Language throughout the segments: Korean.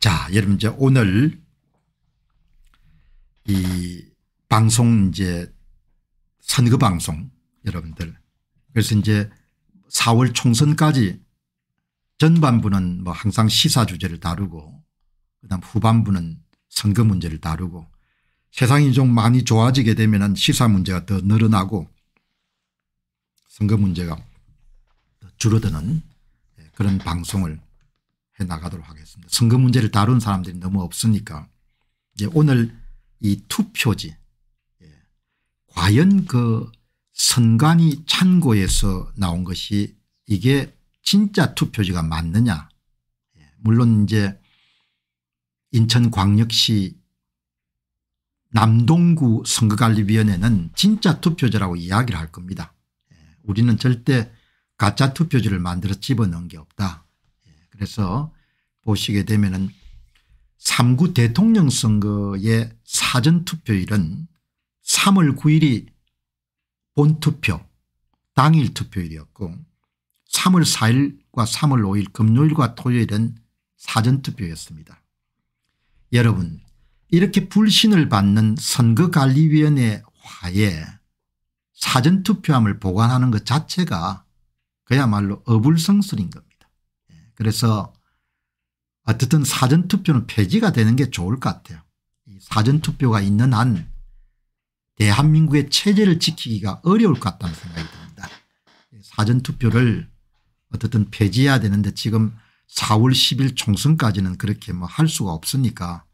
자, 여러분 이제 오늘 이 방송 이제 선거 방송 여러분들 그래서 이제 4월 총선까지 전반부는 뭐 항상 시사 주제를 다루고 그다음 후반부는 선거 문제를 다루고 세상이 좀 많이 좋아지게 되면 시사 문제가 더 늘어나고 선거 문제가 더 줄어드는 그런 방송을 해 나가도록 하겠습니다. 선거 문제를 다룬 사람들이 너무 없으니까 이제 오늘 이 투표지 예. 과연 그 선관위 창고에서 나온 것이 이게 진짜 투표지가 맞느냐 예. 물론 이제 인천광역시 남동구 선거관리위원회는 진짜 투표지라고 이야기를 할 겁니다. 예. 우리는 절대 가짜 투표지를 만들어 집어넣은 게 없다. 그래서 보시게 되면은 3구 대통령 선거의 사전투표일은 3월 9일이 본투표 당일 투표일이었고 3월 4일과 3월 5일 금요일과 토요일은 사전투표였습니다. 여러분 이렇게 불신을 받는 선거관리위원회 화에 사전투표함을 보관하는 것 자체가 그야말로 어불성설인 겁니다. 그래서 어쨌든 사전투표는 폐지가 되는 게 좋을 것 같아요. 사전투표가 있는 한 대한민국의 체제를 지키기가 어려울 것 같다는 생각이 듭니다. 사전투표를 어쨌든 폐지해야 되는데 지금 4월 10일 총선까지는 그렇게 뭐 할 수가 없으니까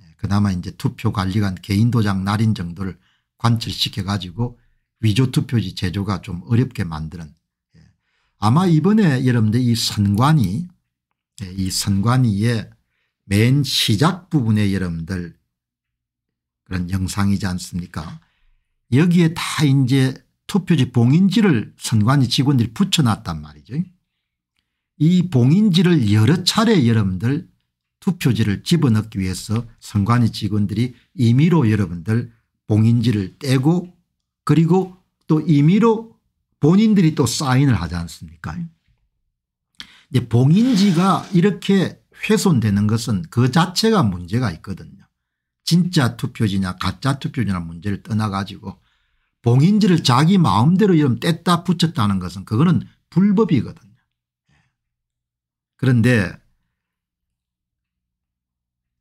예, 그나마 이제 투표관리관 개인도장 날인 정도를 관철시켜 가지고 위조투표지 제조가 좀 어렵게 만드는 아마 이번에 여러분들 이 선관위 예, 이 선관위의 맨 시작 부분에 여러분들 그런 영상이지 않습니까 여기에 다 이제 투표지 봉인지를 선관위 직원들이 붙여놨단 말이죠. 이 봉인지를 여러 차례 여러분들 투표지를 집어넣기 위해서 선관위 직원들이 임의로 여러분들 봉인지를 떼고 그리고 또 임의로 본인들이 또 사인을 하지 않습니까? 이제 봉인지가 이렇게 훼손되는 것은 그 자체가 문제가 있거든요. 진짜 투표지냐 가짜 투표지냐 문제를 떠나가지고 봉인지를 자기 마음대로 이름 뗐다 붙였다는 것은 그거는 불법이거든요. 그런데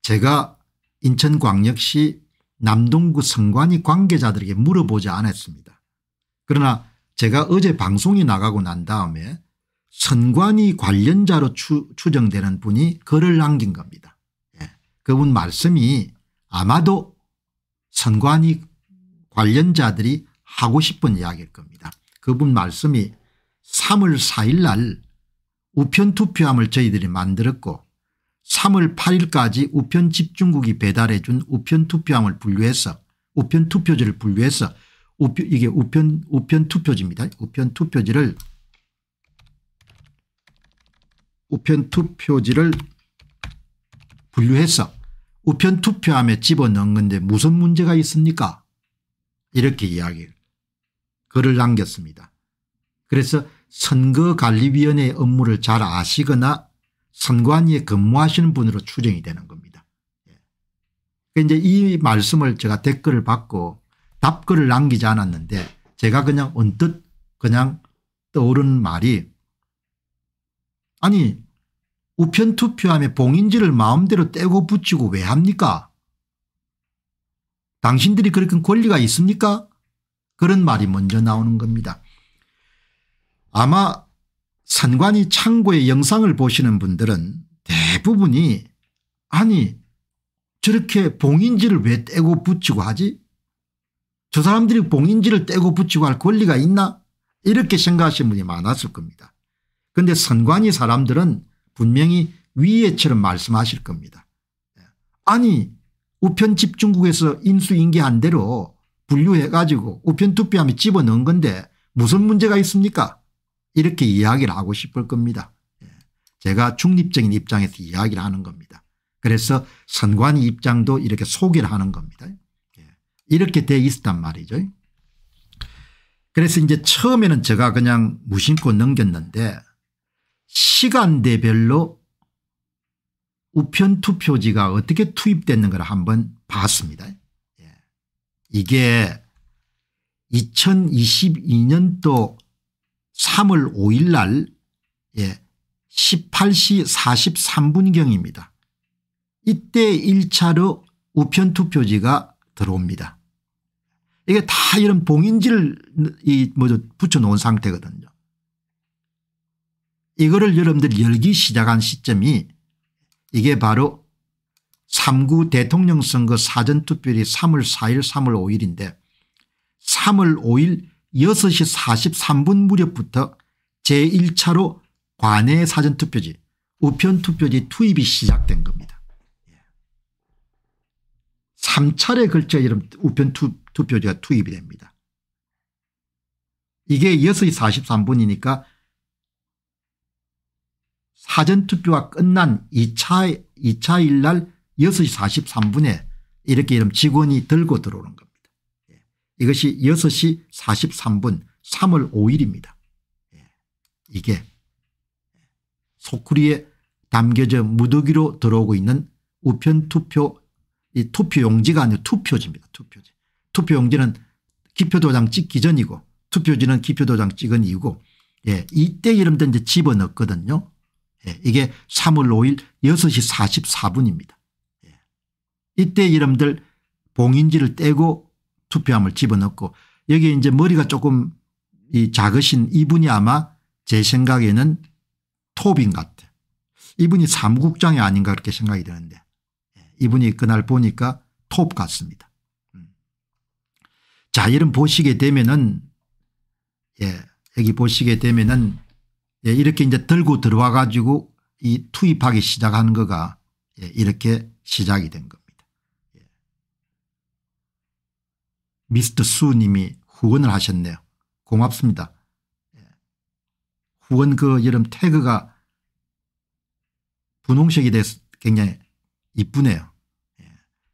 제가 인천광역시 남동구 선관위 관계자들에게 물어보지 않았습니다. 그러나 제가 어제 방송이 나가고 난 다음에 선관위 관련자로 추, 정되는 분이 글을 남긴 겁니다. 예. 그분 말씀이 아마도 선관위 관련자들이 하고 싶은 이야기일 겁니다. 그분 말씀이 3월 4일 날 우편투표함을 저희들이 만들었고 3월 8일까지 우편집중국이 배달해 준 우편투표함을 분류해서 우편투표지를 분류해서 우표, 이게 우편, 우편 투표지입니다. 우편 투표지를 우편 투표지를 분류해서 우편 투표함에 집어넣은 건데 무슨 문제가 있습니까? 이렇게 이야기 글을 남겼습니다. 그래서 선거관리위원회 의 업무를 잘 아시거나 선관위에 근무하시는 분으로 추정이 되는 겁니다. 예. 그러니까 이제 이 말씀을 제가 댓글을 받고 답글을 남기지 않았는데 제가 그냥 언뜻 그냥 떠오른 말이 아니 우편투표함에 봉인지를 마음대로 떼고 붙이고 왜 합니까? 당신들이 그렇게 권리가 있습니까? 그런 말이 먼저 나오는 겁니다. 아마 선관위 창고의 영상을 보시는 분들은 대부분이 아니 저렇게 봉인지를 왜 떼고 붙이고 하지? 저 사람들이 봉인지를 떼고 붙이고 할 권리가 있나 이렇게 생각하시는 분이 많았을 겁니다. 그런데 선관위 사람들은 분명히 위에처럼 말씀하실 겁니다. 아니 우편집중국에서 인수인계한 대로 분류해 가지고 우편투표함에 집어넣은 건데 무슨 문제가 있습니까 이렇게 이야기를 하고 싶을 겁니다. 예. 제가 중립적인 입장에서 이야기를 하는 겁니다. 그래서 선관위 입장도 이렇게 소개를 하는 겁니다. 이렇게 돼 있었단 말이죠. 그래서 이제 처음에는 제가 그냥 무심코 넘겼는데 시간대별로 우편 투표지가 어떻게 투입됐는가를 한번 봤습니다. 예. 이게 2022년도 3월 5일 날 18시 예, 43분경입니다. 이때 1차로 우편 투표지가 들어옵니다. 이게 다 이런 봉인지를 이 뭐죠 붙여놓은 상태거든요. 이거를 여러분들 열기 시작한 시점이 이게 바로 3구 대통령 선거 사전투표일이 3월 4일 3월 5일인데 3월 5일 6시 43분 무렵부터 제1차로 관내 사전투표지 우편투표지 투입이 시작된 겁니다. 3차례 걸쳐 이런 우편 투, 투표제가 투입이 됩니다. 이게 6시 43분이니까 사전투표가 끝난 2차, 2차일 날 6시 43분에 이렇게 이름 직원이 들고 들어오는 겁니다. 예. 이것이 6시 43분 3월 5일입니다. 이게 소쿠리에 담겨져 무더기로 들어오고 있는 우편투표 이 투표용지가 아니고 투표지입니다. 투표지. 투표용지는 기표도장 찍기 전이고 투표지는 기표도장 찍은 이유고 예, 이때 이름 때 이제 집어넣거든요. 예, 이게 3월 5일 6시 44분입니다. 예. 이때 이름들 봉인지를 떼고 투표함을 집어넣고 여기 이제 머리가 조금 이 작으신 이분이 아마 제 생각에는 톱인 것 같아요. 이분이 사무국장이 아닌가 그렇게 생각이 드는데 이분이 그날 보니까 톱 같습니다. 음. 자, 이런 보시게 되면은, 예, 여기 보시게 되면은, 예, 이렇게 이제 들고 들어와 가지고 이 투입하기 시작하는 거가 예, 이렇게 시작이 된 겁니다. 예. 미스터 수 님이 후원을 하셨네요. 고맙습니다. 예. 후원 그 여름 태그가 분홍색이 돼서 굉장히 이쁘네요.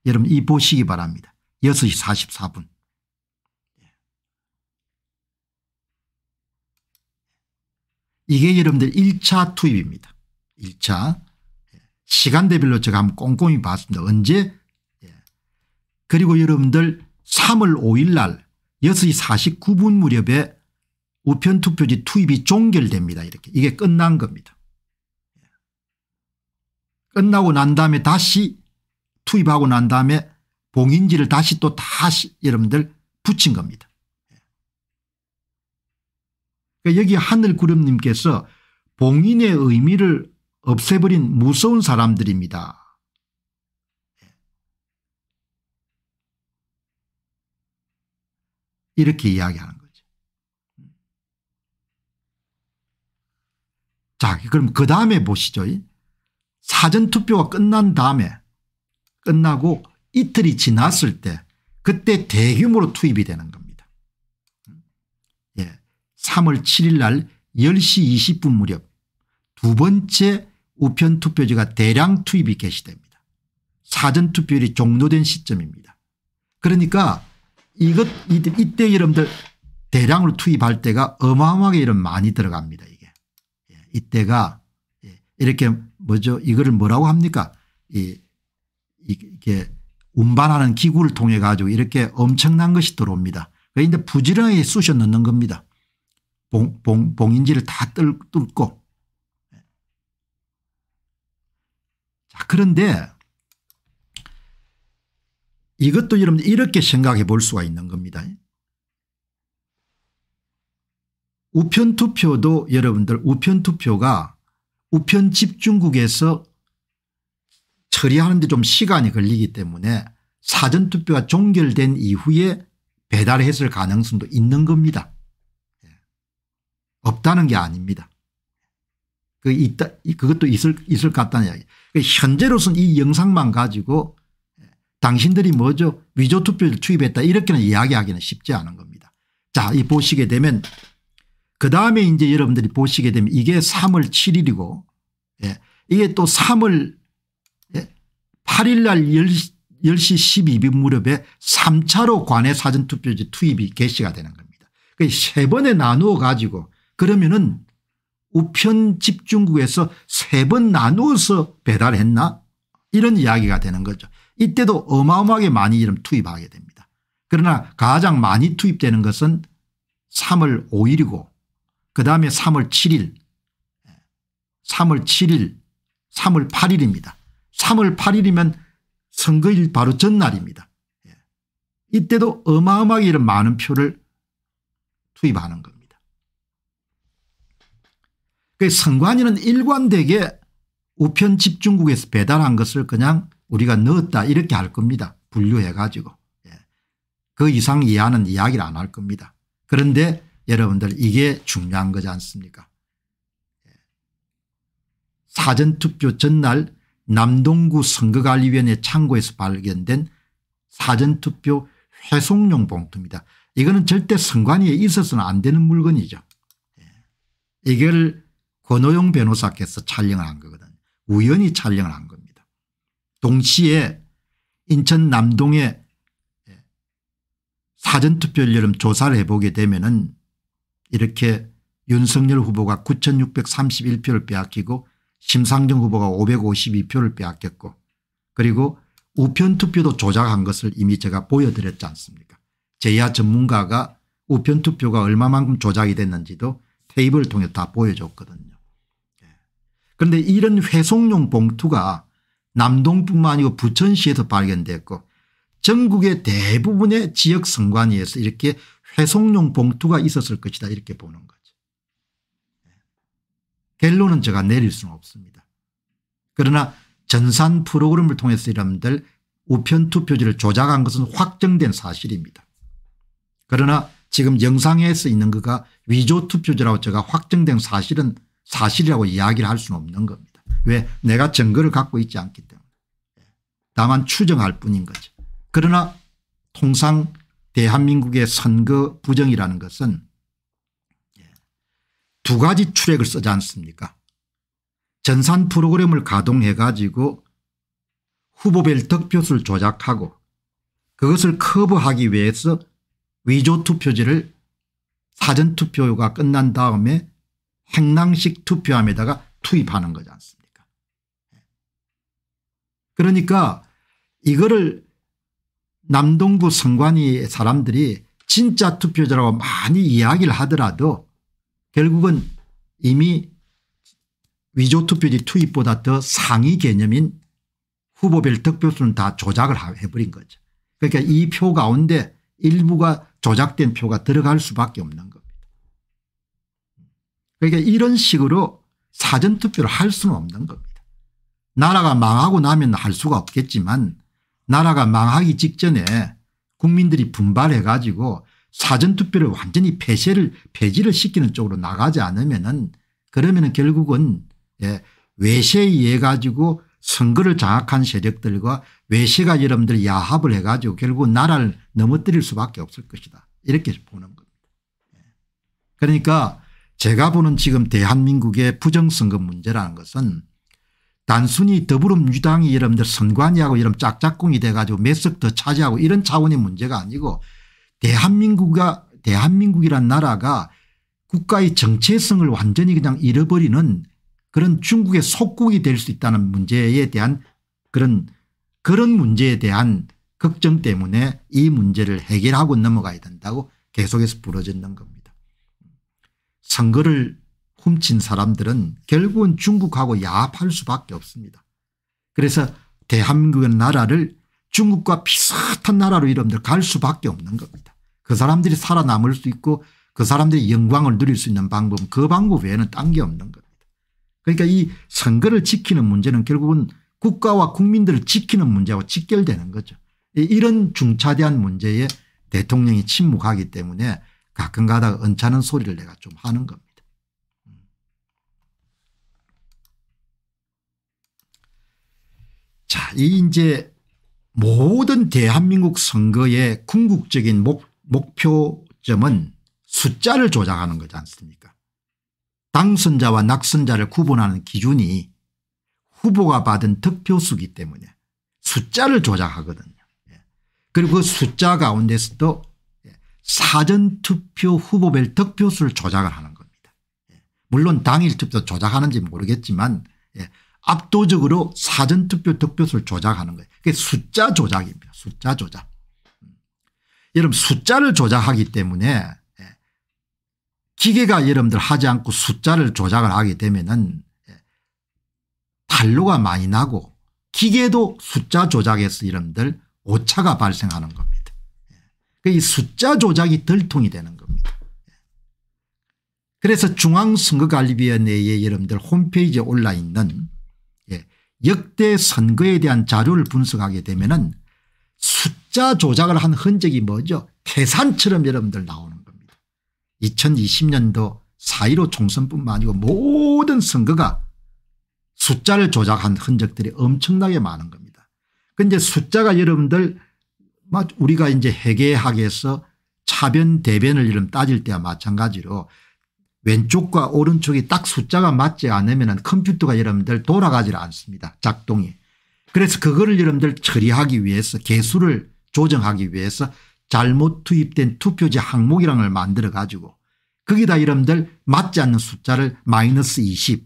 여러분 이 보시기 바랍니다. 6시 44분. 이게 여러분들 1차 투입입니다. 1차. 시간대별로 제가 한번 꼼꼼히 봤습니다. 언제? 예. 그리고 여러분들 3월 5일 날 6시 49분 무렵에 우편투표지 투입이 종결됩니다. 이렇게. 이게 끝난 겁니다. 예. 끝나고 난 다음에 다시 투입하고 난 다음에 봉인지를 다시 또 다시 여러분들 붙인 겁니다. 그러니까 여기 하늘구름님께서 봉인의 의미를 없애버린 무서운 사람들입니다. 이렇게 이야기하는 거죠. 자 그럼 그 다음에 보시죠. 사전투표가 끝난 다음에 끝나고 이틀이 지났을 때 그때 대규모로 투입이 되는 겁니다. 예. 3월 7일 날 10시 20분 무렵 두 번째 우편 투표지가 대량 투입이 개시됩니다. 사전 투표율이 종료된 시점입니다. 그러니까 이것 이때 여러분들 대량으로 투입할 때가 어마어마하게 이런 많이 들어갑니다. 이게 예, 이때가 예, 이렇게 뭐죠? 이거를 뭐라고 합니까? 이 예, 운반하는 기구를 통해 가지고 이렇게 엄청난 것이 들어옵니다. 그런데 부지런히 쑤셔 넣는 겁니다. 봉, 봉, 봉인지를 다 뚫, 뚫고. 자, 그런데 이것도 여러분 이렇게 생각해 볼 수가 있는 겁니다. 우편투표도 여러분들 우편투표가 우편집중국에서 처리하는데 좀 시간이 걸리기 때문에 사전투표가 종결된 이후에 배달했을 가능성도 있는 겁니다. 예. 없다는 게 아닙니다. 그 있다, 그것도 있을, 있을 것 같다는 이야기. 그 현재로서는 이 영상만 가지고 예, 당신들이 뭐죠 위조투표를 투입했다 이렇게는 이야기하기는 쉽지 않은 겁니다. 자이 보시게 되면 그 다음에 이제 여러분들이 보시게 되면 이게 3월 7일이고 예, 이게 또 3월 8일 날 10시, 1 2분 무렵에 3차로 관외 사전투표지 투입이 개시가 되는 겁니다. 그세 그러니까 번에 나누어 가지고 그러면은 우편 집중국에서 세 번 나누어서 배달했나 이런 이야기가 되는 거죠. 이때도 어마어마하게 많이 이름 투입하게 됩니다. 그러나 가장 많이 투입되는 것은 3월 5일이고 그다음에 3월 7일 3월 7일 3월 8일입니다. 3월 8일이면 선거일 바로 전날입니다. 예. 이때도 어마어마하게 이런 많은 표를 투입하는 겁니다. 그 선관위는 일관되게 우편 집중국에서 배달한 것을 그냥 우리가 넣었다 이렇게 할 겁니다. 분류해 가지고. 예. 그 이상 이하는 이야기를 안 할 겁니다. 그런데 여러분들 이게 중요한 거지 않습니까 예. 사전투표 전날 남동구 선거관리위원회 창고에서 발견된 사전투표 회송용 봉투입니다. 이거는 절대 선관위에 있어서는 안 되는 물건이죠. 예. 이걸 권호용 변호사께서 촬영을 한 거거든요. 우연히 촬영을 한 겁니다. 동시에 인천 남동의 예, 사전투표를 여름 조사를 해보게 되면 은 이렇게 윤석열 후보가 9631표를 빼앗기고 심상정 후보가 552표를 빼앗겼고 그리고 우편 투표도 조작한 것을 이미 제가 보여드렸지 않습니까 제야 전문가가 우편 투표가 얼마만큼 조작이 됐는지도 테이블을 통해 다 보여줬거든요. 예. 그런데 이런 회송용 봉투가 남동뿐만 아니고 부천시에서 발견됐고 전국의 대부분의 지역 선관위에서 이렇게 회송용 봉투가 있었을 것이다 이렇게 보는 거예요. 결론은 제가 내릴 수는 없습니다. 그러나 전산 프로그램을 통해서 이름들 우편 투표지를 조작한 것은 확정된 사실입니다. 그러나 지금 영상에서 있는 그가 위조 투표지라고 제가 확정된 사실은 사실이라고 이야기를 할 수는 없는 겁니다. 왜 내가 증거를 갖고 있지 않기 때문에 다만 추정할 뿐인 거죠. 그러나 통상 대한민국의 선거 부정이라는 것은 두 가지 출액을 쓰지 않습니까 전산 프로그램을 가동해 가지고 후보별 득표수를 조작하고 그것을 커버하기 위해서 위조 투표지를 사전투표가 끝난 다음에 행랑식 투표함에다가 투입하는 거지 않습니까 그러니까 이거를 남동구 선관위 사람들이 진짜 투표자라고 많이 이야기를 하더라도 결국은 이미 위조투표지 투입보다 더 상위 개념인 후보별 득표수는 다 조작을 해버린 거죠. 그러니까 이 표 가운데 일부가 조작된 표가 들어갈 수밖에 없는 겁니다. 그러니까 이런 식으로 사전투표를 할 수는 없는 겁니다. 나라가 망하고 나면 할 수가 없겠지만 나라가 망하기 직전에 국민들이 분발해 가지고 사전투표를 완전히 폐쇄를 폐지를 시키는 쪽으로 나가지 않으면은 그러면은 결국은 예, 외세에 의해 가지고 선거를 장악한 세력들과 외세가 여러분들 야합을 해가지고 결국 나라를 넘어뜨릴 수밖에 없을 것이다. 이렇게 보는 겁니다. 예. 그러니까 제가 보는 지금 대한민국의 부정선거 문제라는 것은 단순히 더불어민주당이 여러분들 선관위하고 여러 짝짝꿍이 돼가지고 몇 석 더 차지하고 이런 차원의 문제가 아니고 대한민국가 대한민국이란 나라가 국가의 정체성을 완전히 그냥 잃어버리는 그런 중국의 속국이 될 수 있다는 문제에 대한 그런 그런 문제에 대한 걱정 때문에 이 문제를 해결하고 넘어가야 된다고 계속해서 부러졌는 겁니다. 선거를 훔친 사람들은 결국은 중국하고 야합할 수밖에 없습니다. 그래서 대한민국의 나라를 중국과 비슷한 나라로 여러분들 갈 수밖에 없는 겁니다. 그 사람들이 살아남을 수 있고 그 사람들이 영광을 누릴 수 있는 방법 그 방법 외에는 딴 게 없는 겁니다. 그러니까 이 선거를 지키는 문제는 결국은 국가와 국민들을 지키는 문제와 직결되는 거죠. 이런 중차대한 문제에 대통령이 침묵하기 때문에 가끔가다 언짢은 소리를 내가 좀 하는 겁니다. 음. 자, 이 이제 모든 대한민국 선거의 궁극적인 목, 목표점은 숫자를 조작하는 거지 않습니까 당선자와 낙선자를 구분하는 기준이 후보가 받은 득표수기 때문에 숫자를 조작하거든요. 예. 그리고 그 숫자 가운데서도 예, 사전투표 후보별 득표수를 조작을 하는 겁니다. 예. 물론 당일 투표 조작하는지 모르겠지만 압도적으로 사전투표 득표수를 조작하는 거예요. 그게 숫자 조작입니다. 숫자 조작. 음. 여러분 숫자를 조작하기 때문에 예, 기계가 여러분들 하지 않고 숫자를 조작을 하게 되면은 예, 탄로가 많이 나고 기계도 숫자 조작에서 여러분들 오차가 발생하는 겁니다. 예. 이 숫자 조작이 들통이 되는 겁니다. 그래서 중앙선거관리위원회의 여러분들 홈페이지에 올라 있는 역대 선거에 대한 자료를 분석하게 되면 은 숫자 조작을 한 흔적이 뭐죠 태산처럼 여러분들 나오는 겁니다. 2020년도 4.15 총선뿐만 아니고 모든 선거가 숫자를 조작한 흔적들이 엄청나게 많은 겁니다. 그런데 숫자가 여러분들 우리가 이제 해계학에서 차변 대변을 이름 따질 때와 마찬가지로 왼쪽과 오른쪽이 딱 숫자가 맞지 않으면 컴퓨터가 여러분들 돌아가질 않습니다. 작동이. 그래서 그거를 여러분들 처리하기 위해서 개수를 조정하기 위해서 잘못 투입된 투표지 항목이란걸 만들어 가지고 거기다 여러분들 맞지 않는 숫자를 마이너스 20,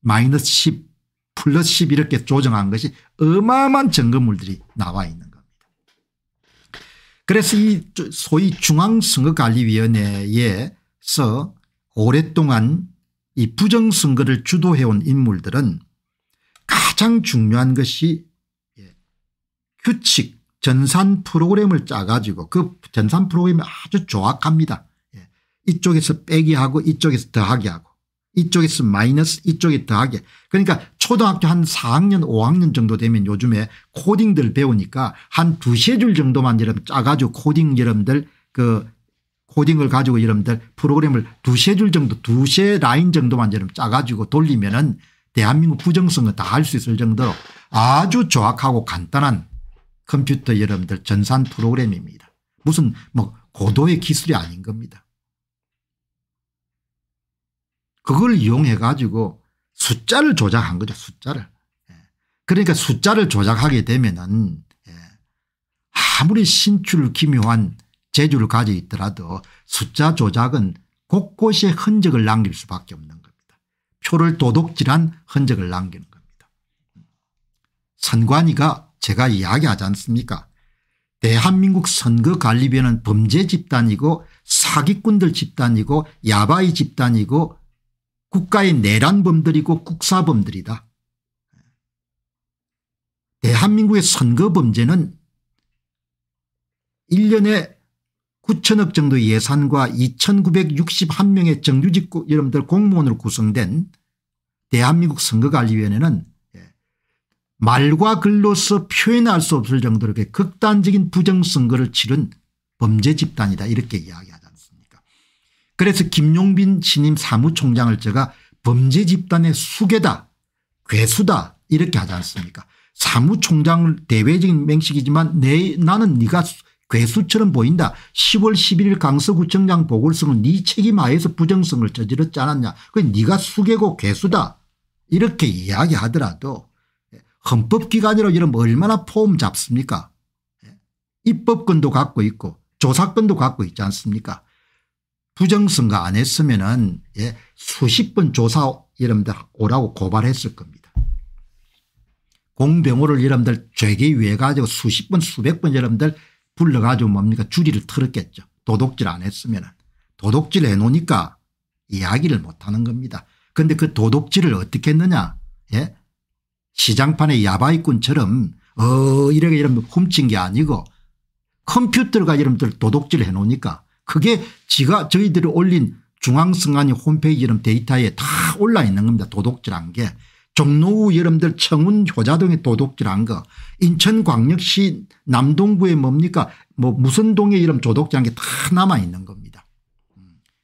마이너스 10, 플러스 10 이렇게 조정한 것이 어마어마한 점검물들이 나와 있는 겁니다. 그래서 이 소위 중앙선거관리위원회에서 오랫동안 이 부정선거를 주도해온 인물들은 가장 중요한 것이 예, 규칙 전산 프로그램을 짜가지고 그 전산 프로그램이 아주 조악합니다. 예, 이쪽에서 빼기 하고 이쪽에서 더하기 하고 이쪽에서 마이너스 이쪽에 더하기 그러니까 초등학교 한 4학년 5학년 정도 되면 요즘에 코딩들 배우니까 한 두세 줄 정도만 여러분 짜가지고 코딩 여러분들 그 코딩을 가지고 여러분들 프로그램을 두세 줄 정도 두세 라인 정도만 여러분 짜가지고 돌리면은 대한민국 부정성거다할 수 있을 정도로 아주 정확하고 간단한 컴퓨터 여러분들 전산 프로그램입니다. 무슨 뭐 고도의 기술이 아닌 겁니다. 그걸 이용해 가지고 숫자를 조작한 거죠 숫자를. 예. 그러니까 숫자를 조작하게 되면은 예. 아무리 신출 기묘한 재주를 가지고 있더라도 숫자 조작은 곳곳에 흔적을 남길 수밖에 없는 겁니다. 표를 도둑질한 흔적을 남기는 겁니다. 선관위가 제가 이야기하지 않습니까 대한민국 선거관리비는 범죄 집단이고 사기꾼들 집단이고 야바이 집단이고 국가의 내란범들이고 국사범들이다. 대한민국의 선거범죄는 1년에 9천억 정도 예산과 2961명의 정규직 여러분들 공무원으로 구성된 대한민국 선거관리위원회는 예, 말과 글로서 표현할 수 없을 정도로 극단적인 부정선거를 치른 범죄 집단이다 이렇게 이야기하지 않습니까 그래서 김용빈 신임 사무총장을 제가 범죄 집단의 수계다 괴수다 이렇게 하지 않습니까 사무총장을 대외적인 맹식이지만 내 나는 네가 괴수처럼 보인다. 10월 11일 강서구청장 보궐선은 네 책임 하에서 부정성을 저질렀지 않았냐. 그건 네가 수개고 괴수다. 이렇게 이야기하더라도 예, 헌법기관으로 이러면 얼마나 포음 잡습니까 예, 입법권도 갖고 있고 조사권도 갖고 있지 않습니까 부정선거 안 했으면 은 예, 수십 번 조사 이름들 오라고 고발했을 겁니다. 공병호를 여러분들 죄기 위해 가지고 수십 번 수백 번여러분들 불러가지고 뭡니까 주리를 틀었겠죠. 도둑질 안 했으면 도둑질 해놓으니까 이야기를 못하는 겁니다. 그런데 그 도둑질을 어떻게 했느냐 예? 시장판의 야바이꾼처럼 어 이렇게 이러 뭐 훔친 게 아니고 컴퓨터가 이름들 도둑질 해놓으니까 그게 지가 저희들이 올린 중앙승안이 홈페이지 이런 데이터에 다 올라 있는 겁니다. 도둑질한 게. 종로구 여러분들 청운 효자동에 도둑질한 거 인천광역시 남동구에 뭡니까 뭐 무슨 동에 이름 도둑질한 게 다 남아있는 겁니다.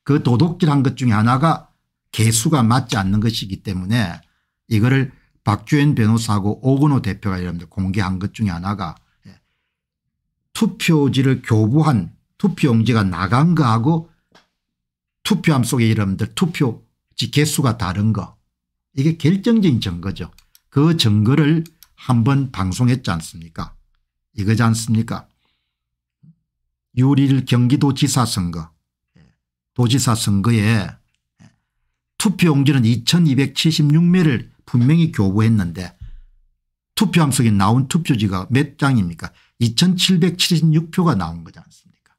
그 도둑질한 것 중에 하나가 개수가 맞지 않는 것이기 때문에 이거를 박주현 변호사하고 오근호 대표가 여러분들 공개한 것 중에 하나가 예, 투표지를 교부한 투표용지가 나간 거하고 투표함 속에 여러분들 투표지 개수가 다른 거 이게 결정적인 증거죠. 그 증거를 한 번 방송했지 않습니까 이거지 않습니까 6일 경기도지사 선거 예. 도지사 선거에 예. 투표용지는 2276매를 분명히 교부했는데 투표 함석에 나온 투표지가 몇 장입니까 2776표가 나온 거지 않습니까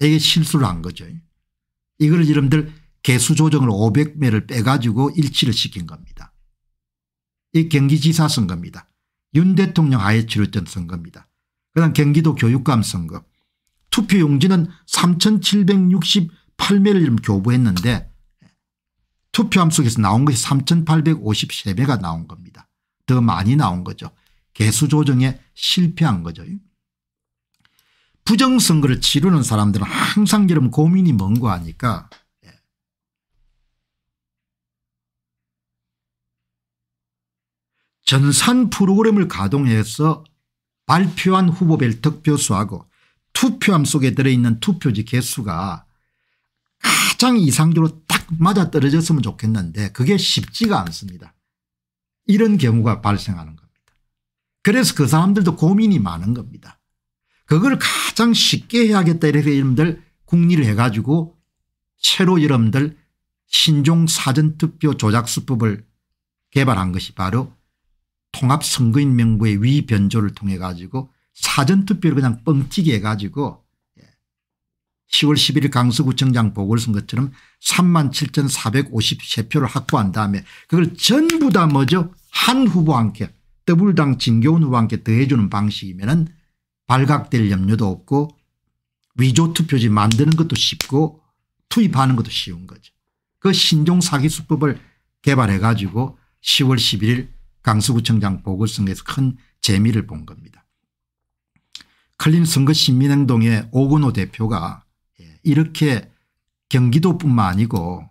예. 이게 실수를 한 거죠. 이걸 여러분들 개수 조정을 500매를 빼가지고 일치를 시킨 겁니다. 이 경기지사 선거입니다. 윤 대통령 하에 치렀던 선거입니다. 그 다음 경기도 교육감 선거. 투표용지는 3768매를 교부했는데 투표 함수에서 나온 것이 3853매가 나온 겁니다. 더 많이 나온 거죠. 개수 조정에 실패한 거죠. 부정선거를 치르는 사람들은 항상 이런 고민이 뭔고 하니까 전산 프로그램을 가동해서 발표한 후보별 득표수하고 투표함 속에 들어있는 투표지 개수가 가장 이상적으로 딱 맞아떨어졌으면 좋겠는데 그게 쉽지가 않습니다. 이런 경우가 발생하는 겁니다. 그래서 그 사람들도 고민이 많은 겁니다. 그걸 가장 쉽게 해야겠다 이렇게 여러분들 국리를 해가지고 새로 여러분들 신종 사전투표 조작수법을 개발한 것이 바로 통합선거인 명부의 위변조를 통해 가지고 사전투표를 그냥 뻥튀기 해가지고 10월 예. 11일 강서구청장 보궐선거처럼 3만 7,453표를 확보한 다음에 그걸 전부 다 뭐죠 한 후보와 함께 더블당 진교훈 후보와 함께 더해주는 방식이면 은 발각될 염려도 없고 위조투표지 만드는 것도 쉽고 투입하는 것도 쉬운 거죠. 그 신종 사기 수법을 개발해 가지고 10월 11일 강서구청장 보궐선거에서 큰 재미를 본 겁니다. 클린 선거 시민행동의 오근호 대표가 예, 이렇게 경기도뿐만 아니고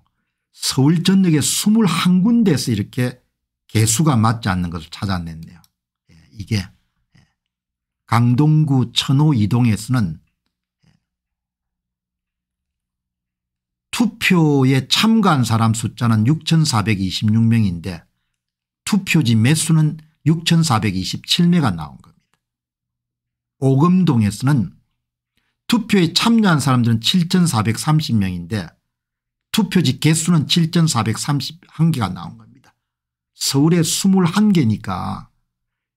서울 전역의 21군데에서 이렇게 개수가 맞지 않는 것을 찾아냈네요. 예, 이게 예, 강동구 천호 이동에서는 투표에 참가한 사람 숫자는 6426명인데 투표지 매수는 6427매가 나온 겁니다. 오금동에서는 투표에 참여한 사람들은 7430명인데 투표지 개수는 7431개가 나온 겁니다. 서울에 21개니까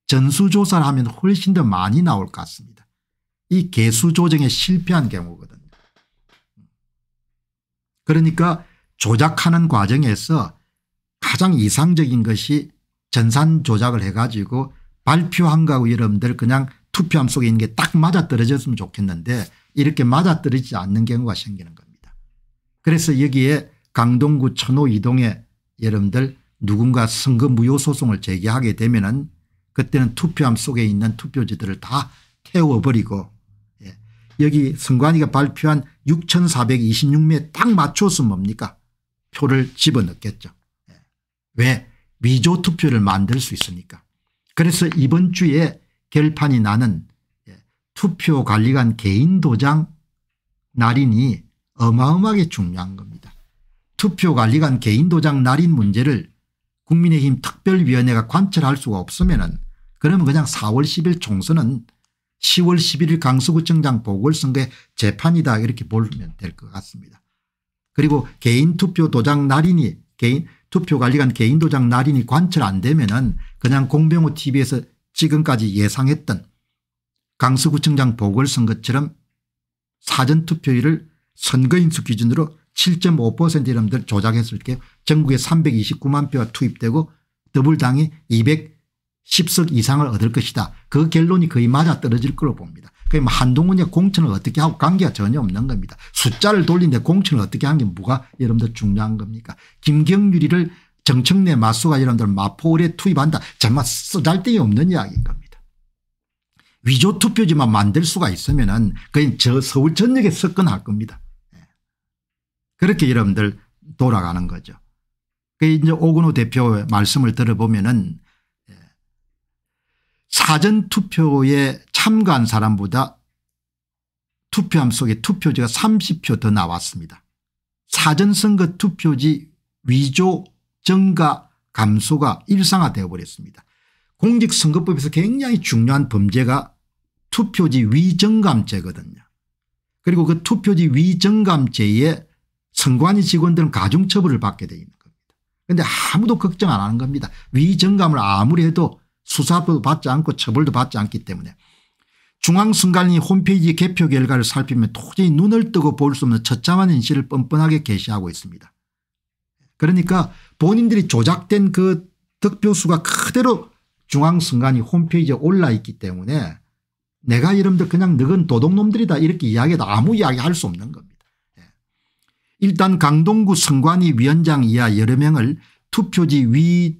전수조사를 하면 훨씬 더 많이 나올 것 같습니다. 이 개수 조정에 실패한 경우거든요. 그러니까 조작하는 과정에서 가장 이상적인 것이 전산 조작을 해가지고 발표한 거하고 여러분들 그냥 투표함 속에 있는 게 딱 맞아떨어졌으면 좋겠는데 이렇게 맞아떨어지지 않는 경우가 생기는 겁니다. 그래서 여기에 강동구 천호 이동에 여러분들 누군가 선거 무효 소송을 제기하게 되면 은 그때는 투표함 속에 있는 투표지들을 다 태워버리고 예. 여기 선관위가 발표한 6426명에 딱 맞춰서 뭡니까 표를 집어넣겠죠. 예. 왜 위조 투표를 만들 수 있으니까. 그래서 이번 주에 결판이 나는 예, 투표관리관 개인도장 날인이 어마어마하게 중요한 겁니다. 투표관리관 개인도장 날인 문제를 국민의힘 특별위원회가 관철할 수가 없으면 그러면 그냥 4월 10일 총선은 10월 11일 강서구청장 보궐선거의 재판이다 이렇게 보면 될 것 같습니다. 그리고 개인투표 도장 날인이 개인 투표관리관 개인도장 날인이 관철 안 되면 은 그냥 공병호 tv에서 지금까지 예상했던 강서구청장 보궐선거처럼 사전투표율을 선거인수 기준으로 7.5% 이름들 조작했을 때 전국에 329만 표가 투입되고 더블당이 210석 이상을 얻을 것이다. 그 결론이 거의 맞아떨어질 걸로 봅니다. 그럼 한동훈의 공천을 어떻게 하고 관계가 전혀 없는 겁니다. 숫자를 돌리는데 공천을 어떻게 한 게 뭐가 여러분들 중요한 겁니까 김경률이를 정청래 마수가 여러분들 마포울에 투입한다 정말 쓰잘데없는 이야기인 겁니다. 위조 투표지만 만들 수가 있으면 은그저 서울 전역에 석권할 겁니다. 예. 그렇게 여러분들 돌아가는 거죠. 그 이제 오근호 대표 말씀을 들어보면은 사전투표에 참가한 사람보다 투표함 속에 투표지가 30표 더 나왔습니다. 사전선거 투표지 위조 증가 감소가 일상화되어 버렸습니다. 공직선거법에서 굉장히 중요한 범죄가 투표지 위증감죄거든요. 그리고 그 투표지 위증감죄에 선관위 직원들은 가중처벌을 받게 되어 있는 겁니다. 그런데 아무도 걱정 안 하는 겁니다. 위증감을 아무리 해도 수사도 받지 않고 처벌도 받지 않기 때문에 중앙선관위 홈페이지 개표 결과를 살피면 도저히 눈을 뜨고 볼 수 없는 처참한 인실을 뻔뻔하게 게시하고 있습니다. 그러니까 본인들이 조작된 그 득표수가 그대로 중앙선관위 홈페이지에 올라있기 때문에 내가 이름들 그냥 늙은 도둑놈들이다 이렇게 이야기해도 아무 이야기할 수 없는 겁니다. 예. 일단 강동구 선관위 위원장 이하 여러 명을 투표지 위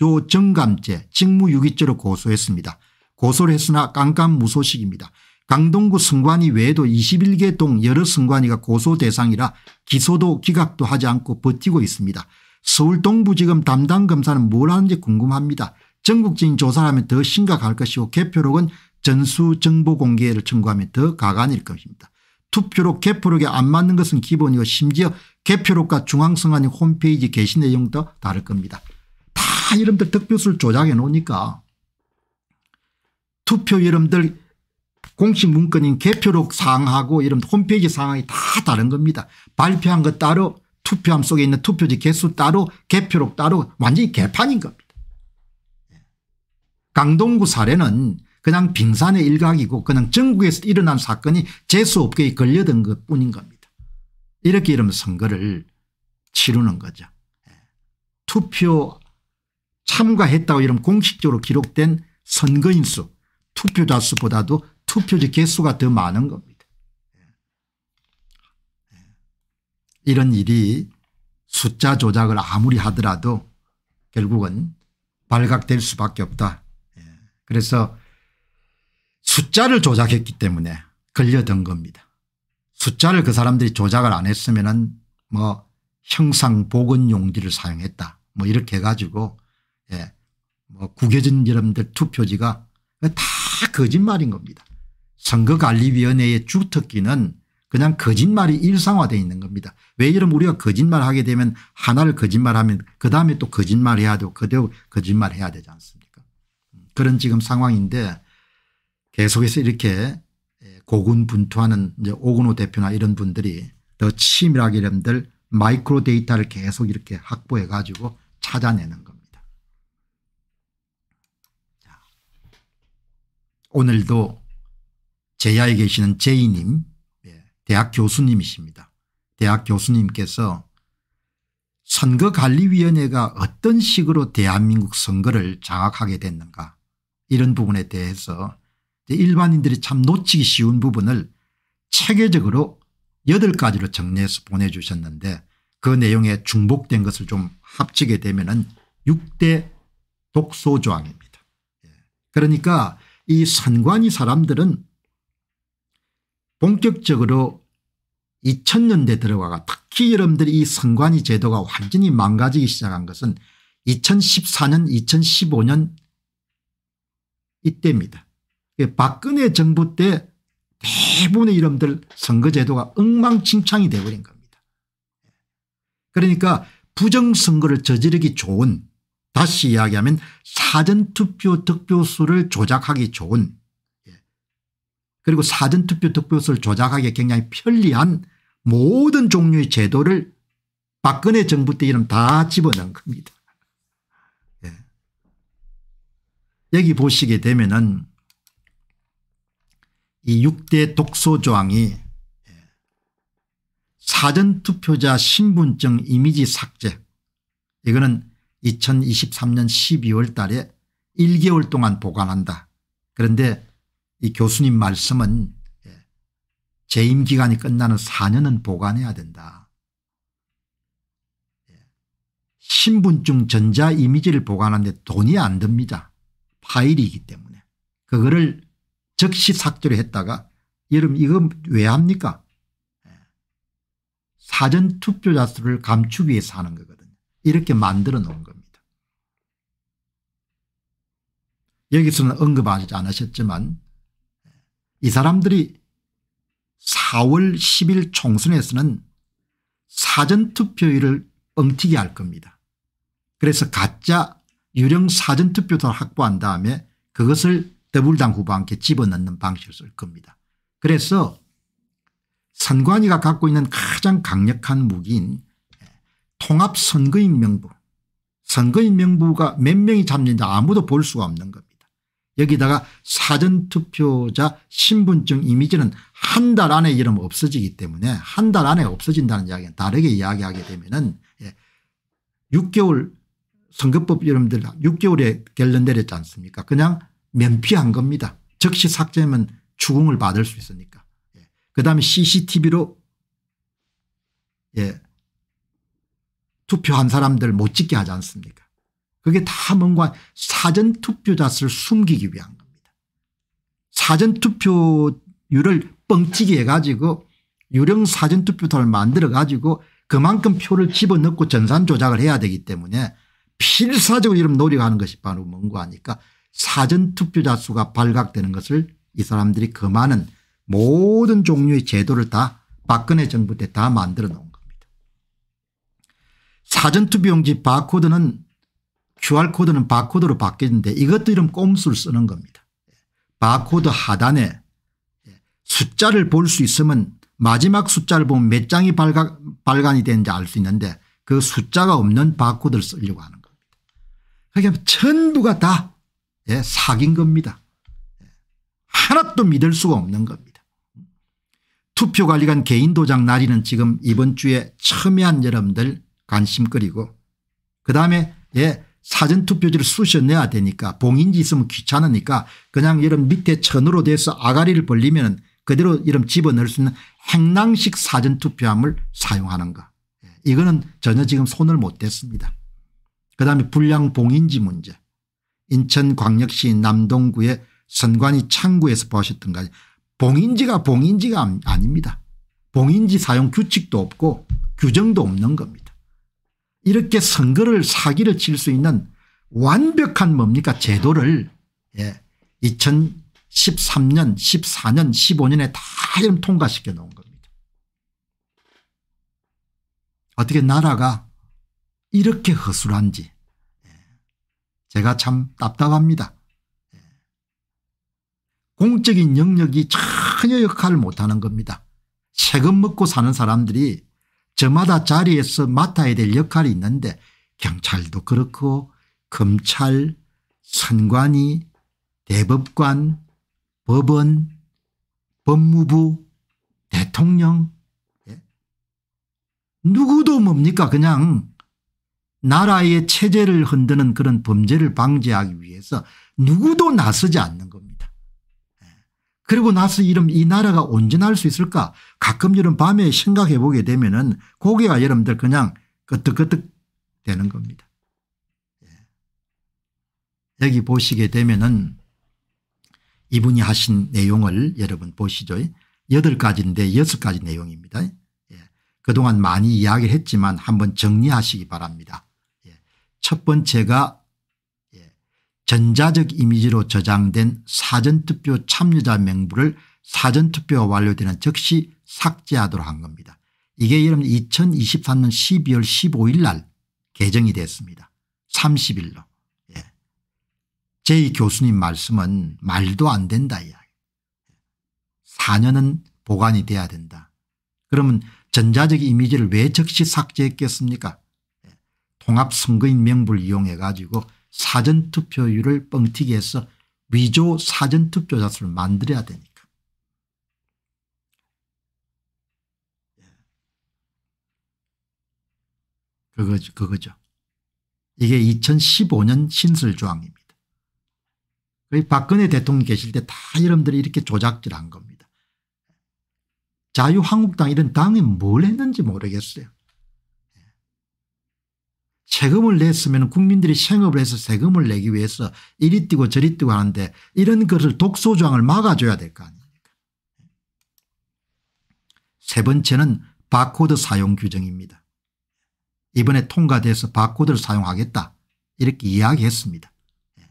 조 정감죄 직무유기죄로 고소했습니다. 고소를 했으나 깜깜무소식입니다. 강동구 승관이 외에도 21개 동 여러 승관이가 고소 대상이라 기소도 기각도 하지 않고 버티고 있습니다. 서울 동부지검 담당 검사는 뭘 하는지 궁금합니다. 전국적인 조사라면 더 심각할 것이고 개표록은 전수정보공개를 청구하면 더 가관일 것입니다. 투표록 개표록에 안 맞는 것은 기본이고 심지어 개표록과 중앙선관위 홈페이지 게시 내용도 다를 겁니다. 이름들 득표수를 조작해 놓으니까 투표 이름들 공식 문건인 개표록 상항하고 이런 홈페이지 상황이다 다른 겁니다. 발표한 것 따로 투표함 속에 있는 투표지 개수 따로 개표록 따로 완전히 개판인 겁니다. 강동구 사례는 그냥 빙산의 일각이고 그냥 전국에서 일어난 사건이 재수업계에 걸려든 것 뿐인 겁니다. 이렇게 이러면 선거를 치르는 거죠. 투표 참가했다고 이런 공식적으로 기록된 선거인 수 투표자 수보다도 투표지 개수가 더 많은 겁니다. 예. 이런 일이 숫자 조작을 아무리 하더라도 결국은 발각될 수밖에 없다. 예. 그래서 숫자를 조작했기 때문에 걸려든 겁니다. 숫자를 그 사람들이 조작을 안 했으면 뭐 형상 복원 용지를 사용했다. 뭐 이렇게 해가지고 예. 뭐 구겨진 여러분들 투표지가 다 거짓말인 겁니다. 선거관리위원회의 주특기는 그냥 거짓말이 일상화되어 있는 겁니다. 왜 이러면 우리가 거짓말하게 되면 하나를 거짓말하면 그다음에 또 거짓말해야 되고 그대로 거짓말해야 되지 않습니까 그런 지금 상황인데 계속해서 이렇게 예, 고군분투하는 이제 오근호 대표나 이런 분들이 더 치밀하게 여러분들 마이크로 데이터를 계속 이렇게 확보해 가지고 찾아내는 겁니다. 오늘도 제야에 계시는 제이님 예, 대학 교수님이십니다. 대학 교수님께서 선거관리위원회가 어떤 식으로 대한민국 선거를 장악하게 됐는가 이런 부분에 대해서 일반인들이 참 놓치기 쉬운 부분을 체계적으로 8가지로 정리해서 보내주셨는데 그 내용에 중복된 것을 좀 합치게 되면 6대 독소 조항입니다. 예, 그러니까 이선관위 사람들은 본격적으로 2000년대 들어가가 특히 여러분들이 이 선관위 제도가 완전히 망가지기 시작한 것은 2014년 2015년 이때입니다. 예, 박근혜 정부 때 대부분의 이름들 선거제도가 엉망진창이 되어버린 겁니다. 그러니까 부정선거를 저지르기 좋은 다시 이야기하면 사전투표 득표수를 조작하기 좋은 예. 그리고 사전투표 득표수를 조작하기에 굉장히 편리한 모든 종류의 제도를 박근혜 정부 때 이름 다 집어넣은 겁니다. 예. 여기 보시게 되면은 이 6대 독소조항이 예. 사전투표자 신분증 이미지 삭제 이거는 2023년 12월 달에 1개월 동안 보관한다. 그런데 이 교수님 말씀은 예, 재임 기간이 끝나는 4년은 보관해야 된다. 예, 신분증 전자 이미지를 보관하는데 돈이 안 듭니다. 파일이기 때문에. 그거를 즉시 삭제를 했다가 여러분 이거 왜 합니까? 예, 사전투표자 수를 감추기 위해서 하는 거 이렇게 만들어 놓은 겁니다. 여기서는 언급하지 않으셨지만 이 사람들이 4월 10일 총선에서는 사전투표율을 엉튀게 할 겁니다. 그래서 가짜 유령 사전투표를 확보한 다음에 그것을 더불당 후보한테 집어넣는 방식을 쓸 겁니다. 그래서 선관위가 갖고 있는 가장 강력한 무기인 통합선거인명부 선거인명부가 몇 명이 잡는지 아무도 볼 수가 없는 겁니다. 여기다가 사전투표자 신분증 이미지는 한 달 안에 이름 없어지기 때문에 한 달 안에 없어진다는 이야기는 다르게 이야기하게 되면 은 6개월 예, 선거법 여러분들 6개월에 결론 내렸지 않습니까 그냥 면피한 겁니다. 즉시 삭제하면 추궁을 받을 수 있으니까. 예. 그 다음에 cctv로 예. 투표한 사람들 못 찍게 하지 않습니까 그게 다 뭔가 사전투표자 수를 숨기기 위한 겁니다. 사전투표율을 뻥튀기 해가지고 유령 사전투표소를 만들어가지고 그만큼 표를 집어넣고 전산 조작을 해야 되기 때문에 필사적으로 이런 노력하는 것이 바로 뭔가 하니까 사전투표자 수가 발각되는 것을 이 사람들이 금하는 모든 종류의 제도를 다 박근혜 정부 때 다 만들어 놓은 사전투표용지 바코드는 QR코드는 바코드로 바뀌는데 이것도 이런 꼼수를 쓰는 겁니다. 바코드 하단에 숫자를 볼 수 있으면 마지막 숫자를 보면 몇 장이 발각, 발간이 되는지 알 수 있는데 그 숫자가 없는 바코드를 쓰려고 하는 겁니다. 그러니까 전부가 다 예, 사기인 겁니다. 하나도 믿을 수가 없는 겁니다. 투표관리관 개인도장 날인은 지금 이번 주에 첨예한 여러분들 관심거리고 그다음에 예 사전투표지를 쑤셔내야 되니까 봉인지 있으면 귀찮으니까 그냥 이런 밑에 천으로 돼서 아가리를 벌리면 그대로 이름 집어넣을 수 있는 행랑식 사전투표함을 사용하는가 예, 이거는 전혀 지금 손을 못 댔습니다. 그다음에 불량 봉인지 문제 인천광역시 남동구의 선관위 창구에서 보셨던가 봉인지가 봉인지가 아닙니다. 봉인지 사용 규칙도 없고 규정도 없는 겁니다. 이렇게 선거를 사기를 칠 수 있는 완벽한 뭡니까 제도를 예, 2013년 14년 15년에 다 통과시켜 놓은 겁니다. 어떻게 나라가 이렇게 허술한지 예, 제가 참 답답합니다. 예, 공적인 영역이 전혀 역할을 못하는 겁니다. 세금 먹고 사는 사람들이 저마다 자리에서 맡아야 될 역할이 있는데 경찰도 그렇고 검찰 선관위 대법관 법원 법무부 대통령 예? 누구도 뭡니까 그냥 나라의 체제를 흔드는 그런 범죄를 방지하기 위해서 누구도 나서지 않는 그리고 나서 이름 이 나라가 온전할 수 있을까 가끔 이런 밤에 생각해 보게 되면 은 고개가 여러분들 그냥 끄떡끄떡 되는 겁니다. 예. 여기 보시게 되면 은 이분이 하신 내용을 여러분 보시죠. 여덟 가지인데 여섯 가지 내용입니다. 예. 그동안 많이 이야기를 했지만 한번 정리하시기 바랍니다. 예. 첫 번째가 전자적 이미지로 저장된 사전투표 참여자 명부를 사전투표가 완료되는 즉시 삭제하도록 한 겁니다. 이게 여러분 2023년 12월 15일 날 개정이 됐습니다. 30일로. 예. 제이 교수님 말씀은 말도 안 된다 이야기. 4년은 보관이 돼야 된다. 그러면 전자적 이미지를 왜 즉시 삭제했겠습니까? 예. 통합선거인 명부를 이용해 가지고 사전투표율을 뻥튀기 해서 위조 사전투표자 수를 만들어야 되니까. 예. 그거죠. 그거죠. 이게 2015년 신설조항입니다. 박근혜 대통령 계실 때 다 여러분들이 이렇게 조작질한 겁니다. 자유한국당 이런 당이 뭘 했는지 모르겠어요. 세금을 냈으면 국민들이 생업을 해서 세금을 내기 위해서 이리 뛰고 저리 뛰고 하는데 이런 것을 독소조항을 막아줘야 될 거 아닙니까 세 번째는 바코드 사용 규정입니다. 이번에 통과돼서 바코드를 사용하겠다 이렇게 이야기했습니다. 예.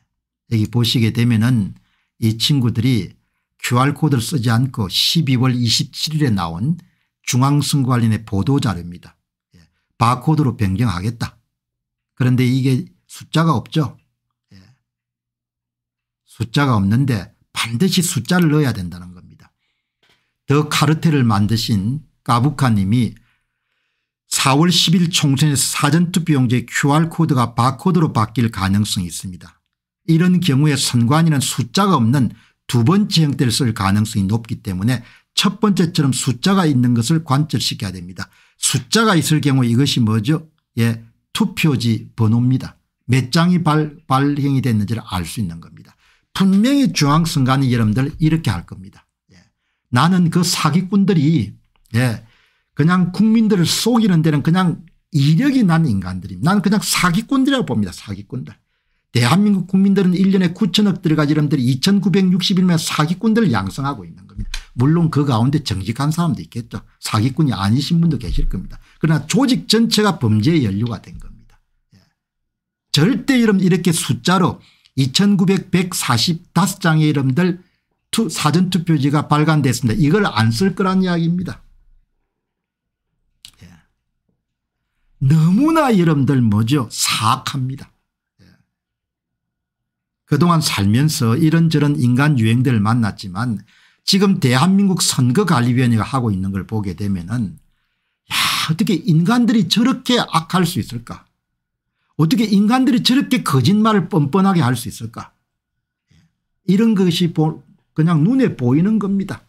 여기 보시게 되면 은이 친구들이 QR코드를 쓰지 않고 12월 27일에 나온 중앙선관위의 거 보도자료입니다. 예. 바코드로 변경하겠다. 그런데 이게 숫자가 없죠. 예. 숫자가 없는데 반드시 숫자를 넣어야 된다는 겁니다. 더 카르텔을 만드신 까부카님이 4월 10일 총선에서 사전투표용지의 QR코드가 바코드로 바뀔 가능성이 있습니다. 이런 경우에 선관위는 숫자가 없는 두 번째 형태를 쓸 가능성이 높기 때문에 첫 번째처럼 숫자가 있는 것을 관철시켜야 됩니다. 숫자가 있을 경우 이것이 뭐죠? 예, 투표지 번호입니다. 몇 장이 발, 발행이 됐는지를 알 수 있는 겁니다. 분명히 중앙선관위 여러분들 이렇게 할 겁니다. 예. 나는 그 사기꾼들이 예. 그냥 국민들을 속이는 데는 그냥 이력이 난 인간들이 난 그냥 사기꾼들이라고 봅니다. 사기꾼들. 대한민국 국민들은 1년에 9천억 들어가지 여러분들이 2961명 사기꾼들을 양성하고 있는 겁니다. 물론 그 가운데 정직한 사람도 있겠죠. 사기꾼이 아니신 분도 계실 겁니다. 그러나 조직 전체가 범죄의 연료가 된 겁니다. 예. 절대 이름 이렇게 숫자로 2945장의 이름들 투, 사전투표지가 발간됐습니다. 이걸 안 쓸 거란 이야기입니다. 예. 너무나 이름들 뭐죠? 사악합니다. 예. 그동안 살면서 이런저런 인간 유행들을 만났지만 지금 대한민국 선거관리위원회가 하고 있는 걸 보게 되면 어떻게 인간들이 저렇게 악할 수 있을까 어떻게 인간들이 저렇게 거짓말을 뻔뻔하게 할 수 있을까 이런 것이 그냥 눈에 보이는 겁니다.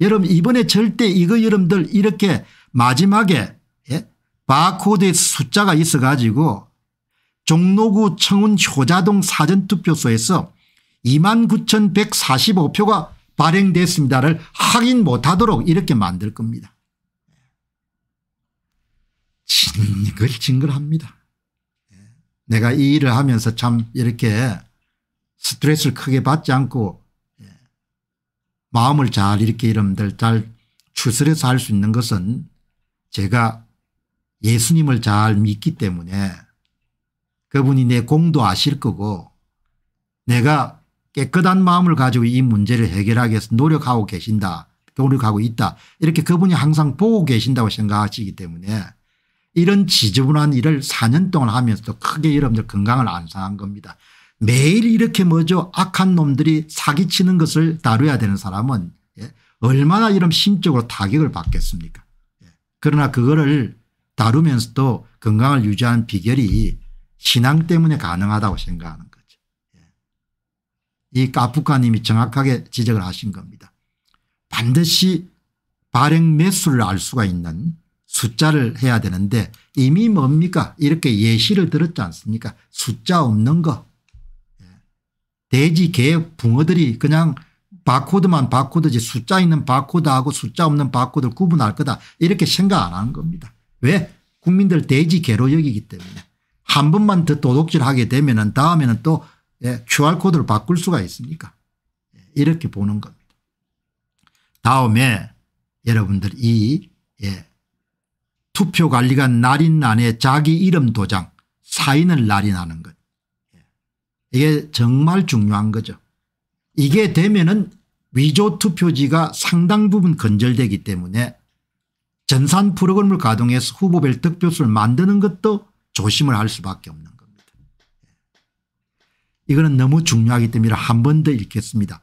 여러분 이번에 절대 이거 여러분들 이렇게 마지막에 예? 바코드에 숫자가 있어 가지고 종로구 청운 효자동 사전투표소에서 29,145표가 발행됐습니다를 확인 못하도록 이렇게 만들 겁니다. 징글징글합니다. 내가 이 일을 하면서 참 이렇게 스트레스를 크게 받지 않고 마음을 잘 이렇게 이름들 잘 추스려서 할 수 있는 것은 제가 예수님을 잘 믿기 때문에 그분이 내 공도 아실 거고 내가 깨끗한 마음을 가지고 이 문제를 해결하기 위해서 노력하고 계신다 노력하고 있다 이렇게 그분이 항상 보고 계신다고 생각하시기 때문에 이런 지저분한 일을 4년 동안 하면서도 크게 여러분들 건강을 안상한 겁니다. 매일 이렇게 뭐죠 악한 놈들이 사기치는 것을 다뤄야 되는 사람은 예? 얼마나 이런 심적으로 타격을 받겠습니까 예? 그러나 그거를 다루면서도 건강을 유지하는 비결이 신앙 때문에 가능하다고 생각하는 거죠. 예. 이까프카님이 정확하게 지적을 하신 겁니다. 반드시 발행 매수를 알 수가 있는 숫자를 해야 되는데 이미 뭡니까 이렇게 예시를 들었지 않습니까 숫자 없는 거 예. 돼지 개 붕어들이 그냥 바코드만 바코드지 숫자 있는 바코드하고 숫자 없는 바코드를 구분할 거다 이렇게 생각 안 하는 겁니다. 왜 국민들 돼지 개로 여기기 때문에 한 번만 더 도둑질하게 되면 은 다음에는 또 예, QR코드를 바꿀 수가 있습니까 예, 이렇게 보는 겁니다. 다음에 여러분들 이 예, 투표관리관 날인 안에 자기 이름 도장 사인을 날인하는 것. 이게 정말 중요한 거죠. 이게 되면은 위조 투표지가 상당 부분 건절되기 때문에 전산 프로그램을 가동해서 후보별 득표수를 만드는 것도 조심을 할 수밖에 없는 겁니다. 이거는 너무 중요하기 때문에 한 번 더 읽겠습니다.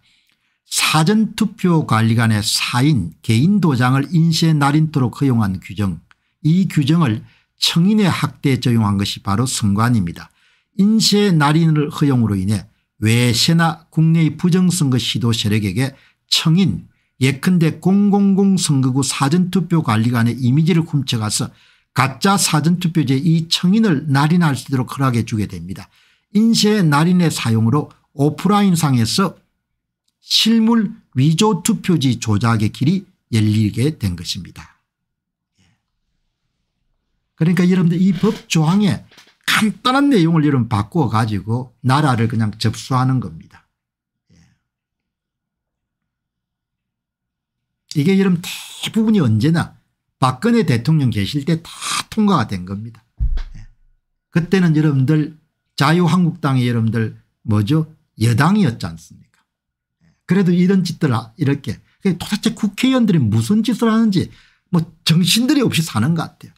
사전투표관리관의 사인 개인 도장을 인쇄 날인토록 허용한 규정 이 규정을 청인의 학대에 적용한 것이 바로 선관입니다. 인쇄 날인을 허용으로 인해 외세나 국내의 부정선거 시도 세력에게 청인 예컨대 000 선거구 사전투표 관리관의 이미지를 훔쳐가서 가짜 사전투표제 이 청인을 날인할 수 있도록 허락해 주게 됩니다. 인쇄 날인의 사용으로 오프라인상에서 실물 위조 투표지 조작의 길이 열리게 된 것입니다. 그러니까 여러분들 이 법조항에 간단한 내용을 여러분 바꾸어 가지고 나라를 그냥 접수하는 겁니다. 예. 이게 여러분 대부분이 언제나 박근혜 대통령 계실 때 다 통과가 된 겁니다. 예. 그때는 여러분들 자유한국당이 여러분들 뭐죠 여당이었지 않습니까 예. 그래도 이런 짓들 이렇게 도대체 국회의원들이 무슨 짓을 하는지 뭐 정신들이 없이 사는 것 같아요.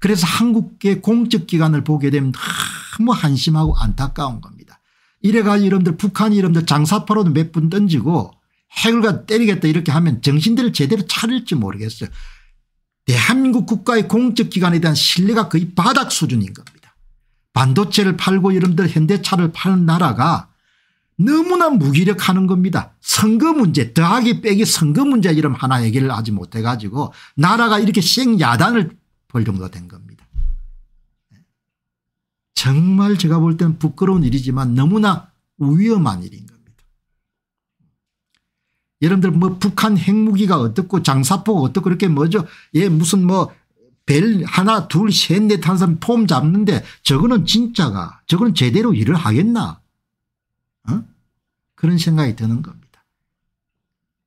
그래서 한국계 공적기관을 보게 되면 너무 한심하고 안타까운 겁니다. 이래가지고 여러분들 북한이 여러분들 장사포로도 몇 분 던지고 핵을 가 때리겠다 이렇게 하면 정신들을 제대로 차릴지 모르겠어요. 대한민국 국가의 공적기관에 대한 신뢰가 거의 바닥 수준인 겁니다. 반도체를 팔고 여러분들 현대차를 파는 나라가 너무나 무기력하는 겁니다. 선거 문제 더하기 빼기 선거 문제 이름 하나 얘기를 하지 못해 가지고 나라가 이렇게 쌩 야단을 벌 정도 된 겁니다. 네. 정말 제가 볼 때는 부끄러운 일이지만 너무나 위험한 일인 겁니다. 여러분들 뭐 북한 핵무기가 어떻고 장사포가 어떻고 그렇게 뭐죠. 예 무슨 뭐 벨 하나 둘 셋 넷 한 사람 폼 잡는데 저거는 진짜가 저거는 제대로 일을 하겠나 어? 그런 생각이 드는 겁니다.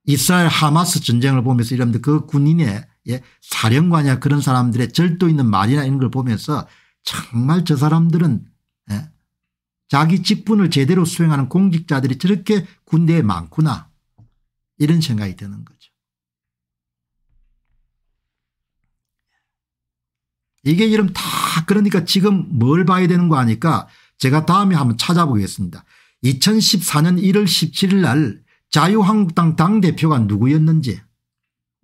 이스라엘 하마스 전쟁을 보면서 이러면그 군인의 예, 사령관이야 그런 사람들의 절도 있는 말이나 이런 걸 보면서 정말 저 사람들은 예, 자기 직분을 제대로 수행하는 공직자들이 저렇게 군대에 많구나 이런 생각이 드는 거죠. 이게 이름 다 그러니까 지금 뭘 봐야 되는 거 아니까 제가 다음에 한번 찾아보겠습니다. 2014년 1월 17일 날 자유한국당 당대표가 누구였는지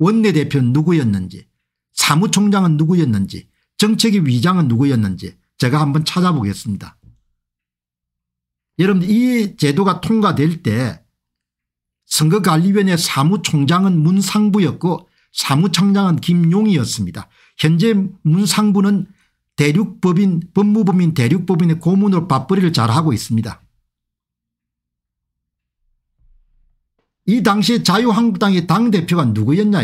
원내대표는 누구였는지 사무총장은 누구였는지 정책의 위장은 누구였는지 제가 한번 찾아보겠습니다. 여러분 이 제도가 통과될 때 선거관리위원회 사무총장은 문상부였고 사무총장은 김용이었습니다. 현재 문상부는 대륙법인 법무법인 대륙법인의 고문으로 밥벌이를 잘하고 있습니다. 이 당시 자유한국당의 당대표가 누구였냐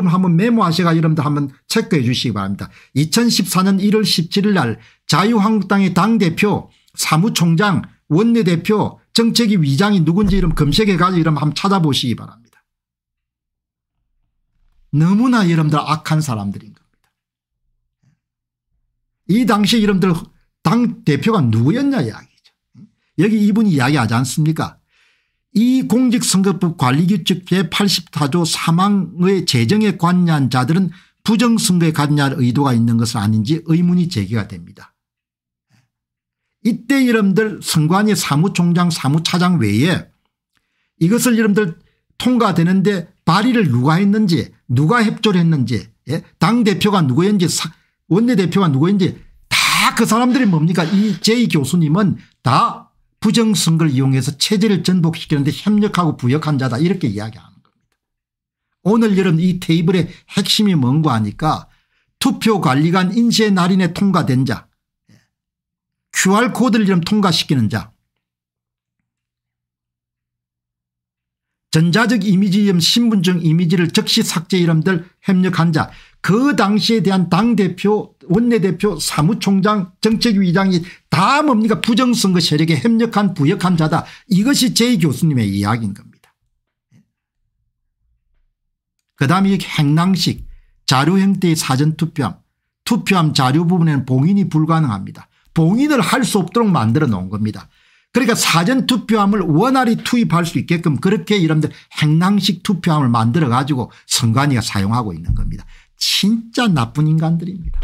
여러분 한번 메모하셔가 여러분들 한 번 체크해 주시기 바랍니다. 2014년 1월 17일 날 자유한국당의 당대표 사무총장 원내대표 정책위 위장이 누군지 이름 검색해 가지고 이름 한번 찾아보시기 바랍니다. 너무나 여러분들 악한 사람들인 겁니다. 이 당시 여러분들 당대표가 누구였냐 이야기죠. 여기 이분이 이야기하지 않습니까 이 공직선거법 관리규칙 제84조 3망의 재정에 관여한 자들은 부정선거에 관여할 의도가 있는 것은 아닌지 의문이 제기가 됩니다. 이때 여러분들 선관위 사무총장 사무차장 외에 이것을 여러분들 통과되는데 발의를 누가 했는지 누가 협조를 했는지 예? 당대표가 누구였는지 원내대표가 누구였는지 다 그 사람들이 뭡니까 이 제이 교수님은 다 부정선거를 이용해서 체제를 전복시키는데 협력하고 부역한 자다 이렇게 이야기하는 겁니다. 오늘 여러분 이 테이블의 핵심이 뭔가 하니까 투표관리관 인쇄 날인에 통과된 자 QR코드를 여러 통과시키는 자 전자적 이미지 이름 신분증 이미지를 즉시 삭제 이름들 협력한 자그 당시에 대한 당대표 원내대표 사무총장 정책위의장이 다 뭡니까 부정선거 세력에 협력한 부역한 자다 이것이 제 교수님의 이야기인 겁니다. 그 다음에 행랑식 자료 형태의 사전투표함 투표함 자료 부분에는 봉인이 불가능합니다. 봉인을 할 수 없도록 만들어 놓은 겁니다. 그러니까 사전투표함을 원활히 투입할 수 있게끔 그렇게 이런들 행랑식 투표함을 만들어 가지고 선관위가 사용하고 있는 겁니다. 진짜 나쁜 인간들입니다.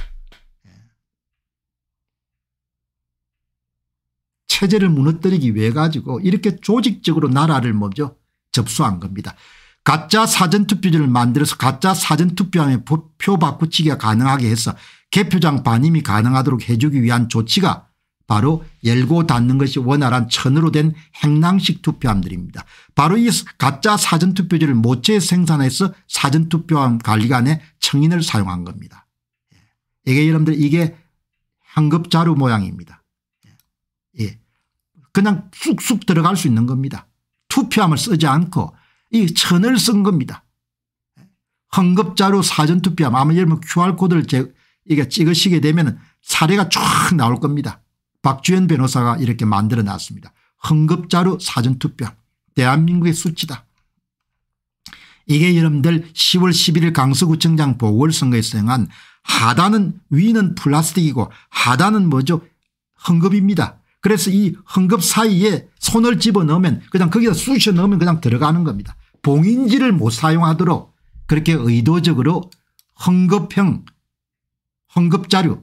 체제를 무너뜨리기 위해 가지고 이렇게 조직적으로 나라를 뭐죠 접수한 겁니다. 가짜 사전투표지를 만들어서 가짜 사전투표함에 표 바꾸치기가 가능하게 해서 개표장 반임이 가능하도록 해주기 위한 조치가 바로 열고 닫는 것이 원활한 천으로 된 행랑식 투표함들입니다. 바로 이 가짜 사전투표지를 모체 생산해서 사전투표함 관리관에 청인을 사용한 겁니다. 예. 이게 여러분들 이게 한급자루 모양입니다. 예. 예. 그냥 쑥쑥 들어갈 수 있는 겁니다. 투표함을 쓰지 않고 이 천을 쓴 겁니다. 헌급자로 예. 사전투표함 아마 여러분 QR코드를 이게 찍으시게 되면 사례가 쫙 나올 겁니다. 박주현 변호사가 이렇게 만들어놨습니다. 헌급자료 사전투표 대한민국의 수치다. 이게 여러분들 10월 11일 강서구청장 보궐선거에 수행한 하단은 위는 플라스틱이고 하단은 뭐죠 헌급입니다. 그래서 이 헌급 사이에 손을 집어넣으면 그냥 거기다 쑤셔 넣으면 그냥 들어가는 겁니다. 봉인지를 못 사용하도록 그렇게 의도적으로 헌급형 헌급자료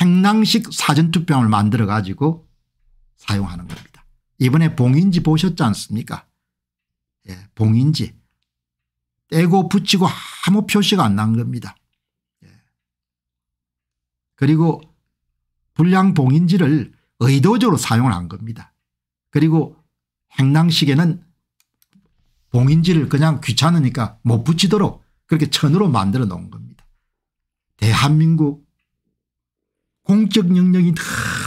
행랑식 사전투병을 만들어 가지고 사용하는 겁니다. 이번에 봉인지 보셨지 않습니까 예, 봉인지 떼고 붙이고 아무 표시가 안 난 겁니다. 예. 그리고 불량 봉인지를 의도적으로 사용을 한 겁니다. 그리고 행랑식에는 봉인지를 그냥 귀찮으니까 못 붙이도록 그렇게 천으로 만들어 놓은 겁니다. 대한민국 공적 영역이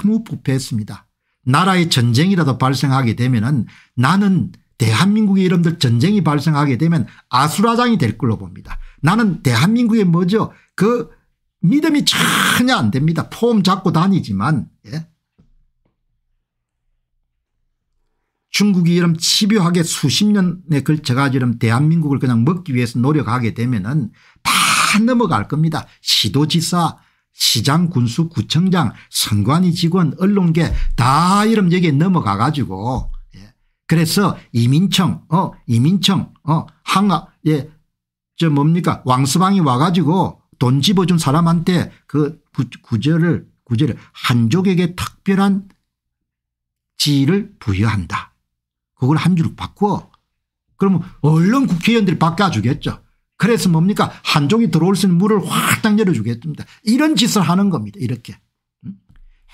너무 부패했습니다. 나라의 전쟁이라도 발생하게 되면 나는 대한민국의 이름들 전쟁이 발생하게 되면 아수라장이 될 걸로 봅니다. 나는 대한민국의 뭐죠 그 믿음이 전혀 안 됩니다. 폼 잡고 다니지만 예? 중국이 이런 집요하게 수십 년에 걸쳐 가지고 이런 대한민국을 그냥 먹기 위해서 노력하게 되면은 다 넘어갈 겁니다. 시도지사 시장 군수 구청장 선관위 직원 언론계 다 이름 여기에 넘어가 가지고 예. 그래서 이민청 어 이민청 어 항아 예저 뭡니까 왕서방이 와가지고 돈 집어준 사람한테 그구절를구절를 한족에게 특별한 지위를 부여한다. 그걸 한줄로 바꿔. 그러면 얼른 국회의원들이 바꿔주겠죠. 그래서 뭡니까 한쪽이 들어올 수 있는 물을 확 딱 열어주겠습니다. 이런 짓을 하는 겁니다. 이렇게. 음?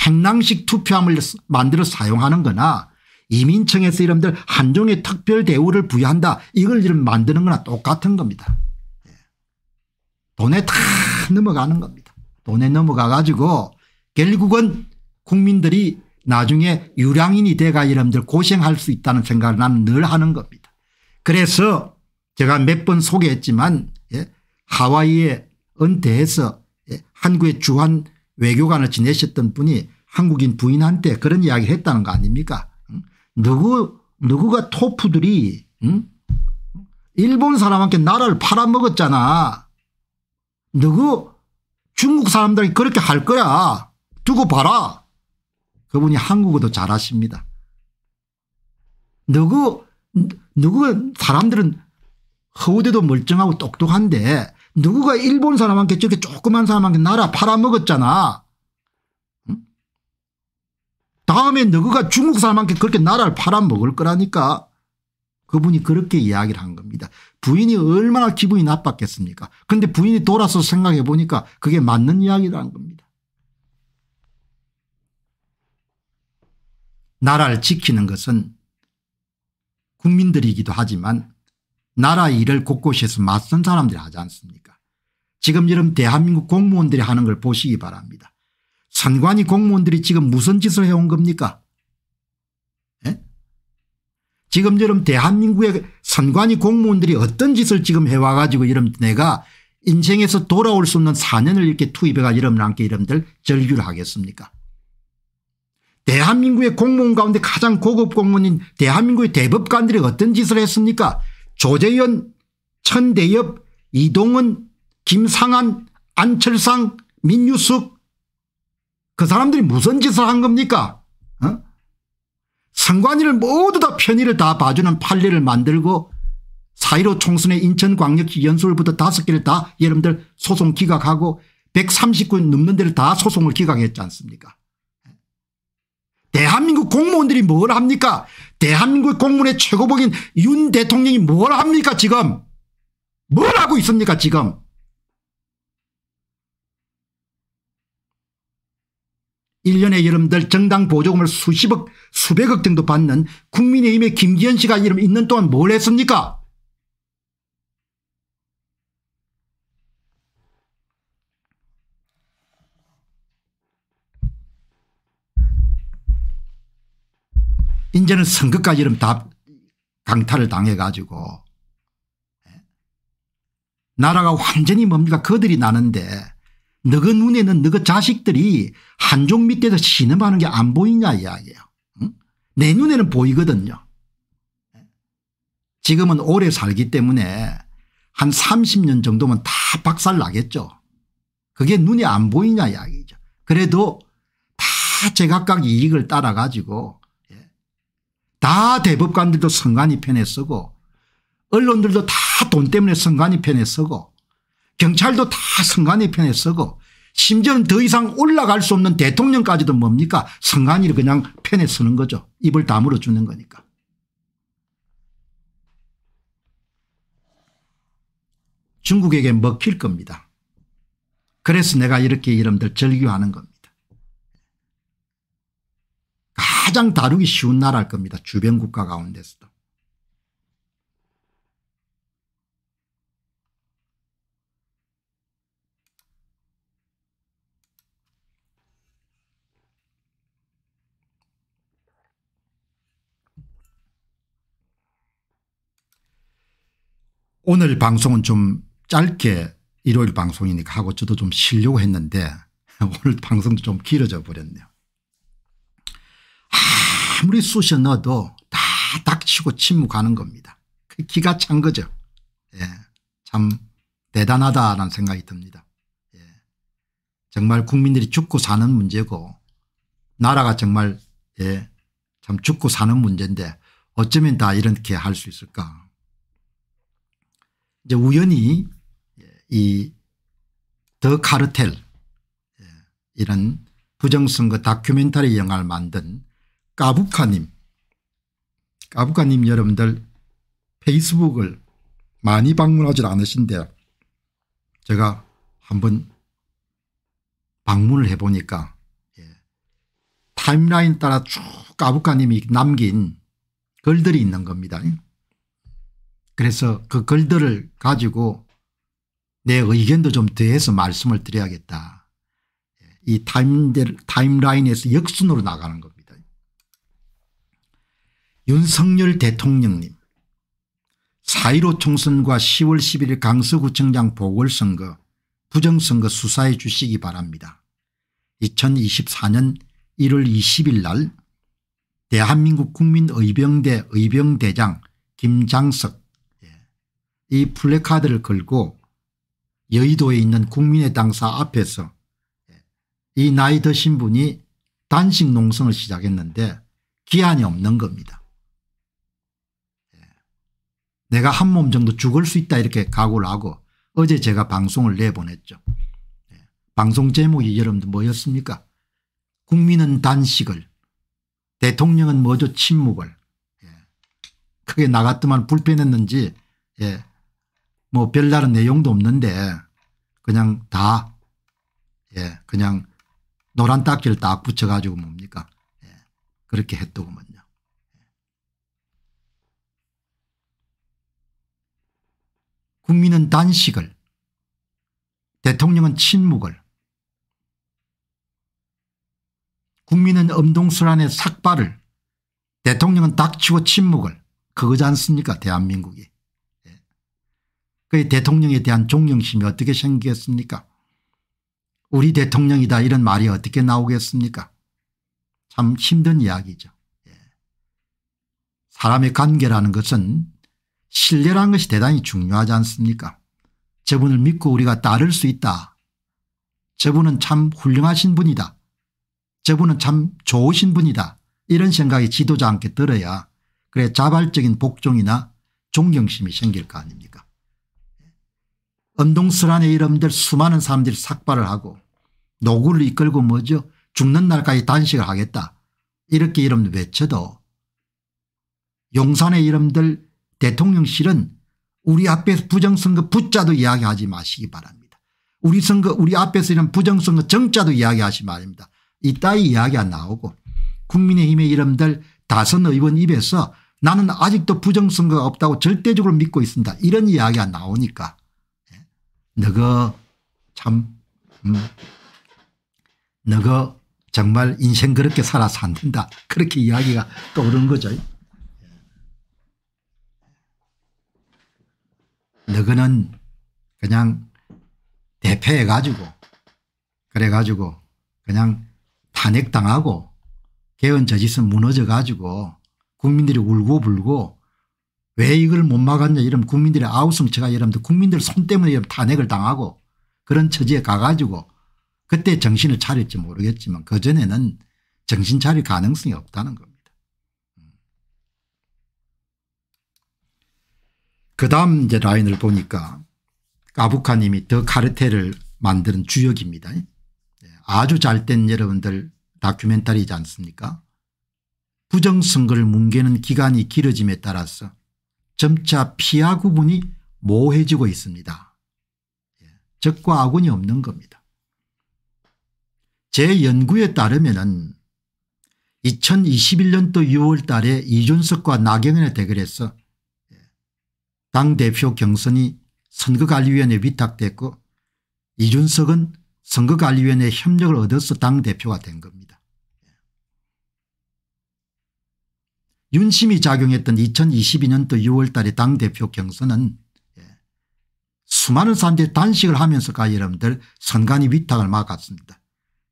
행랑식 투표함을 만들어 사용하는 거나 이민청에서 이름들 한종의 특별 대우를 부여한다 이걸 이름 만드는 거나 똑같은 겁니다. 예. 돈에 다 넘어가는 겁니다. 돈에 넘어가 가지고 결국은 국민들이 나중에 유량인이 돼가 이름들 고생할 수 있다는 생각을 나는 늘 하는 겁니다. 그래서 제가 몇 번 소개했지만 예? 하와이에 은퇴해서 예? 한국의 주한 외교관을 지내셨던 분이 한국인 부인한테 그런 이야기를 했다는 거 아닙니까 누구 누구가 토프들이 응? 일본 사람한테 나라를 팔아먹었잖아 누구 중국 사람들이 그렇게 할 거야 두고 봐라 그분이 한국어도 잘하십니다 누구 누구 사람들은 허우대도 멀쩡하고 똑똑한데 누구가 일본 사람한테 저렇게 조그만 사람한테 나라 팔아먹었잖아. 응? 다음에 누구가 중국 사람한테 그렇게 나라를 팔아먹을 거라니까. 그분이 그렇게 이야기를 한 겁니다. 부인이 얼마나 기분이 나빴겠습니까. 근데 부인이 돌아서 생각해 보니까 그게 맞는 이야기를한 겁니다. 나라를 지키는 것은 국민들이기도 하지만 나라 일을 곳곳에서 맞선 사람들이 하지 않습니까 지금 이런 대한민국 공무원들이 하는 걸 보시기 바랍니다. 선관위 공무원들이 지금 무슨 짓을 해온 겁니까 에? 예? 지금 이런 대한민국의 선관위 공무원들이 어떤 짓을 지금 해와 가지고 이런 내가 인생에서 돌아올 수 없는 4년을 이렇게 투입해가 여러분 함께 이름들 절규를 하겠습니까 대한민국의 공무원 가운데 가장 고급 공무원인 대한민국의 대법관들이 어떤 짓을 했습니까 조재현, 천대엽, 이동은, 김상한, 안철상, 민유숙 그 사람들이 무슨 짓을 한 겁니까? 어? 선관위를 모두 다 편의를 다 봐주는 판례를 만들고 4.15 총선에 인천광역시 연설부터 다섯 개를 다 여러분들 소송 기각하고 1 3 9건 넘는 데를 다 소송을 기각했지 않습니까 대한민국 공무원들이 뭘 합니까 대한민국 공무원의 최고봉인 윤 대통령이 뭘 합니까 지금 뭘 하고 있습니까 지금 1년에 여러분들 정당 보조금을 수십억 수백억 정도 받는 국민의힘의 김기현 씨가 이름 있는 동안 뭘 했습니까 이제는 선거까지 는다 강탈을 당해 가지고 예? 나라가 완전히 뭡니까 그들이 나는데 너그 눈에는 너그 자식들이 한 종 밑에서 신음하는 게 안 보이냐 이야기예요. 내 눈에는 보이거든요. 예? 지금은 오래 살기 때문에 한 30년 정도면 다 박살 나겠죠. 그게 눈에 안 보이냐 이야기죠. 그래도 다 제각각 이익을 따라 가지고 다 대법관들도 선관위 편에 서고 언론들도 다 돈 때문에 선관위 편에 서고 경찰도 다 선관위 편에 서고 심지어는 더 이상 올라갈 수 없는 대통령까지도 뭡니까 선관위를 그냥 편에 서는 거죠. 입을 다물어 주는 거니까. 중국에게 먹힐 겁니다. 그래서 내가 이렇게 이름들 절규하는 겁니다. 가장 다루기 쉬운 나라일 겁니다. 주변 국가 가운데서도. 오늘 방송은 좀 짧게 일요일 방송이니까 하고 저도 좀 쉬려고 했는데 오늘 방송도 좀 길어져 버렸네요. 아무리 쑤셔 넣어도 다 닥치고 침묵하는 겁니다. 그 기가 찬 거죠. 예, 참 대단하다라는 생각이 듭니다. 예, 정말 국민들이 죽고 사는 문제고 나라가 정말 예, 참 죽고 사는 문제인데 어쩌면 다 이렇게 할 수 있을까. 이제 우연히 예, 이더 카르텔 예, 이런 부정선거 다큐멘터리 영화를 만든 까부카님. 까부카님 여러분들 페이스북을 많이 방문하지 않으신데 제가 한번 방문을 해보니까 예. 타임라인 따라 쭉 까부카님이 남긴 글들이 있는 겁니다. 그래서 그 글들을 가지고 내 의견도 좀 더해서 말씀을 드려야겠다. 이 타임라인에서 역순으로 나가는 겁니다. 윤석열 대통령님 4.15 총선과 10월 11일 강서구청장 보궐선거 부정선거 수사해 주시기 바랍니다. 2024년 1월 20일 날 대한민국 국민의병대 의병대장 김장석 예, 이 플래카드를 걸고 여의도에 있는 국민의 당사 앞에서 예, 이 나이 드신 분이 단식 농성을 시작했는데 기한이 없는 겁니다. 내가 한 몸 정도 죽을 수 있다 이렇게 각오를 하고 어제 제가 방송을 내보냈죠. 예. 방송 제목이 여러분들 뭐였습니까? 국민은 단식을 대통령은 뭐죠 침묵을 예. 크게 나갔더만 불편했는지 예. 뭐 별다른 내용도 없는데 그냥 다 그냥 노란 딱지를 딱 붙여가지고 뭡니까 그렇게 했더구먼 국민은 단식을 대통령은 침묵을 국민은 엄동순환의 삭발을 대통령은 닥치고 침묵을 그거지 않습니까 대한민국이. 그 대통령에 대한 존경심이 어떻게 생기겠습니까 우리 대통령이다 이런 말이 어떻게 나오겠습니까 참 힘든 이야기죠. 예. 사람의 관계라는 것은 신뢰란 것이 대단히 중요하지 않습니까 저분을 믿고 우리가 따를 수 있다. 저분은 참 훌륭하신 분이다. 저분은 참 좋으신 분이다. 이런 생각이 지도자한테 들어야 그래 자발적인 복종이나 존경심이 생길 거 아닙니까 언동스란의 이름들 수많은 사람들이 삭발을 하고 노구를 이끌고 뭐죠 죽는 날까지 단식을 하겠다 이렇게 이름 외쳐도 용산의 이름들 대통령실은 우리 앞에서 부정선거 부자도 이야기하지 마시기 바랍니다. 우리 선거 우리 앞에서 이런 부정선거 정자도 이야기하지 말입니다. 이따위 이야기가 나오고 국민의힘의 이름들 다선 의원 입에서 나는 아직도 부정선거가 없다고 절대적으로 믿고 있습니다. 이런 이야기가 나오니까 예? 너거 참 음, 너거 정말 인생 그렇게 살아서 안 된다. 그렇게 이야기가 떠오른 거죠. 너그는 그냥 대패해 가지고 그래 가지고 그냥 탄핵당하고 개헌 저지선 무너져 가지고 국민들이 울고 불고 왜 이걸 못 막았냐 이러면 국민들의 아우성처가 여러분들 국민들 손 때문에 이러 탄핵을 당하고 그런 처지에 가가지고 그때 정신을 차릴지 모르겠지만 그전에는 정신 차릴 가능성이 없다는 거 그다음 이제 라인을 보니까 까부카님이더 카르텔을 만드는 주역입니다. 예, 아주 잘된 여러분들 다큐멘터리지 않습니까? 부정선거를 뭉개는 기간이 길어짐에 따라서 점차 피하 구분이 모호해지고 있습니다. 예, 적과 아군이 없는 겁니다. 제 연구에 따르면 2021년도 6월 달에 이준석과 나경원의 대결에서 당대표 경선이 선거관리위원회 위탁됐고 이준석은 선거관리위원회 협력을 얻어서 당대표가 된 겁니다. 예. 윤심이 작용했던 2022년도 6월 달에 당대표 경선은 예, 수많은 사람들이 단식을 하면서가지 여러분들 선관위 위탁을 막았습니다.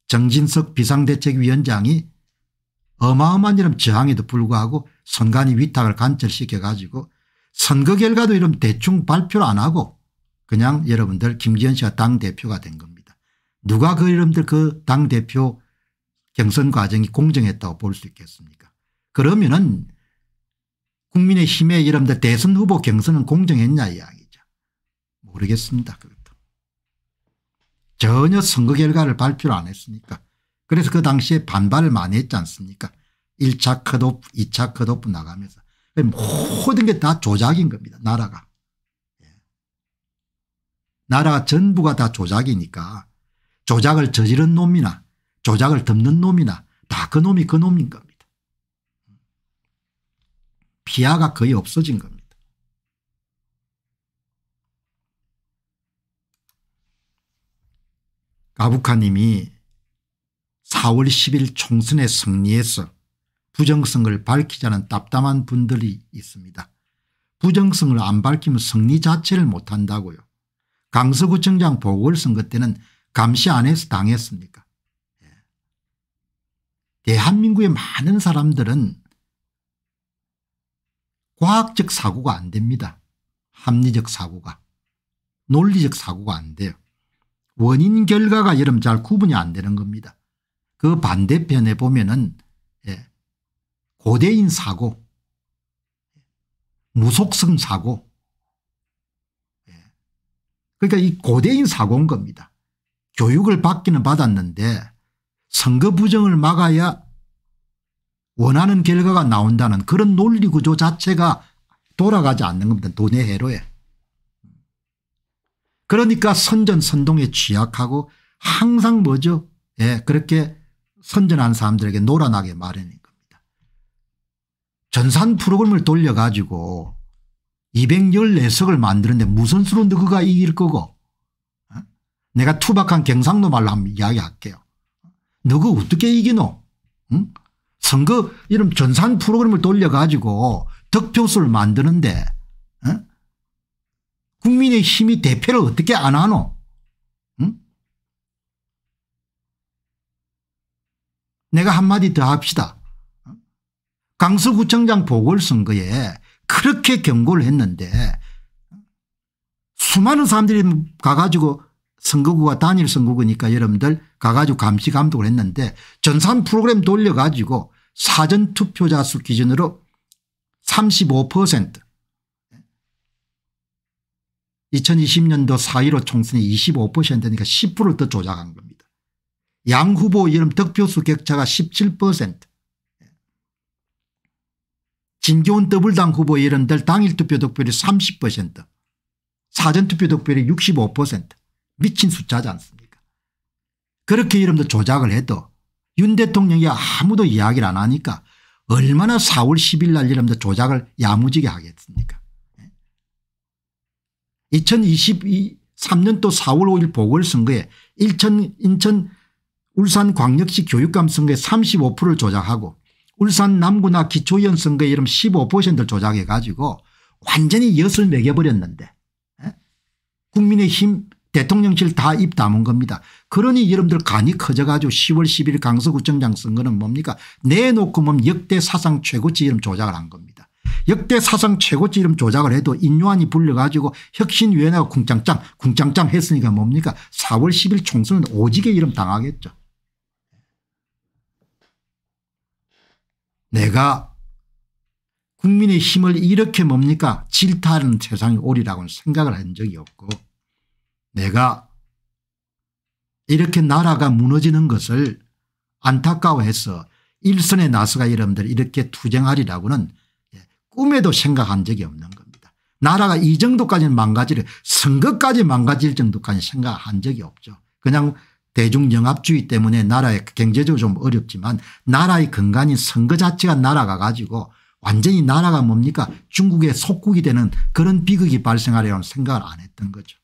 정진석 비상대책위원장이 어마어마한 이런 저항에도 불구하고 선관위 위탁을 간절시켜 가지고 선거 결과도 이런 대충 발표를 안 하고 그냥 여러분들 김기현 씨가 당대표가 된 겁니다. 누가 그 여러분들 그 당대표 경선 과정이 공정했다고 볼 수 있겠습니까 그러면은 국민의힘의 여러분들 대선 후보 경선은 공정했냐 이야기죠. 모르겠습니다. 그것도. 전혀 선거 결과를 발표를 안 했으니까. 그래서 그 당시에 반발을 많이 했지 않습니까 1차 컷오프 2차 컷오프 나가면서 그 모든 게 다 조작인 겁니다. 나라가. 예. 나라 전부가 다 조작이니까 조작을 저지른 놈이나 조작을 덮는 놈이나 다 그 놈이 그 놈인 겁니다. 피아가 거의 없어진 겁니다. 아부카님이 4월 10일 총선에 승리해서 부정성을 밝히자는 답답한 분들이 있습니다. 부정성을 안 밝히면 승리 자체를 못한다고요. 강서구청장 보궐선거 때는 감시 안 해서 당했습니까? 예. 대한민국의 많은 사람들은 과학적 사고가 안 됩니다. 합리적 사고가. 논리적 사고가 안 돼요. 원인 결과가 여러분 잘 구분이 안 되는 겁니다. 그 반대편에 보면 은 고대인 사고 무속성 사고 예. 그러니까 이 고대인 사고인 겁니다. 교육을 받기는 받았는데 선거 부정을 막아야 원하는 결과가 나온다는 그런 논리구조 자체가 돌아가지 않는 겁니다. 돈의 해로에. 그러니까 선전선동에 취약하고 항상 뭐죠. 예, 그렇게 선전한 사람들에게 놀아나게 마련인 거 전산 프로그램을 돌려가지고 214석을 만드는데 무슨 수로 너가 이길 거고 어? 내가 투박한 경상도 말로 한번 이야기할게요. 너가 어떻게 이기노? 응? 선거 이런 전산 프로그램을 돌려가지고 득표수를 만드는데 응? 어? 국민의 힘이 대표를 어떻게 안 하노? 응? 내가 한마디 더 합시다. 강서구청장 보궐선거에 그렇게 경고를 했는데 수많은 사람들이 가가지고 선거구가 단일 선거구니까 여러분들 가가지고 감시 감독을 했는데 전산 프로그램 돌려가지고 사전 투표자 수 기준으로 35% 2020년도 4.15 총선이 25%니까 1 0 더 조작한 겁니다. 양 후보 이름 득표수 격차가 17% 진교훈 더블당 후보 이원들 당일 투표 득표율이 30% 사전투표 득표율이 65% 미친 숫자지 않습니까 그렇게 이름도 조작을 해도 윤 대통령이 아무도 이야기를 안 하니까 얼마나 4월 10일 날 이름도 조작을 야무지게 하겠습니까 2023년 도 4월 5일 보궐선거에 인천 울산 광역시 교육감 선거에 35%를 조작하고 울산 남구나 기초연선거 이름 15% 조작해 가지고 완전히 엿을 매겨버렸는데 예? 국민의힘 대통령실 다 입 다문 겁니다. 그러니 여러분들 간이 커져 가지고 10월 10일 강서구청장 선거는 뭡니까 내놓고 뭐 역대 사상 최고치 이름 조작을 한 겁니다. 역대 사상 최고치 이름 조작을 해도 인요한이 불려가지고 혁신위원회가 궁장짱 궁장짱 했으니까 뭡니까 4월 10일 총선은 오지게 이름 당하겠죠. 내가 국민의 힘을 이렇게 뭡니까 질타하는 세상이 오리라고는 생각을 한 적이 없고 내가 이렇게 나라가 무너지는 것을 안타까워해서 일선에 나서가 여러분들 이렇게 투쟁하리라고는 예, 꿈에도 생각한 적이 없는 겁니다. 나라가 이 정도까지는 망가지를 선거까지 망가질 정도까지 생각한 적이 없죠. 그냥 대중영합주의 때문에 나라의 경제적으로 좀 어렵지만 나라의 근간인 선거 자체가 날아가 가지고 완전히 나라가 뭡니까 중국의 속국이 되는 그런 비극이 발생하려는 생각을 안 했던 거죠.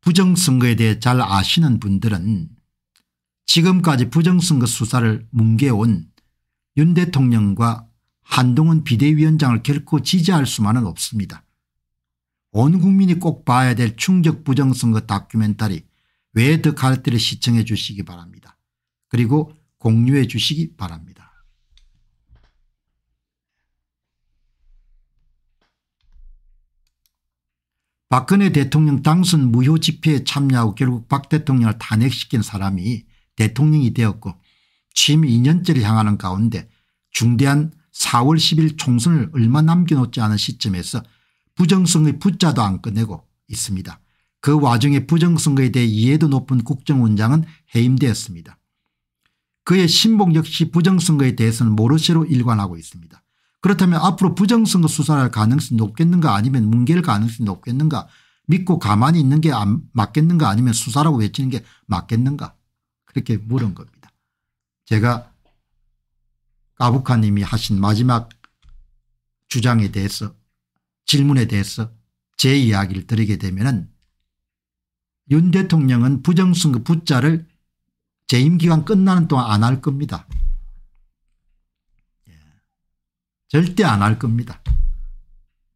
부정선거에 대해 잘 아시는 분들은 지금까지 부정선거 수사를 뭉개온 윤 대통령과 한동훈 비대위원장을 결코 지지할 수만은 없습니다. 온 국민이 꼭 봐야 될 충격 부정선거 다큐멘터리 왜더 갈대를 시청해 주시기 바랍니다. 그리고 공유해 주시기 바랍니다. 박근혜 대통령 당선 무효 집회에 참여하고 결국 박 대통령을 탄핵시킨 사람이 대통령이 되었고 취임 2년째를 향하는 가운데 중대한 4월 10일 총선을 얼마 남겨놓지 않은 시점에서 부정선거의 붓자도 안 꺼내고 있습니다. 그 와중에 부정선거에 대해 이해도 높은 국정원장은 해임되었습니다. 그의 신봉 역시 부정선거에 대해서는 모르쇠로 일관하고 있습니다. 그렇다면 앞으로 부정선거 수사할 가능성이 높겠는가 아니면 뭉개 가능성이 높겠는가 믿고 가만히 있는 게 맞겠는가 아니면 수사라고 외치는 게 맞겠는가 그렇게 물은 겁니다. 제가 아부카님이 하신 마지막 주장에 대해서 질문에 대해서 제 이야기를 드리게 되면 윤 대통령은 부정선거 부자를 재임기간 끝나는 동안 안 할 겁니다. 예. 절대 안 할 겁니다.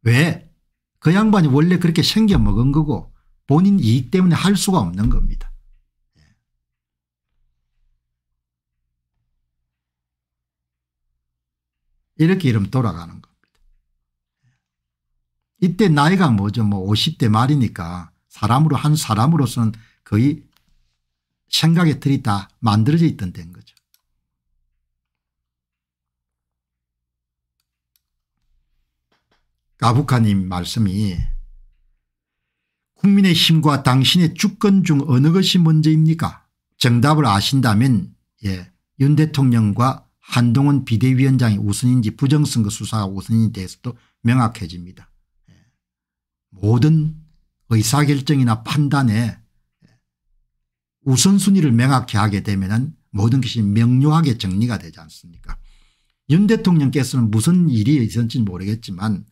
왜? 그 양반이 원래 그렇게 생겨먹은 거고 본인 이익 때문에 할 수가 없는 겁니다. 이렇게 이러면 돌아가는 겁니다. 이때 나이가 뭐죠. 뭐 50대 말이니까 사람으로 한 사람으로서는 거의 생각의 틀이 다 만들어져 있던 된 거죠. 가부카님 말씀이 국민의 힘과 당신의 주권 중 어느 것이 먼저입니까? 정답을 아신다면 예, 윤 대통령과 한동훈 비대위원장이 우선인지 부정선거 수사가 우선인지 대해서도 명확해집니다. 예. 모든 의사결정이나 판단에 우선순위를 명확히 하게 되면 모든 것이 명료하게 정리가 되지 않습니까 윤 대통령께서는 무슨 일이 있었는지 모르겠지만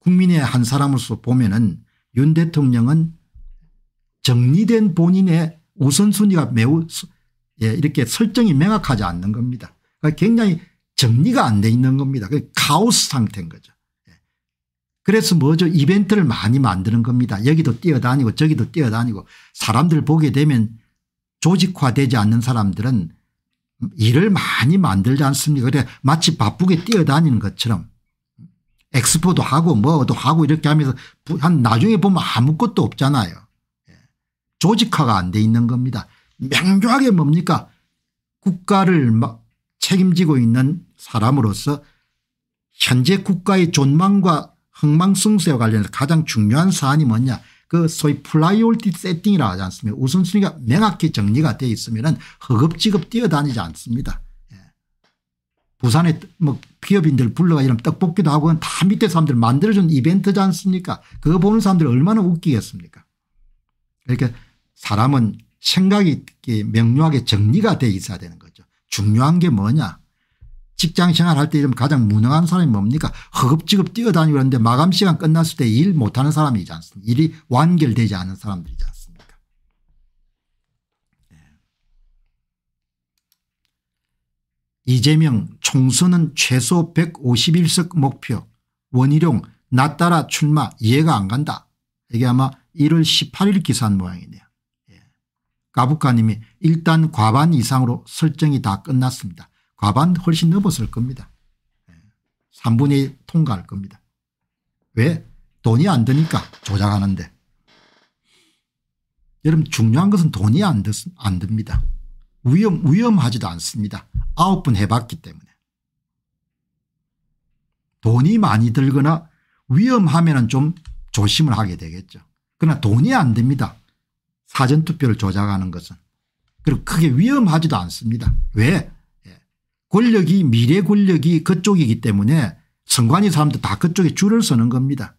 국민의 한 사람으로서 보면 은윤 대통령은 정리된 본인의 우선순위가 매우 예, 이렇게 설정이 명확하지 않는 겁니다. 그러니까 굉장히 정리가 안 돼 있는 겁니다. 카오스 상태인 거죠. 예. 그래서 뭐죠 이벤트를 많이 만드는 겁니다. 여기도 뛰어다니고 저기도 뛰어다니고 사람들 보게 되면 조직화되지 않는 사람들은 일을 많이 만들지 않습니까 그래 마치 바쁘게 뛰어다니는 것처럼 엑스포도 하고 뭐도 하고 이렇게 하면서 한 나중에 보면 아무것도 없잖아요. 예. 조직화가 안 돼 있는 겁니다. 명료하게 뭡니까 국가를 막 책임지고 있는 사람으로서 현재 국가의 존망과 흥망성쇠와 관련해서 가장 중요한 사안이 뭐냐 그 소위 플라이올티 세팅이라 하지 않습니까 우선순위가 명확히 정리가 되어 있으면 허겁지겁 뛰어다니지 않습니다. 예. 부산에 뭐 기업인들 불러가 이런 떡볶이도 하고 다 밑에 사람들 만들어준 이벤트지 않습니까 그거 보는 사람들 얼마나 웃기겠습니까 그러니까 사람은 생각이 명료하게 정리가 돼 있어야 되는 거예요. 중요한 게 뭐냐 직장 생활할 때 이러면 가장 무능한 사람이 뭡니까 허겁지겁 뛰어다니고 그는데 마감 시간 끝났을 때 일 못하는 사람이지 않습니까 일이 완결되지 않은 사람들이지 않습니까 예. 이재명 총선은 최소 151석 목표 원희룡 나 따라 출마 이해가 안 간다 이게 아마 1월 18일 기사인 모양이네요. 까부카님이 일단 과반 이상으로 설정이 다 끝났습니다. 과반 훨씬 넘었을 겁니다. 3분의 예, 1 통과할 겁니다. 왜? 돈이 안 드니까 조작하는데. 여러분 중요한 것은 돈이 안, 드, 안 듭니다. 위험, 위험하지도 않습니다. 아홉 번 해봤기 때문에. 돈이 많이 들거나 위험하면 좀 조심을 하게 되겠죠. 그러나 돈이 안 됩니다. 사전투표를 조작하는 것은 그리고 크게 위험하지도 않습니다. 왜? 예. 권력이 미래 권력이 그쪽이기 때문에 선관위 사람들 다 그쪽에 줄을 서는 겁니다.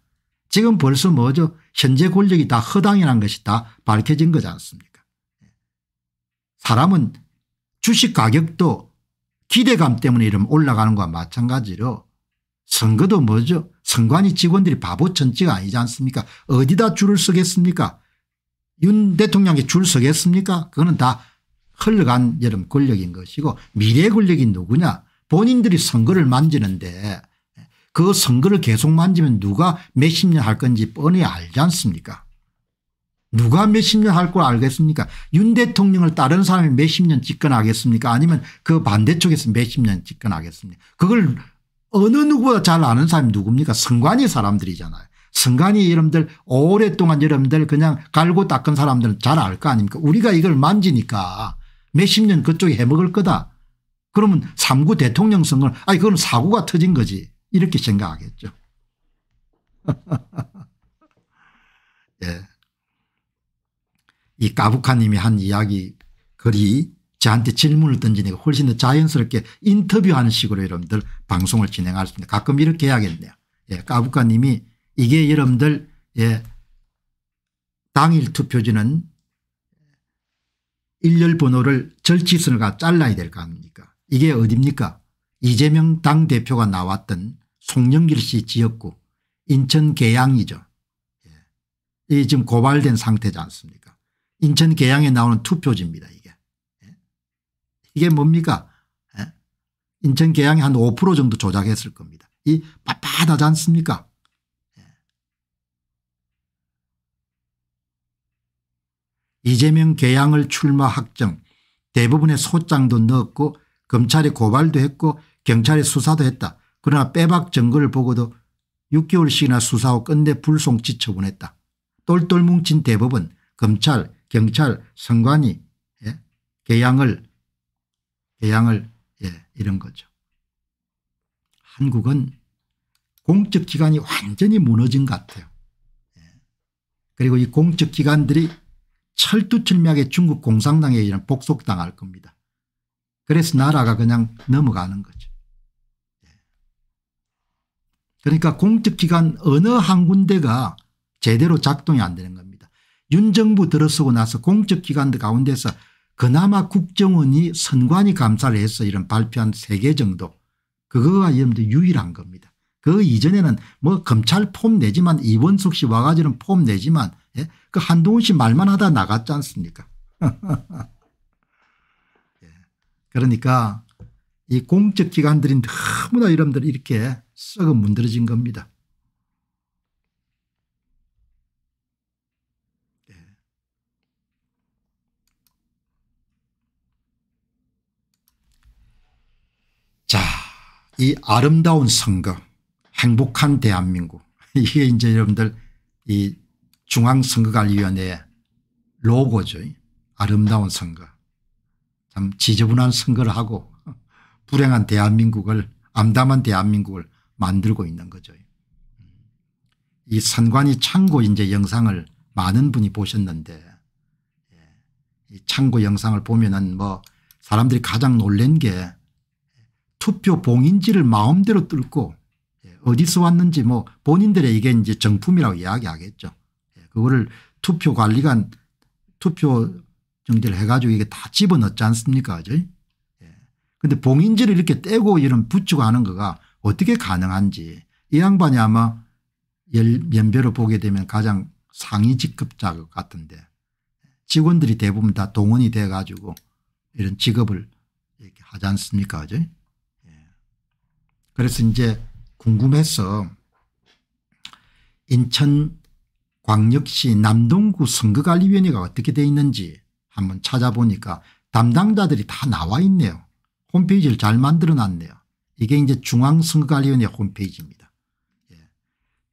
지금 벌써 뭐죠? 현재 권력이 다 허당이라는 것이 다 밝혀진 거지 않습니까? 예. 사람은 주식 가격도 기대감 때문에 이러면 올라가는 것과 마찬가지로 선거도 뭐죠? 선관위 직원들이 바보 천지가 아니지 않습니까? 어디다 줄을 서겠습니까? 윤 대통령이 줄 서겠습니까 그거는 다 흘러간 여름 권력인 것이고 미래 권력이 누구냐 본인들이 선거를 만지는데 그 선거를 계속 만지면 누가 몇십 년 할 건지 뻔히 알지 않습니까 누가 몇십 년 할 걸 알겠습니까 윤 대통령을 다른 사람이 몇십 년 집권하겠습니까 아니면 그 반대쪽에서 몇십 년 집권하겠습니까 그걸 어느 누구보다 잘 아는 사람이 누굽니까 선관위 사람들이잖아요 성관이 여러분들 오랫동안 여러분들 그냥 갈고 닦은 사람들은 잘 알 거 아닙니까 우리가 이걸 만지니까 몇십 년그쪽에 해먹을 거다. 그러면 삼구 대통령선거 아니 그건 사고가 터진 거지 이렇게 생각하겠죠. 예. 이 까부카님이 한 이야기 글이 저한테 질문을 던지니까 훨씬 더 자연스럽게 인터뷰하는 식으로 여러분들 방송을 진행할 수 있는데 가끔 이렇게 해야겠네요. 예, 까부카님이 이게 여러분들 예, 당일 투표지는 일렬 번호를 절치선로 잘라야 될 거 아닙니까 이게 어딥니까 이재명 당대표가 나왔던 송영길시 지역구 인천 계양이죠. 예. 이 지금 고발된 상태지 않습니까 인천 계양에 나오는 투표지입니다 이게. 예. 이게 뭡니까 예. 인천 계양이 한5% 정도 조작했을 겁니다. 이 빳빳하지 않습니까 이재명 개양을 출마 확정 대부분의 소장도 넣었고 검찰에 고발도 했고 경찰에 수사도 했다. 그러나 빼박 증거를 보고도 6개월씩이나 수사하고 끝내 불송치 처분했다. 똘똘 뭉친 대법원 검찰 경찰 선관위 예? 개양을 개항을 예, 이런 거죠. 한국은 공적기관이 완전히 무너진 것 같아요. 예. 그리고 이 공적기관들이 철두철미하게 중국 공산당에 의한 복속당할 겁니다. 그래서 나라가 그냥 넘어가는 거죠. 예. 그러니까 공적기관 어느 한 군데가 제대로 작동이 안 되는 겁니다. 윤정부 들어서고 나서 공적기관들 가운데서 그나마 국정원이 선관위 감사를 해서 이런 발표한 3개 정도 그거가 여러분들 유일한 겁니다. 그 이전에는 뭐 검찰 폼 내지만 이번숙시 와가지고는 폼 내지만 그 한동훈 씨 말만 하다 나갔지 않습니까? 예. 그러니까 이 공적 기관들이 너무나 이름들 이렇게 썩어 문드러진 겁니다. 예. 이 아름다운 선거, 행복한 대한민국. 이게 이제 여러분들 이 중앙선거관리위원회의 로고죠. 아름다운 선거. 참 지저분한 선거를 하고 불행한 대한민국을 암담한 대한민국을 만들고 있는 거죠. 이 선관위 창고 이제 영상을 많은 분이 보셨는데 예, 이 창고 영상을 보면은 뭐 사람들이 가장 놀란 게 투표 봉인지를 마음대로 뚫고 예, 어디서 왔는지 뭐 본인들의 이게 이제 정품이라고 이야기하겠죠. 그거를 투표관리관 투표 정지를 해가지고 이게 다 집어넣지 않습니까 그런데 예. 봉인지를 이렇게 떼고 이런 붙이고 하는 거가 어떻게 가능한지 이 양반이 아마 연배로 보게 되면 가장 상위 직급자 같은데 직원들이 대부분 다 동원이 돼 가지고 이런 직업을 이렇게 하지 않습니까 그죠 예. 그래서 이제 궁금해서 인천 광역시 남동구 선거관리위원회가 어떻게 되어 있는지 한번 찾아보니까 담당자들이 다 나와 있네요. 홈페이지를 잘 만들어놨네요. 이게 이제 중앙선거관리위원회 홈페이지입니다. 예.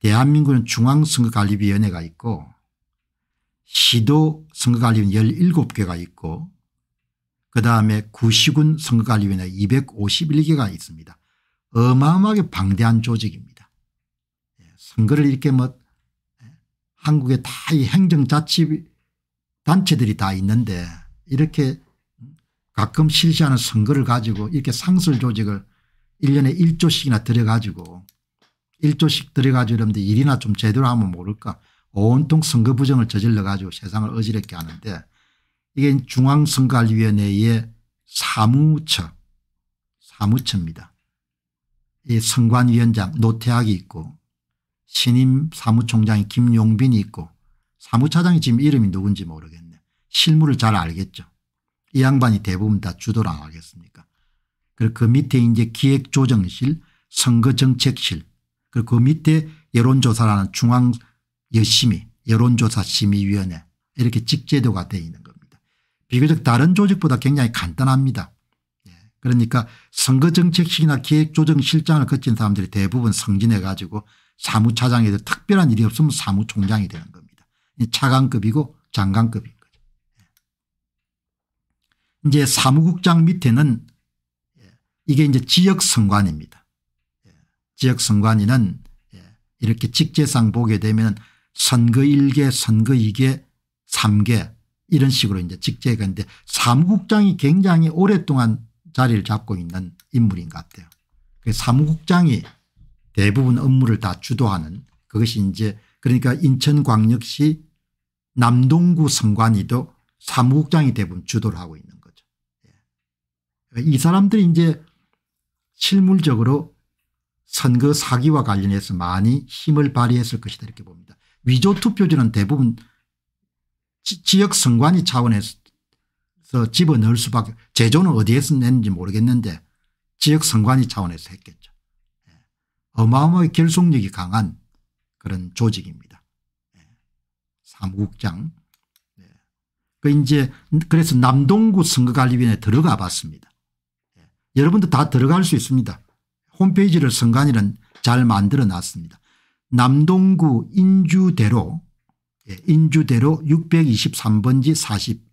대한민국은 중앙선거관리위원회가 있고 시도 선거관리위원회 17개가 있고 그다음에 구시군 선거관리위원회 251개가 있습니다. 어마어마하게 방대한 조직입니다. 예. 선거를 이렇게 뭐 한국에 다 이 행정자치 단체들이 다 있는데 이렇게 가끔 실시하는 선거를 가지고 이렇게 상설 조직을 1년에 1조씩이나 들여가지고 1조씩 들여가지고 이러는데 일이나 좀 제대로 하면 모를까 온통 선거 부정을 저질러 가지고 세상을 어지럽게 하는데 이게 중앙선거관리위원회의 사무처 사무처입니다. 이 선관위원장 노태학이 있고 신임 사무총장이 김용빈이 있고 사무차장이 지금 이름이 누군지 모르겠네. 실무를 잘 알겠죠. 이 양반이 대부분 다 주도를 안 하겠습니까. 그리고 그 밑에 이제 기획조정실 선거정책실 그리고 그 밑에 여론조사라는 중앙여심위 여론조사심의위원회 이렇게 직제도가 되어 있는 겁니다. 비교적 다른 조직보다 굉장히 간단합니다. 예. 그러니까 선거정책실이나 기획조정실장을 거친 사람들이 대부분 승진해 가지고 사무차장이 돼 특별한 일이 없으면 사무총장이 되는 겁니다. 차관급이고 장관급인 거죠. 예. 이제 사무국장 밑에는 예, 이게 이제 지역선관입니다. 예, 지역선관위는 이렇게 직제상 보게 되면 선거 1개 선거 2개 3개 이런 식으로 이제 직제가 있는데 사무국장이 굉장히 오랫동안 자리를 잡고 있는 인물인 것 같아요. 그 사무국장이 대부분 업무를 다 주도하는 그것이 이제 그러니까 인천광역시 남동구 선관위도 사무국장이 대부분 주도를 하고 있는 거죠. 예. 이 사람들이 이제 실물적으로 선거 사기와 관련해서 많이 힘을 발휘했을 것이다 이렇게 봅니다. 위조 투표지는 대부분 지, 역 선관위 차원에서 집어넣을 수밖에 제조는 어디에서 냈는지 모르겠는데 지역 선관위 차원에서 했겠죠. 어마어마의 결속력이 강한 그런 조직입니다. 예. 사무국장. 예. 그 이제 그래서 남동구 선거관리위원회 들어가 봤습니다. 예. 여러분도 다 들어갈 수 있습니다. 홈페이지를 선관위는 잘 만들어 놨습니다. 남동구 인주대로 인주대로 623번지 40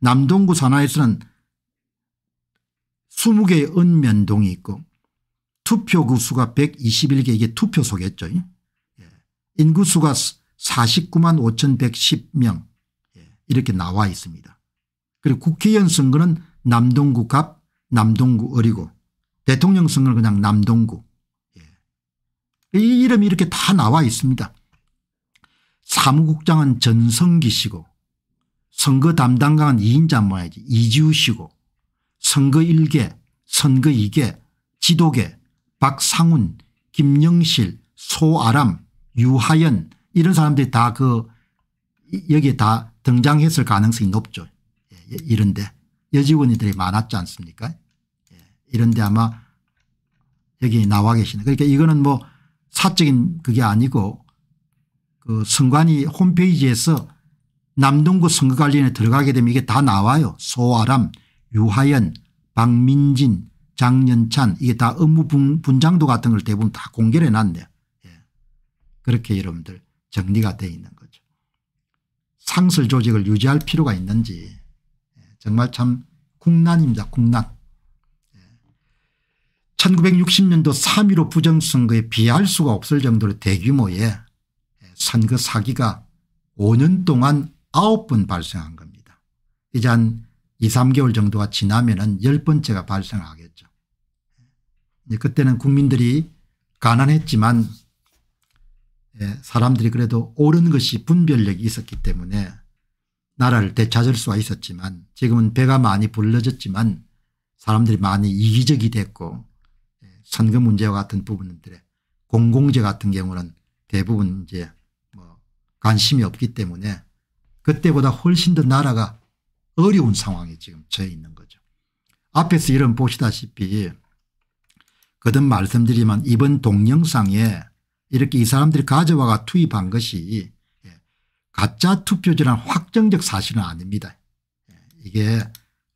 남동구 산하에서는 20개의 읍면동이 있고 투표구 그 수가 121개 이게 투표소겠죠. 예. 인구수가 49만 5110명 예. 이렇게 나와 있습니다. 그리고 국회의원 선거는 남동구 갑 남동구 어리고 대통령 선거는 그냥 남동구 예. 이 이름이 이렇게 다 나와 있습니다. 사무국장은 전성기 씨고 선거 담당관은 2인자 모야지 이지우 씨고 선거 1개 선거 2개 지도계 박상훈, 김영실, 소아람, 유하연 이런 사람들이 다 그 여기에 다 등장했을 가능성이 높죠. 예, 예, 이런데 여직원들이 많았지 않습니까 예, 이런데 아마 여기 나와 계시는 그러니까 이거는 뭐 사적인 그게 아니고 그 선관위 홈페이지에서 남동구 선거관리원에 들어가게 되면 이게 다 나와요. 소아람, 유하연, 박민진, 장년찬 이게 다 업무 분장도 같은 걸 대부분 다 공개를 해놨네요. 예. 그렇게 여러분들 정리가 되어 있는 거죠. 상설 조직을 유지할 필요가 있는지 예. 정말 참 국난입니다. 국난. 1960년도 예. 3.15 부정선거에 비할 수가 없을 정도로 대규모의 예, 선거 사기가 5년 동안 9번 발생한 겁니다. 이제 한 2, 3개월 정도가 지나면 10번째가 발생하겠죠. 그때는 국민들이 가난했지만 예, 사람들이 그래도 옳은 것이 분별력이 있었기 때문에 나라를 되찾을 수가 있었지만 지금은 배가 많이 불러졌지만 사람들이 많이 이기적이 됐고 예, 선거 문제와 같은 부분들에 공공재 같은 경우는 대부분 이제 뭐 관심이 없기 때문에 그때보다 훨씬 더 나라가 어려운 상황에 지금 처해 있는 거죠. 앞에서 이런 보시다시피 거듭 말씀드리지만 이번 동영상에 이렇게 이 사람들이 가져와가 투입한 것이 예, 가짜 투표지란 확정적 사실은 아닙니다. 예, 이게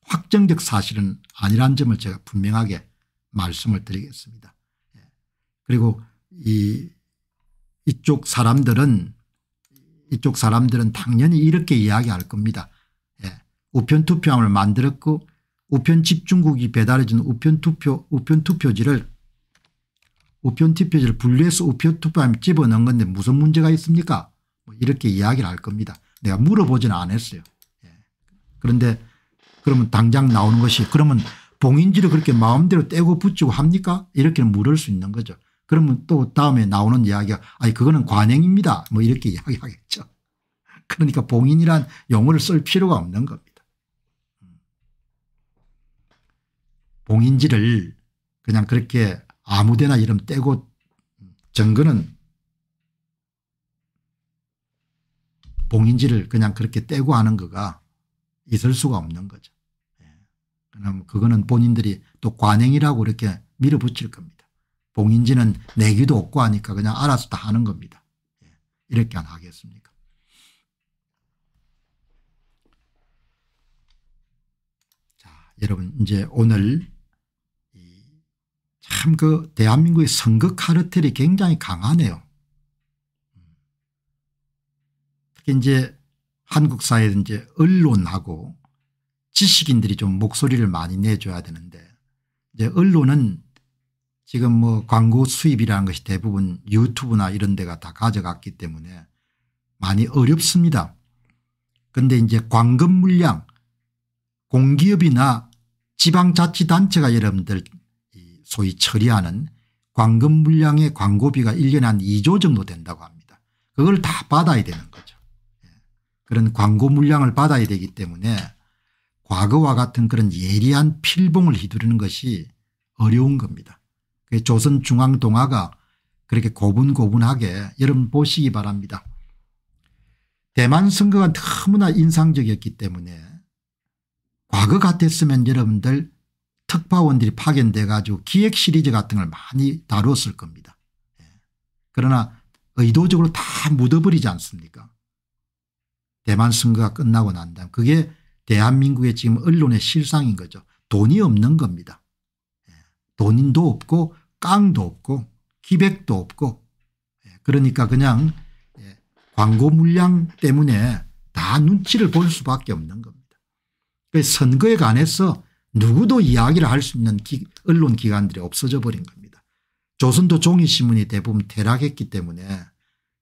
확정적 사실은 아니란 점을 제가 분명하게 말씀을 드리겠습니다. 예, 그리고 이 이쪽 사람들은 이쪽 사람들은 당연히 이렇게 이야기할 겁니다. 우편 투표함을 만들었고 우편 집중국이 배달해주는 우편 투표, 우편 투표지를 우편 투표지를 분류해서 우편 투표함에 집어넣은 건데 무슨 문제가 있습니까? 뭐 이렇게 이야기를 할 겁니다. 내가 물어보지는 않았어요. 예. 그런데 그러면 당장 나오는 것이 그러면 봉인지를 그렇게 마음대로 떼고 붙이고 합니까? 이렇게 물을 수 있는 거죠. 그러면 또 다음에 나오는 이야기가 아니 그거는 관행입니다. 뭐 이렇게 이야기하겠죠. 그러니까 봉인이란 용어를 쓸 필요가 없는 겁니다. 봉인지를 그냥 그렇게 아무데나 이름 떼고 정거는 봉인지를 그냥 그렇게 떼고 하는 거가 있을 수가 없는 거죠. 예. 그럼 그거는 본인들이 또 관행이라고 이렇게 밀어붙일 겁니다. 봉인지는 내기도 없고 하니까 그냥 알아서 다 하는 겁니다. 예. 이렇게 안 하겠습니까? 자, 여러분 이제 오늘 참그 대한민국의 선거 카르텔이 굉장히 강하네요. 특히 이제 한국 사회는 이제 언론하고 지식인들이 좀 목소리를 많이 내줘야 되는데 이제 언론은 지금 뭐 광고 수입이라는 것이 대부분 유튜브나 이런 데가 다 가져갔기 때문에 많이 어렵습니다. 그런데 이제 광금 물량 공기업이나 지방자치단체가 여러분들 소위 처리하는 광금 물량의 광고비가 1년에 한 2조 정도 된다고 합니다. 그걸 다 받아야 되는 거죠. 예. 그런 광고 물량을 받아야 되기 때문에 과거와 같은 그런 예리한 필봉을 휘두르는 것이 어려운 겁니다. 조선중앙동화가 그렇게 고분고분하게 여러분 보시기 바랍니다. 대만 선거가 너무나 인상적이었기 때문에 과거 같았으면 여러분들 특파원들이 파견돼 가지고 기획 시리즈 같은 걸 많이 다뤘을 겁니다. 예. 그러나 의도적으로 다 묻어버리지 않습니까 대만 선거가 끝나고 난 다음 그게 대한민국의 지금 언론의 실상인 거죠. 돈이 없는 겁니다. 예. 돈도 없고 깡도 없고 기백도 없고 예. 그러니까 그냥 예, 광고 물량 때문에 다 눈치를 볼 수밖에 없는 겁니다. 그 선거에 관해서 누구도 이야기를 할 수 있는 기, 언론 기관들이 없어져 버린 겁니다. 조선도 종이신문이 대부분 대락했기 때문에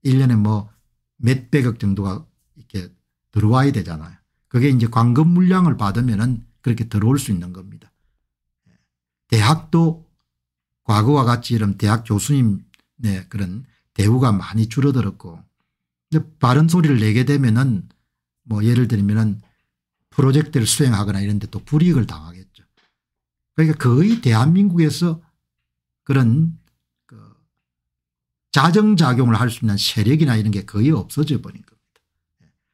1년에 뭐 몇백억 정도가 이렇게 들어와야 되잖아요. 그게 이제 광금 물량을 받으면은 그렇게 들어올 수 있는 겁니다. 대학도 과거와 같이 이런 대학 교수님의 그런 대우가 많이 줄어들었고 바른 소리를 내게 되면은 뭐 예를 들면은 프로젝트를 수행하거나 이런 데 또 불이익을 당하겠죠. 그러니까 거의 대한민국에서 그런 그 자정작용을 할 수 있는 세력이나 이런 게 거의 없어져 버린 겁니다.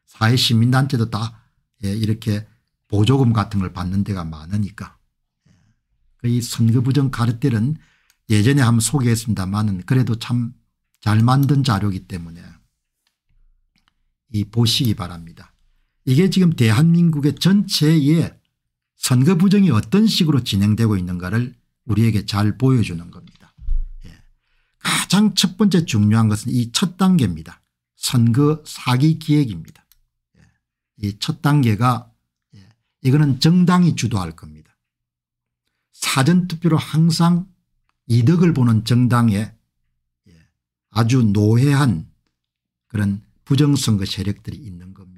사회시민단체도 다 예, 이렇게 보조금 같은 걸 받는 데가 많으니까 그 이 선거부정 가르텔은 예전에 한번 소개했습니다만은 그래도 참 잘 만든 자료이기 때문에 이 보시기 바랍니다. 이게 지금 대한민국의 전체의 선거 부정이 어떤 식으로 진행되고 있는가를 우리에게 잘 보여주는 겁니다. 예. 가장 첫 번째 중요한 것은 이 첫 단계입니다. 선거 사기 기획입니다. 예. 이첫 단계가 예. 이거는 정당이 주도할 겁니다. 사전투표로 항상 이득을 보는 정당의 예. 아주 노회한 그런 부정선거 세력들이 있는 겁니다.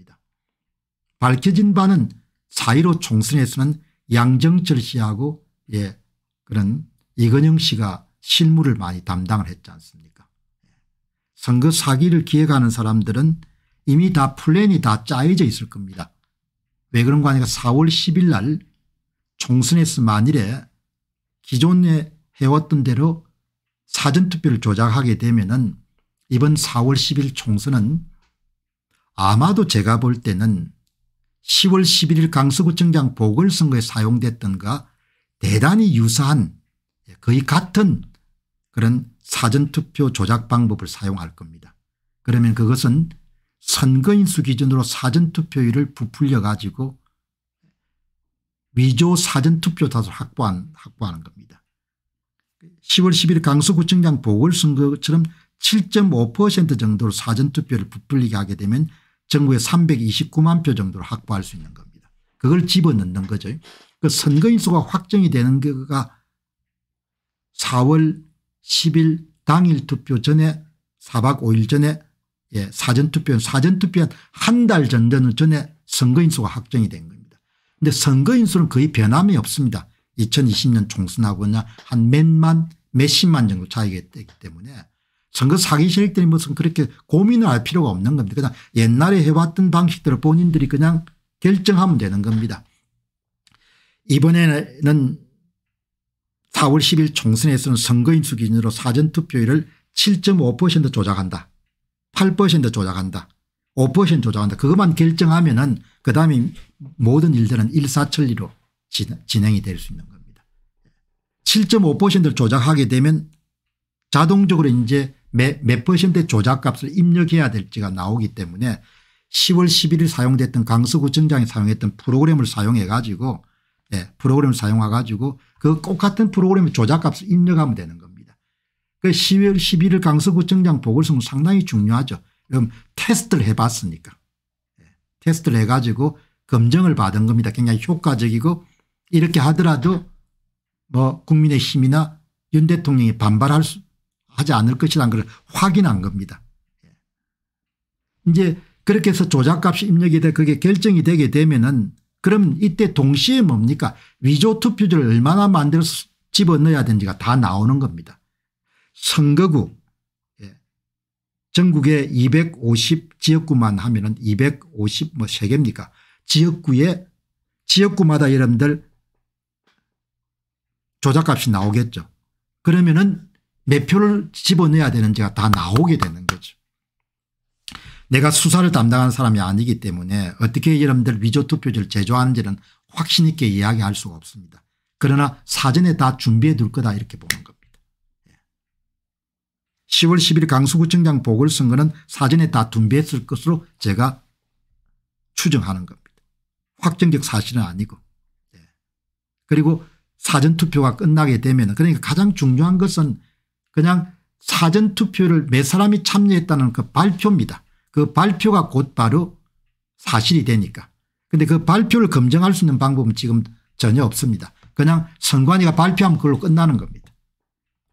밝혀진 바는 사1로 총선에서는 양정철 씨하고 예, 그런 이건영 씨가 실무를 많이 담당을 했지 않습니까 예. 선거 사기를 기획하는 사람들은 이미 다 플랜이 다 짜여져 있을 겁니다. 왜 그런가 하니까 4월 10일 날 총선에서 만일에 기존에 해왔던 대로 사전투표를 조작하게 되면 은 이번 4월 10일 총선은 아마도 제가 볼 때는 10월 11일 강서구청장 보궐선거에 사용됐던 가 대단히 유사한 예, 거의 같은 그런 사전투표 조작 방법을 사용할 겁니다. 그러면 그것은 선거인수 기준으로 사전투표율을 부풀려 가지고 위조 사전투표자를 확보한, 확보하는 겁니다. 10월 11일 강서구청장 보궐선거처럼 7.5% 정도로 사전투표를 부풀리게 하게 되면 전국에 329만 표 정도를 확보할 수 있는 겁니다. 그걸 집어넣는 거죠. 그 선거인수가 확정이 되는 거가 4월 10일 당일 투표 전에 4박 5일 전에 예, 사전투표 사전투표한 달 전되는 전에 선거인수가 확정이 된 겁니다. 근데 선거인수는 거의 변함이 없습니다. 2020년 총선하고는 한 몇만 몇십만 정도 차이가 되기 때문에 선거 사기 세력들이 무슨 그렇게 고민을 할 필요가 없는 겁니다. 그냥 옛날에 해왔던 방식대로 본인들이 그냥 결정하면 되는 겁니다. 이번에는 4월 10일 총선에서는 선거인수 기준으로 사전투표율을 7.5% 조작한다. 8% 조작한다. 5% 조작한다. 그것만 결정하면 은그 다음에 모든 일들은 일사천리로 진행이 될 수 있는 겁니다. 7.5%를 조작하게 되면 자동적으로 이제 몇, 퍼센트 조작값을 입력해야 될지가 나오기 때문에 10월 11일 사용됐던 강서구청장이 사용했던 프로그램을 사용해 가지고 예, 프로그램을 사용해 가지고 그 똑같은 프로그램의 조작값을 입력하면 되는 겁니다. 그 10월 11일 강서구청장 보궐선거 상당히 중요하죠. 그럼 테스트를 해봤으니까 예, 테스트를 해가지고 검증을 받은 겁니다. 굉장히 효과적이고 이렇게 하더라도 뭐 국민의힘이나 윤 대통령이 반발할 수 하지 않을 것이란는걸 확인한 겁니다. 예. 이제 그렇게 해서 조작값이 입력이 돼 그게 결정이 되게 되면은 그럼 이때 동시에 뭡니까 위조 투표지를 얼마나 만들어서 집어넣어야 되는지가 다 나오는 겁니다. 선거구 예. 전국에 250 지역구만 하면은 250뭐 세 개입니까 지역구에 지역구마다 여러분들 조작값이 나오겠죠. 그러면은 몇 표를 집어넣어야 되는지가 다 나오게 되는 거죠. 내가 수사를 담당하는 사람이 아니기 때문에 어떻게 여러분들 위조투표지를 제조하는지는 확신 있게 이야기할 수가 없습니다. 그러나 사전에 다 준비해 둘 거다 이렇게 보는 겁니다. 10월 예. 10일 강수구청장 보궐선거는 사전에 다 준비했을 것으로 제가 추정하는 겁니다. 확정적 사실은 아니고. 예. 그리고 사전투표가 끝나게 되면 그러니까 가장 중요한 것은 그냥 사전투표를 몇 사람이 참여했다는 그 발표입니다. 그 발표가 곧바로 사실이 되니까. 근데 그 발표를 검증할 수 있는 방법은 지금 전혀 없습니다. 그냥 선관위가 발표하면 그걸로 끝나는 겁니다.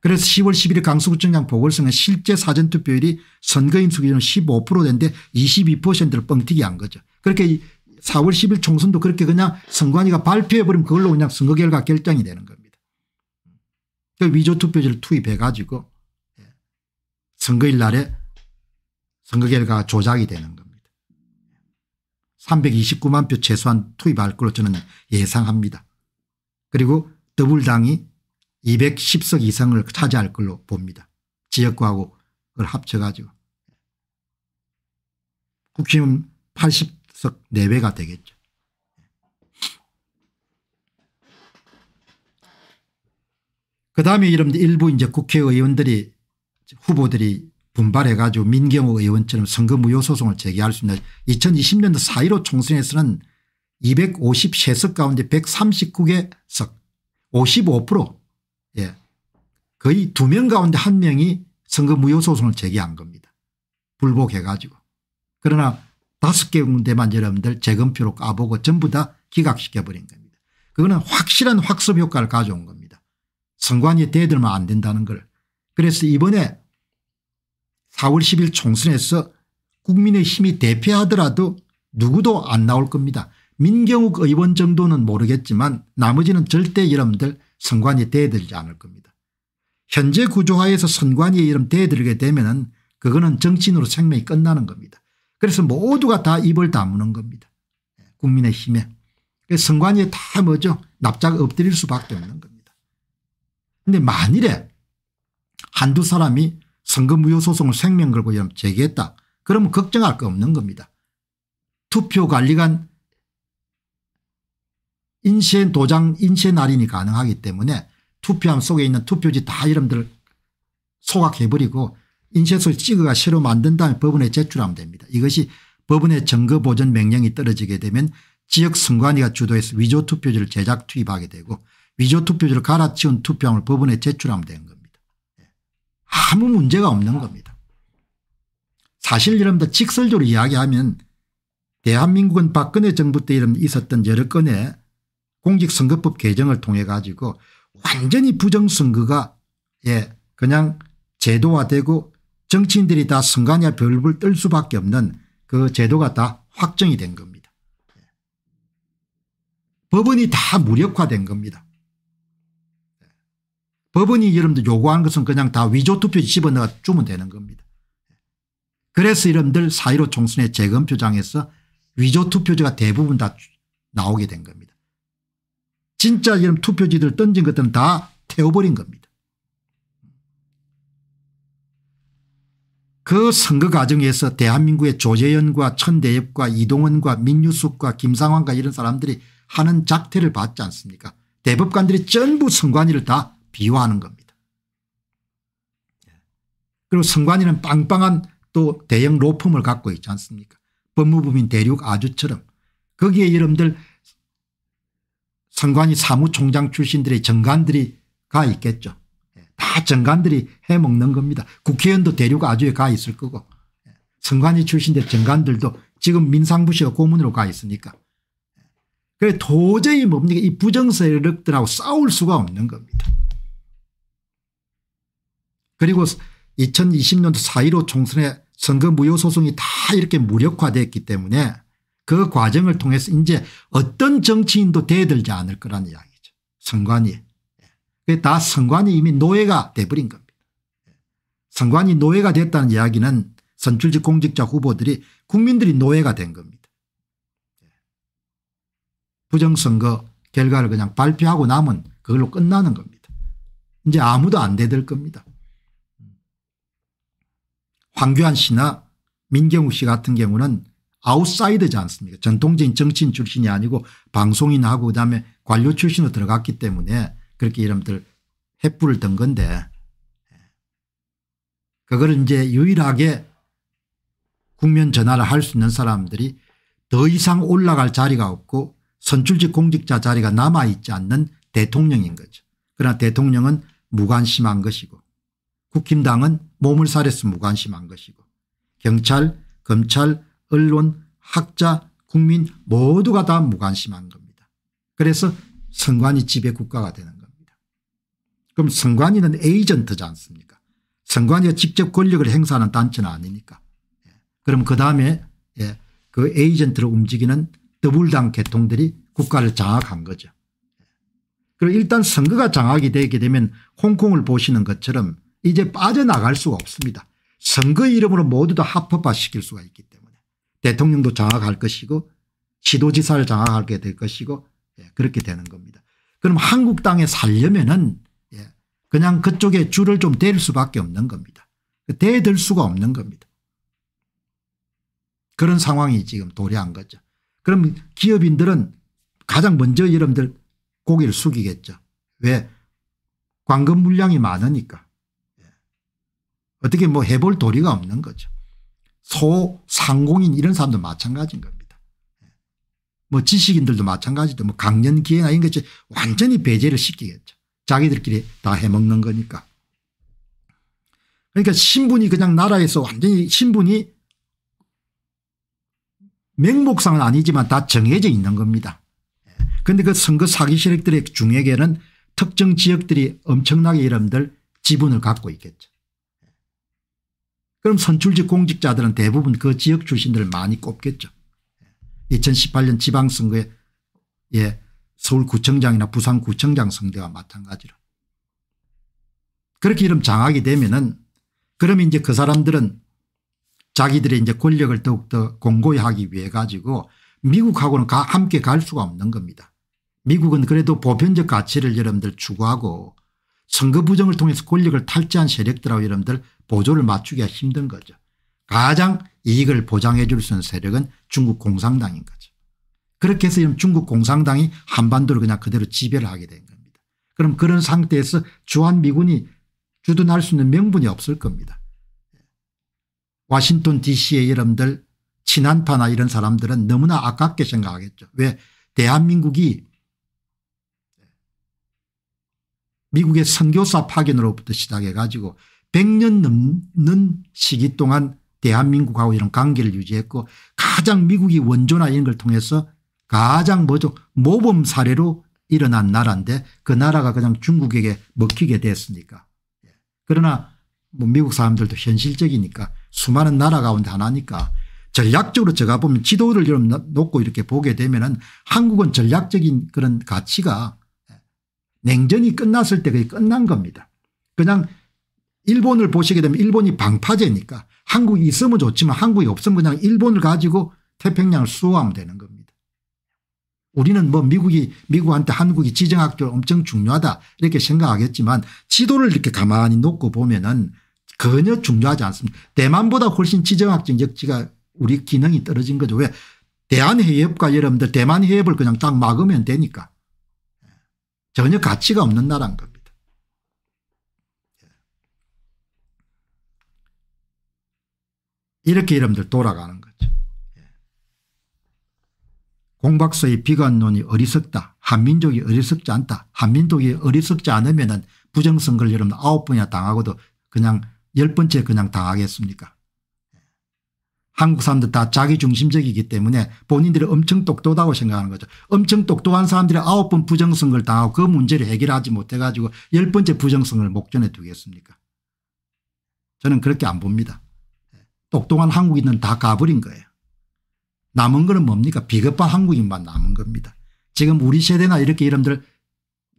그래서 10월 11일 강서구청장 보궐선거 실제 사전투표율이 선거인수 기준 15%인데 22%를 뻥튀기한 거죠. 그렇게 4월 10일 총선도 그렇게 그냥 선관위가 발표해버리면 그걸로 그냥 선거 결과 결정이 되는 겁니다. 그 위조투표지를 투입해가지고 예, 선거일 날에 선거 결과가 조작이 되는 겁니다. 329만 표 최소한 투입할 걸로 저는 예상합니다. 그리고 더불당이 210석 이상을 차지할 걸로 봅니다. 지역구하고 그걸 합쳐가지고. 국힘은 80석 내외가 되겠죠. 그 다음에 여러분들 일부 이제 국회의원들이 후보들이 분발해 가지고 민경호 의원처럼 선거무효 소송을 제기할 수 있는 2020년도 4.15 총선에서는 253석 가운데 139개석 55% 예. 거의 두 명 가운데 한 명이 선거무효 소송을 제기한 겁니다. 불복해 가지고. 그러나 다섯 개 군데만 여러분들 재검표로 까보고 전부 다 기각시켜버린 겁니다. 그거는 확실한 학습 효과를 가져온 겁니다. 선관위에 대들면 안 된다는 걸. 그래서 이번에 4월 10일 총선에서 국민의힘이 대표하더라도 누구도 안 나올 겁니다. 민경욱 의원 정도는 모르겠지만 나머지는 절대 여러분들 선관위 대들지 않을 겁니다. 현재 구조화에서 선관위의 이름 대들게 되면 은 그거는 정치인으로 생명이 끝나는 겁니다. 그래서 모두가 다 입을 다무는 겁니다. 국민의힘에. 선관위에 다 뭐죠 납작 엎드릴 수밖에 없는 겁니다. 근데 만일에 한두 사람이 선거무효 소송을 생명 걸고 제기했다. 그러면 걱정할 거 없는 겁니다. 투표관리관 인쇄 도장 인쇄 날인이 가능하기 때문에 투표함 속에 있는 투표지 다 이름들 소각해버리고 인쇄소 찍어가 새로 만든 다음에 법원에 제출하면 됩니다. 이것이 법원의 증거보전 명령이 떨어지게 되면 지역 선관위가 주도해서 위조투표지를 제작 투입하게 되고 위조 투표지를 갈아치운 투표함을 법원에 제출하면 되는 겁니다. 예. 아무 문제가 없는 겁니다. 사실 여러분들 직설적으로 이야기하면 대한민국은 박근혜 정부 때이름 있었던 여러 건의 공직선거법 개정을 통해 가지고 완전히 부정선거가 예 그냥 제도화되고 정치인들이 다 선관위와 별불 뜰 수밖에 없는 그 제도가 다 확정이 된 겁니다. 예. 법원이 다 무력화된 겁니다. 법원이 여러분들 요구한 것은 그냥 다 위조투표 집어넣어 주면 되는 겁니다. 그래서 여러분들 4.15 총선의 재검표장에서 위조투표지가 대부분 다 나오게 된 겁니다. 진짜 여러분 투표지들 던진 것들은 다 태워버린 겁니다. 그 선거 과정에서 대한민국의 조재현과 천대엽과 이동원과 민유숙과 김상환과 이런 사람들이 하는 작태를 봤지 않습니까 대법관들이 전부 선관위를 다 비유하는 겁니다. 그리고 선관위는 빵빵한 또 대형 로펌을 갖고 있지 않습니까 법무부인 대륙 아주처럼 거기에 여러분들 선관위 사무총장 출신들의 정관들이 가 있겠죠. 예, 다 정관들이 해먹는 겁니다. 국회의원도 대륙 아주에 가 있을 거고 선관위 예, 출신들 정관들도 지금 민상부시와 고문으로 가 있으니까. 그래 도저히 뭡니까 이 부정세력들하고 싸울 수가 없는 겁니다. 그리고 2020년도 4.15 총선에 선거 무효 소송이 다 이렇게 무력화됐기 때문에 그 과정을 통해서 이제 어떤 정치인도 대들지 않을 거라는 이야기죠. 선관위. 예. 그게 다 선관위 이미 노예가 돼버린 겁니다. 예. 선관위 노예가 됐다는 이야기는 선출직 공직자 후보들이 국민들이 노예가 된 겁니다. 예. 부정선거 결과를 그냥 발표하고 나면 그걸로 끝나는 겁니다. 이제 아무도 안 대들 겁니다. 황교안 씨나 민경욱 씨 같은 경우는 아웃사이드지 않습니까 전통적인 정치인 출신이 아니고 방송인하고 그다음에 관료 출신으로 들어갔기 때문에 그렇게 이름들 횃불을 든 건데 그걸 이제 유일하게 국면 전환을 할수 있는 사람들이 더 이상 올라갈 자리가 없고 선출직 공직자 자리가 남아있지 않는 대통령인 거죠. 그러나 대통령은 무관심한 것이고 국힘당은 몸을 살에서 무관심한 것이고 경찰, 검찰, 언론, 학자, 국민 모두가 다 무관심한 겁니다. 그래서 선관위 지배 국가가 되는 겁니다. 그럼 선관위는 에이전트지 않습니까 선관위가 직접 권력을 행사하는 단체는 아니니까. 예. 그럼 그 다음에 예. 그 에이전트로 움직이는 더불당 개통들이 국가를 장악한 거죠. 예. 그리고 일단 선거가 장악이 되게 되면 홍콩을 보시는 것처럼 이제 빠져나갈 수가 없습니다. 선거 이름으로 모두 다 합법화시킬 수가 있기 때문에 대통령도 장악할 것이고 시도지사를 장악하게 될 것이고 예, 그렇게 되는 겁니다. 그럼 한국당에 살려면은 예, 그냥 그쪽에 줄을 좀 댈 수밖에 없는 겁니다. 대들 수가 없는 겁니다. 그런 상황이 지금 도래한 거죠. 그럼 기업인들은 가장 먼저 여러분들 고개를 숙이겠죠. 왜? 광금 물량이 많으니까. 어떻게 뭐 해볼 도리가 없는 거죠. 소, 상공인 이런 사람도 마찬가지인 겁니다. 뭐 지식인들도 마찬가지도 뭐 강연 기회나 이런 것이 완전히 배제를 시키겠죠. 자기들끼리 다 해먹는 거니까. 그러니까 신분이 그냥 나라에서 완전히 신분이 맹목상은 아니지만 다 정해져 있는 겁니다. 그런데 그 선거 사기 세력들의 중에게는 특정 지역들이 엄청나게 이름들 지분을 갖고 있겠죠. 그럼 선출직 공직자들은 대부분 그 지역 출신들을 많이 꼽겠죠. 2018년 예. 지방선거에 예, 서울구청장이나 부산구청장 선거와 마찬가지로. 그렇게 이름 장악이 되면은 그러면 이제 그 사람들은 자기들의 이제 권력을 더욱더 공고히 하기 위해 가지고 미국하고는 가, 함께 갈 수가 없는 겁니다. 미국은 그래도 보편적 가치를 여러분들 추구하고 선거 부정을 통해서 권력을 탈취한 세력들하고 여러분들 보조를 맞추기가 힘든 거죠. 가장 이익을 보장해 줄 수 있는 세력은 중국 공산당인 거죠. 그렇게 해서 지금 중국 공산당이 한반도를 그냥 그대로 지배를 하게 된 겁니다. 그럼 그런 상태에서 주한미군이 주둔할 수 있는 명분이 없을 겁니다. 와싱턴 dc의 여러분들 친한파나 이런 사람들은 너무나 아깝게 생각하겠죠. 왜 대한민국이 미국의 선교사 파견으로부터 시작해 가지고 100년 넘는 시기 동안 대한민국하고 이런 관계를 유지했고 가장 미국이 원조나 이런 걸 통해서 가장 뭐죠 모범 사례로 일어난 나라인데 그 나라가 그냥 중국에게 먹히게 됐으니까. 예. 그러나 뭐 미국 사람들도 현실적이니까 수많은 나라 가운데 하나니까 전략적으로 제가 보면 지도를 좀 놓고 이렇게 보게 되면은 한국은 전략적인 그런 가치가 예. 냉전이 끝났을 때 그게 끝난 겁니다. 그냥 일본을 보시게 되면 일본이 방파제니까 한국이 있으면 좋지만 한국이 없으면 그냥 일본을 가지고 태평양을 수호하면 되는 겁니다. 우리는 뭐 미국이 미국한테 한국이 지정학교 엄청 중요하다 이렇게 생각하겠지만 지도를 이렇게 가만히 놓고 보면은 전혀 중요하지 않습니다. 대만보다 훨씬 지정학적 역지가 우리 기능이 떨어진 거죠. 왜 대한해협과 여러분들 대만해협을 그냥 딱 막으면 되니까 전혀 가치가 없는 나라인 겁니다. 이렇게 여러분들 돌아가는 거죠. 예. 공박사의 비관론이 어리석다. 한민족이 어리석지 않다. 한민족이 어리석지 않으면 부정선거를 여러분 아홉 번이나 당하고도 그냥 열 번째 그냥 당하겠습니까 예. 한국 사람들 다 자기중심적이기 때문에 본인들이 엄청 똑똑하다고 생각하는 거죠. 엄청 똑똑한 사람들이 아홉 번 부정선거를 당하고 그 문제를 해결하지 못해 가지고 열 번째 부정선거를 목전에 두겠습니까 저는 그렇게 안 봅니다. 똑똑한 한국인은 다 가버린 거예요. 남은 거는 뭡니까 비겁한 한국인만 남은 겁니다. 지금 우리 세대나 이렇게 이름들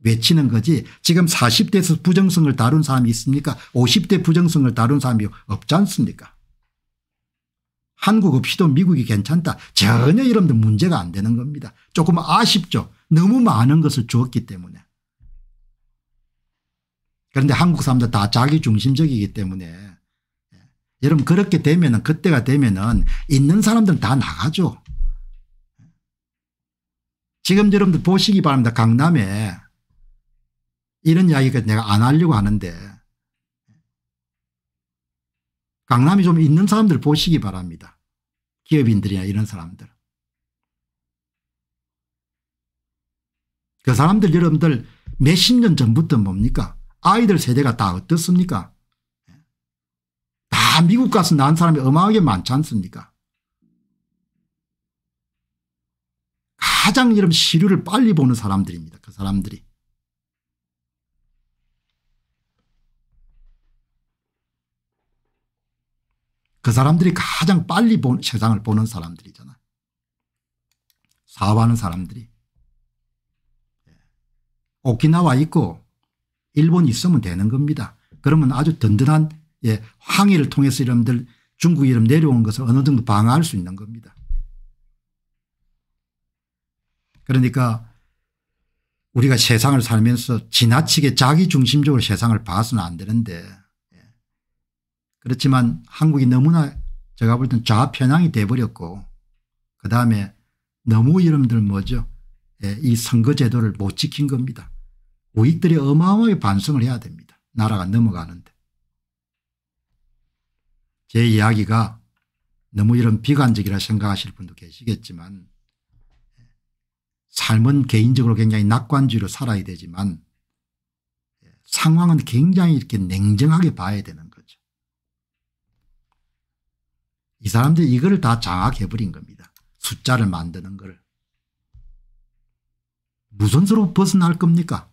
외치는 거지 지금 40대에서 부정성을 다룬 사람이 있습니까 50대 부정성을 다룬 사람이 없지 않습니까 한국 없이도 미국이 괜찮다 전혀 이름들 문제가 안 되는 겁니다. 조금 아쉽죠. 너무 많은 것을 주었기 때문에. 그런데 한국 사람들 다 자기중심적이기 때문에 여러분 그렇게 되면은 그때가 되면은 있는 사람들은 다 나가죠. 지금 여러분들 보시기 바랍니다. 강남에 이런 이야기가 내가 안 하려고 하는데 강남이 좀 있는 사람들 보시기 바랍니다. 기업인들이나 이런 사람들. 그 사람들 여러분들 몇 십 년 전부터 뭡니까 아이들 세대가 다 어떻습니까 아, 미국 가서 난 사람이 어마하게 많지 않습니까? 가장 이런 시류를 빨리 보는 사람들입니다. 그 사람들이. 그 사람들이 가장 빨리 본, 세상을 보는 사람들이잖아. 사업하는 사람들이. 예. 오키나와 있고 일본 있으면 되는 겁니다. 그러면 아주 든든한 예, 황의를 통해서 이름들 중국 이름 내려온 것을 어느 정도 방어할 수 있는 겁니다. 그러니까 우리가 세상을 살면서 지나치게 자기중심적으로 세상을 봐서는 안 되는데 예. 그렇지만 한국이 너무나 제가 볼 땐 좌편향이 돼버렸고 그다음에 너무 이름들 뭐죠 예, 이 선거제도를 못 지킨 겁니다. 우익들이 어마어마하게 반성을 해야 됩니다. 나라가 넘어가는데. 제 이야기가 너무 이런 비관적이라 생각하실 분도 계시겠지만 삶은 개인적으로 굉장히 낙관주의로 살아야 되지만 상황은 굉장히 이렇게 냉정하게 봐야 되는 거죠. 이 사람들이 이걸 다 장악해버린 겁니다. 숫자를 만드는 걸. 무슨 수로 벗어날 겁니까?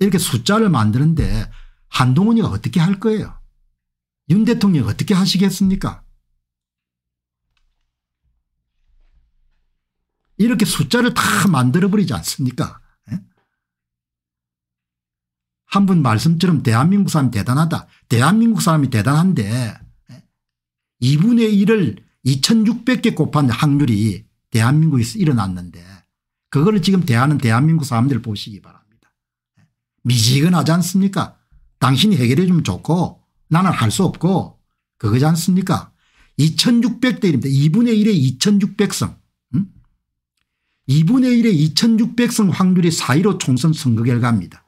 이렇게 숫자를 만드는데 한동훈이가 어떻게 할 거예요? 윤 대통령 어떻게 하시겠습니까? 이렇게 숫자를 다 만들어버리지 않습니까? 예? 한분 말씀처럼 대한민국 사람 대단하다. 대한민국 사람이 대단한데 2분의 1을 2600개 곱한 확률이 대한민국에서 일어났는데 그거를 지금 대하는 대한민국 사람들 보시기 바랍니다. 예? 미지근하지 않습니까? 당신이 해결해 주면 좋고 나는 할 수 없고 그거지 않습니까 2600대 1입니다. 2분의 1의 2600성. 음? 2분의 1의 2600성 확률이 4.15 총선 선거 결과입니다.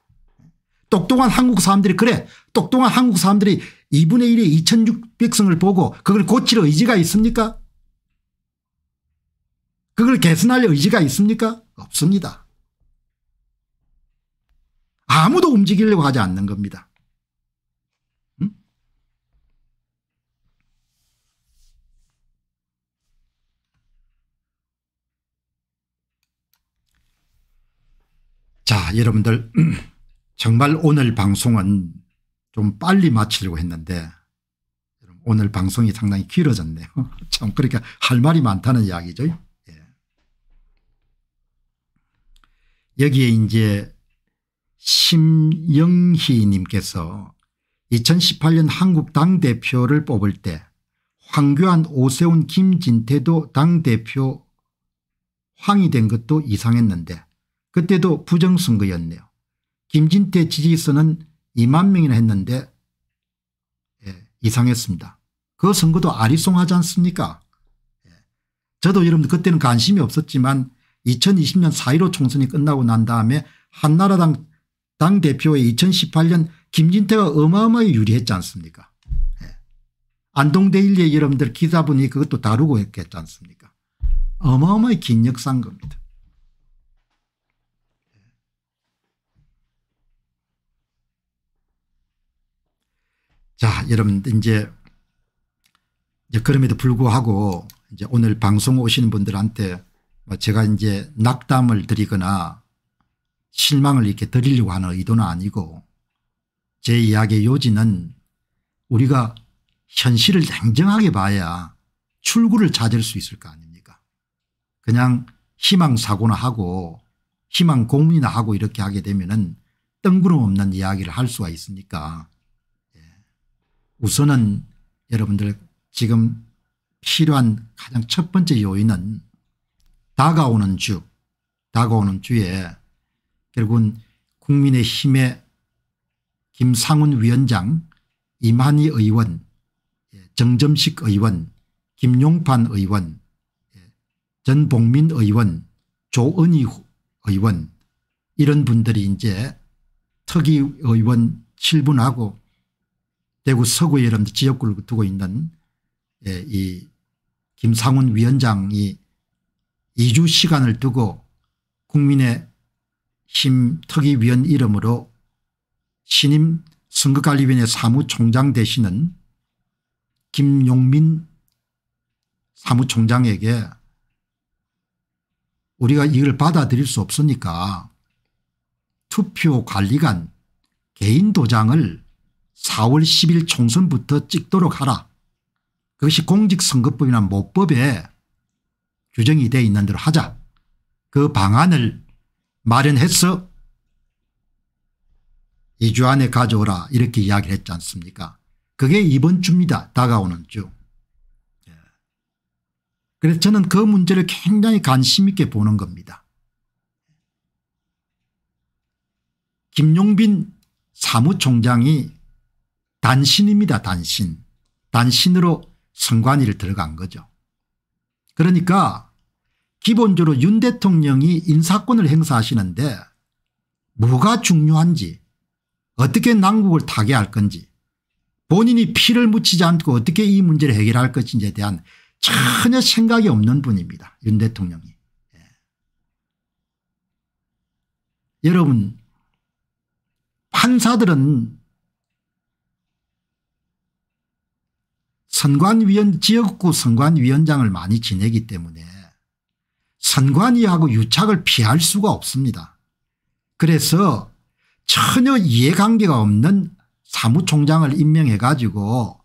똑똑한 한국 사람들이 그래 똑똑한 한국 사람들이 2분의 1의 2600성을 보고 그걸 고칠 의지가 있습니까 그걸 개선할 의지가 있습니까 없습니다. 아무도 움직이려고 하지 않는 겁니다. 자 여러분들 정말 오늘 방송은 좀 빨리 마치려고 했는데 오늘 방송이 상당히 길어졌네요. 참 그러니까 할 말이 많다는 이야기죠. 예. 여기에 이제 심영희 님께서 2018년 한국 당대표를 뽑을 때 황교안 오세훈 김진태도 당대표 황이 된 것도 이상했는데 그때도 부정선거였네요. 김진태 지지선은 2만 명이나 했는데 예, 이상했습니다. 그 선거도 아리송하지 않습니까 예. 저도 여러분들 그때는 관심이 없었지만 2020년 4.15 총선이 끝나고 난 다음에 한나라당 당대표의 2018년 김진태가 어마어마하게 유리했지 않습니까 예. 안동대일리의 여러분들 기사분이 그것도 다루고 했겠지 않습니까 어마어마하긴 역사인 겁니다. 자, 여러분 이제 그럼에도 불구하고 이제 오늘 방송 오시는 분들한테 뭐 제가 이제 낙담을 드리거나 실망을 이렇게 드리려고 하는 의도는 아니고 제 이야기의 요지는 우리가 현실을 냉정하게 봐야 출구를 찾을 수 있을 거 아닙니까 그냥 희망사고나 하고 희망 고문이나 하고 이렇게 하게 되면 은 뜬구름 없는 이야기를 할 수가 있으니까 우선은 여러분들 지금 필요한 가장 첫 번째 요인은 다가오는 주 다가오는 주에 결국은 국민의힘의 김상훈 위원장 이만희 의원 예, 정점식 의원 김용판 의원 예, 전봉민 의원 조은희 의원 이런 분들이 이제 특위 의원 7분하고 대구 서구 여러분들 지역구를 두고 있는 예, 이 김상훈 위원장이 2주 시간을 두고 국민의 힘 특위위원 이름으로 신임 선거관리위원회 사무총장 대신은 김용민 사무총장에게 우리가 이걸 받아들일 수 없으니까 투표 관리관 개인 도장을 4월 10일 총선부터 찍도록 하라. 그것이 공직선거법이나 모법에 규정이 되어 있는 대로 하자. 그 방안을 마련해서 2주 안에 가져오라 이렇게 이야기를 했지 않습니까 그게 이번 주입니다. 다가오는 주. 예. 그래서 저는 그 문제를 굉장히 관심 있게 보는 겁니다. 김용빈 사무총장이 단신입니다. 단신. 단신으로 선관위를 들어간 거죠. 그러니까 기본적으로 윤 대통령이 인사권을 행사하시는데 뭐가 중요한지 어떻게 난국을 타개할 건지 본인이 피를 묻히지 않고 어떻게 이 문제를 해결할 것인지에 대한 전혀 생각이 없는 분입니다. 윤 대통령이. 예. 여러분 판사들은 선관위원 지역구 선관위원장을 많이 지내기 때문에 선관위하고 유착을 피할 수가 없습니다. 그래서 전혀 이해관계가 없는 사무총장을 임명해 가지고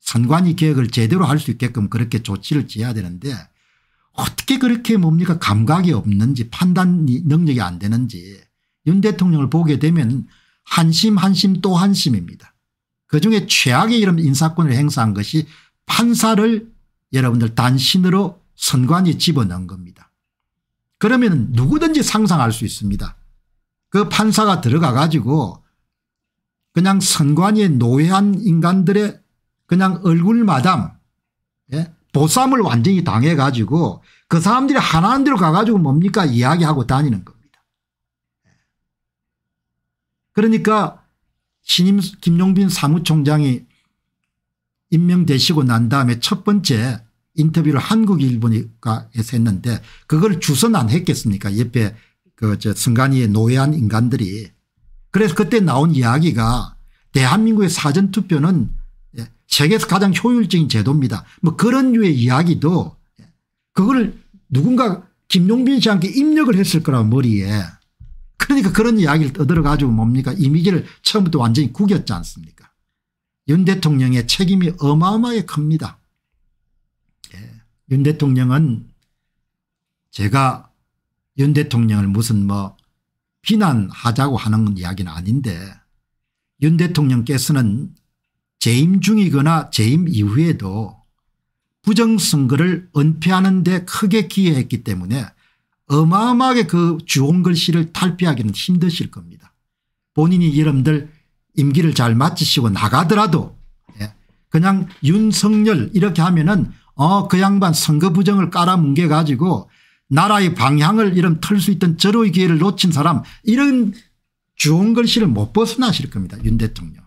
선관위 개혁을 제대로 할 수 있게끔 그렇게 조치를 지어야 되는데 어떻게 그렇게 뭡니까 감각이 없는지 판단 능력이 안 되는지 윤 대통령을 보게 되면 한심 한심 또 한심입니다. 그중에 최악의 이런 인사권을 행사한 것이 판사를 여러분들 단신으로 선관위에 집어넣은 겁니다. 그러면 누구든지 상상할 수 있습니다. 그 판사가 들어가 가지고 그냥 선관위에 노예한 인간들의 그냥 얼굴 마담 예? 보쌈을 완전히 당해 가지고 그 사람들이 하나한 대로 가 가지고 뭡니까 이야기하고 다니는 겁니다. 예. 그러니까 신임 김용빈 사무총장이 임명되시고 난 다음에 첫 번째 인터뷰를 한국일보니까에서 했는데 그걸 주선 안 했겠습니까 옆에 그저 승관이의 노예한 인간들이 그래서 그때 나온 이야기가 대한민국의 사전투표는 예, 세계에서 가장 효율적인 제도입니다. 뭐 그런 류의 이야기도 예, 그걸 누군가 김용빈 씨한테 입력을 했을 거라 머리에 그러니까 그런 이야기를 떠들어가지고 뭡니까 이미지를 처음부터 완전히 구겼지 않습니까 윤 대통령의 책임이 어마어마하게 큽니다. 예. 윤 대통령은 제가 윤 대통령을 무슨 뭐 비난하자고 하는 이야기는 아닌데 윤 대통령께서는 재임 중이거나 재임 이후에도 부정선거를 은폐하는 데 크게 기여했기 때문에 어마어마하게 그 주홍 글씨를 탈피하기는 힘드실 겁니다. 본인이 여러분들 임기를 잘 마치시고 나가더라도 예, 그냥 윤석열 이렇게 하면은 어그 양반 선거 부정을 깔아뭉개 가지고 나라의 방향을 이런 틀수 있던 절호의 기회를 놓친 사람 이런 주홍 글씨를 못 벗어나실 겁니다. 윤 대통령.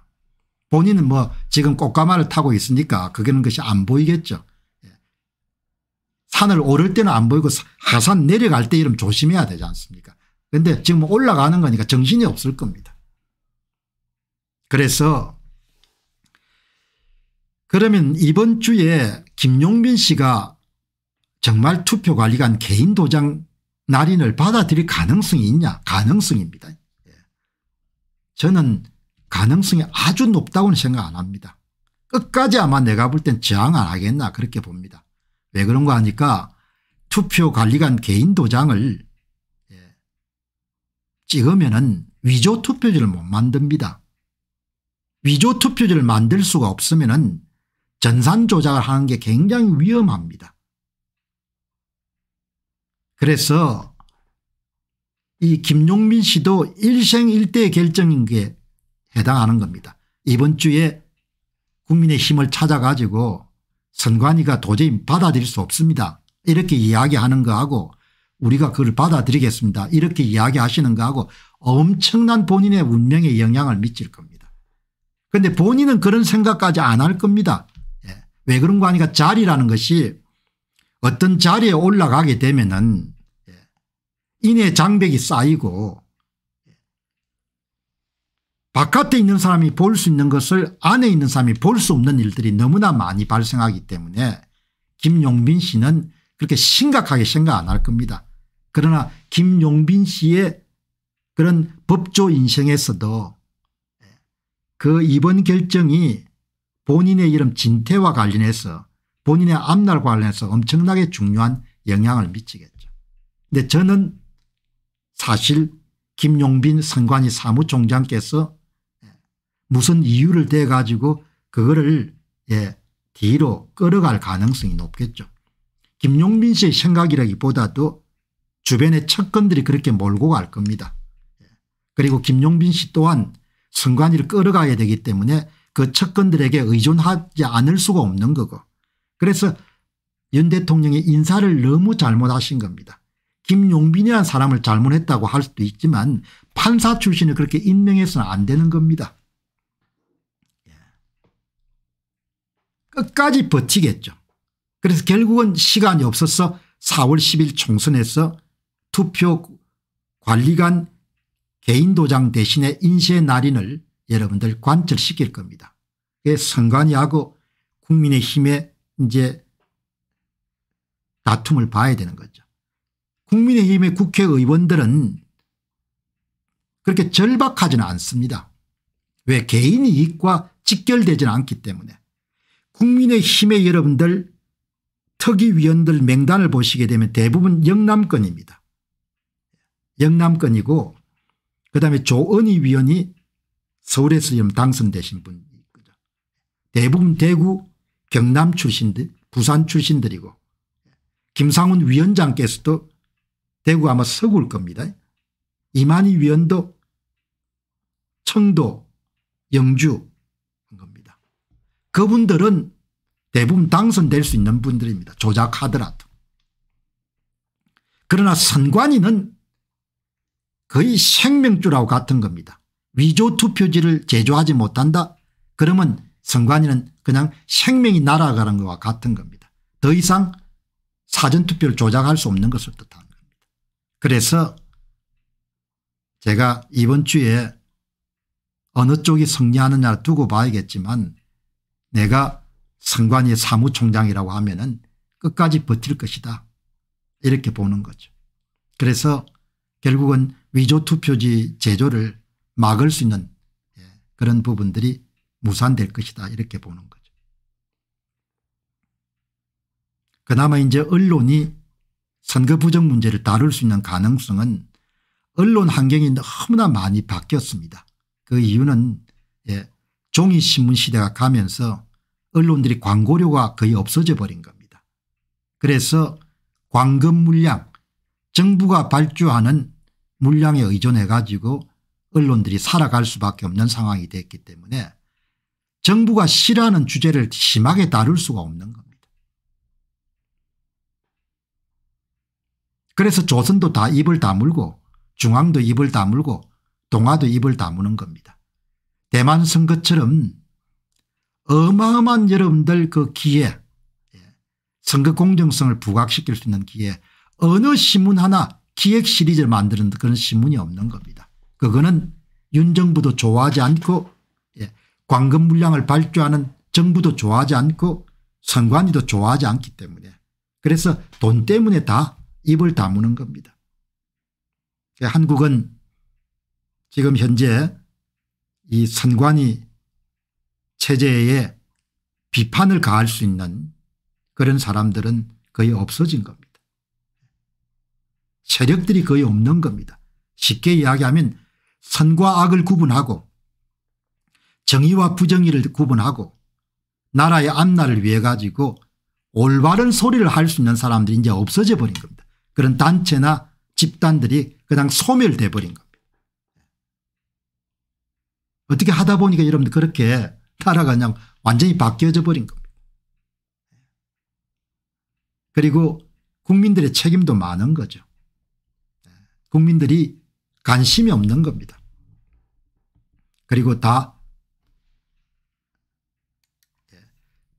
본인은 뭐 지금 꽃가마를 타고 있으니까 그게는 것이 안 보이겠죠. 산을 오를 때는 안 보이고 하산 내려갈 때 이러면 조심해야 되지 않습니까 그런데 지금 올라가는 거니까 정신이 없을 겁니다. 그래서 그러면 이번 주에 김용빈 씨가 정말 투표관리관 개인 도장 날인을 받아들일 가능성이 있냐 가능성입니다. 예. 저는 가능성이 아주 높다고는 생각 안 합니다. 끝까지 아마 내가 볼 땐 저항 안 하겠나 그렇게 봅니다. 왜 그런가 하니까 투표 관리관 개인 도장을 예, 찍으면 은 위조 투표지를 못 만듭니다. 위조 투표지를 만들 수가 없으면 은 전산 조작을 하는 게 굉장히 위험합니다. 그래서 이 김용민 씨도 일생일대 의 결정인 게 해당하는 겁니다. 이번 주에 국민의 힘을 찾아가지고 선관위가 도저히 받아들일 수 없습니다. 이렇게 이야기하는 거하고 우리가 그걸 받아들이겠습니다. 이렇게 이야기하시는 거하고 엄청난 본인의 운명에 영향을 미칠 겁니다. 그런데 본인은 그런 생각까지 안 할 겁니다. 예. 왜 그런가 하니까 자리라는 것이 어떤 자리에 올라가게 되면 은 예. 인의 장벽이 쌓이고 바깥에 있는 사람이 볼 수 있는 것을 안에 있는 사람이 볼 수 없는 일들이 너무나 많이 발생하기 때문에 김용빈 씨는 그렇게 심각하게 생각 안 할 겁니다. 그러나 김용빈 씨의 그런 법조 인생에서도 그 이번 결정이 본인의 이름 진태와 관련해서 본인의 앞날 관련해서 엄청나게 중요한 영향을 미치겠죠. 근데 저는 사실 김용빈 선관위 사무총장께서 무슨 이유를 대 가지고 그거를 예, 뒤로 끌어갈 가능성이 높겠죠. 김용민 씨의 생각이라기보다도 주변의 척건들이 그렇게 몰고 갈 겁니다. 예. 그리고 김용빈씨 또한 선관위를 끌어가야 되기 때문에 그척건들에게 의존하지 않을 수가 없는 거고 그래서 윤 대통령의 인사를 너무 잘못하신 겁니다. 김용빈이라는 사람을 잘못했다고 할 수도 있지만 판사 출신을 그렇게 임명해서는 안 되는 겁니다. 끝까지 버티겠죠. 그래서 결국은 시간이 없어서 4월 10일 총선에서 투표 관리관 개인 도장 대신에 인쇄 날인을 여러분들 관철시킬 겁니다. 그게 선관위하고 국민의힘의 이제 다툼을 봐야 되는 거죠. 국민의힘의 국회의원들은 그렇게 절박하지는 않습니다. 왜 개인 이익과 직결되지는 않기 때문에. 국민의힘의 여러분들 특위위원들 맹단을 보시게 되면 대부분 영남권입니다. 영남권이고 그다음에 조은희 위원이 서울에서 당선되신 분이 있거든. 대부분 대구 경남 출신들 부산 출신들이고 김상훈 위원장께서도 대구 아마 서구일 겁니다. 이만희 위원도 청도 영주 그분들은 대부분 당선될 수 있는 분들입니다. 조작하더라도. 그러나 선관위는 거의 생명주라고 같은 겁니다. 위조 투표지를 제조하지 못한다 그러면 선관위는 그냥 생명이 날아가는 것과 같은 겁니다. 더 이상 사전투표를 조작할 수 없는 것을 뜻하는 겁니다. 그래서 제가 이번 주에 어느 쪽이 승리하느냐를 두고 봐야겠지만 내가 선관위 사무총장이라고 하면은 끝까지 버틸 것이다. 이렇게 보는 거죠. 그래서 결국은 위조 투표지 제조를 막을 수 있는 예, 그런 부분들이 무산될 것이다 이렇게 보는 거죠. 그나마 이제 언론이 선거 부정 문제를 다룰 수 있는 가능성은 언론 환경이 너무나 많이 바뀌었습니다. 그 이유는 예, 종이신문 시대가 가면서 언론들이 광고료가 거의 없어져 버린 겁니다. 그래서 광금 물량 정부가 발주하는 물량에 의존해 가지고 언론들이 살아갈 수밖에 없는 상황이 됐기 때문에 정부가 싫어하는 주제를 심하게 다룰 수가 없는 겁니다. 그래서 조선도 다 입을 다물고 중앙도 입을 다물고 동화도 입을 다무는 겁니다. 대만 선거처럼 어마어마한 여러분들 그 기회 예, 선거 공정성을 부각시킬 수 있는 기회 어느 신문 하나 기획 시리즈를 만드는 그런 신문이 없는 겁니다. 그거는 윤 정부도 좋아하지 않고 예, 광금 물량을 발주하는 정부도 좋아하지 않고 선관위도 좋아하지 않기 때문에 그래서 돈 때문에 다 입을 다무는 겁니다. 예, 한국은 지금 현재 이 선관위 체제에 비판을 가할 수 있는 그런 사람들은 거의 없어진 겁니다. 세력들이 거의 없는 겁니다. 쉽게 이야기하면 선과 악을 구분하고 정의와 부정의를 구분하고 나라의 앞날을 위해 가지고 올바른 소리를 할 수 있는 사람들이 이제 없어져 버린 겁니다. 그런 단체나 집단들이 그냥 소멸돼 버린 겁니다. 어떻게 하다 보니까 여러분들 그렇게 나라가 그냥 완전히 바뀌어져 버린 겁니다. 그리고 국민들의 책임도 많은 거죠. 국민들이 관심이 없는 겁니다. 그리고 다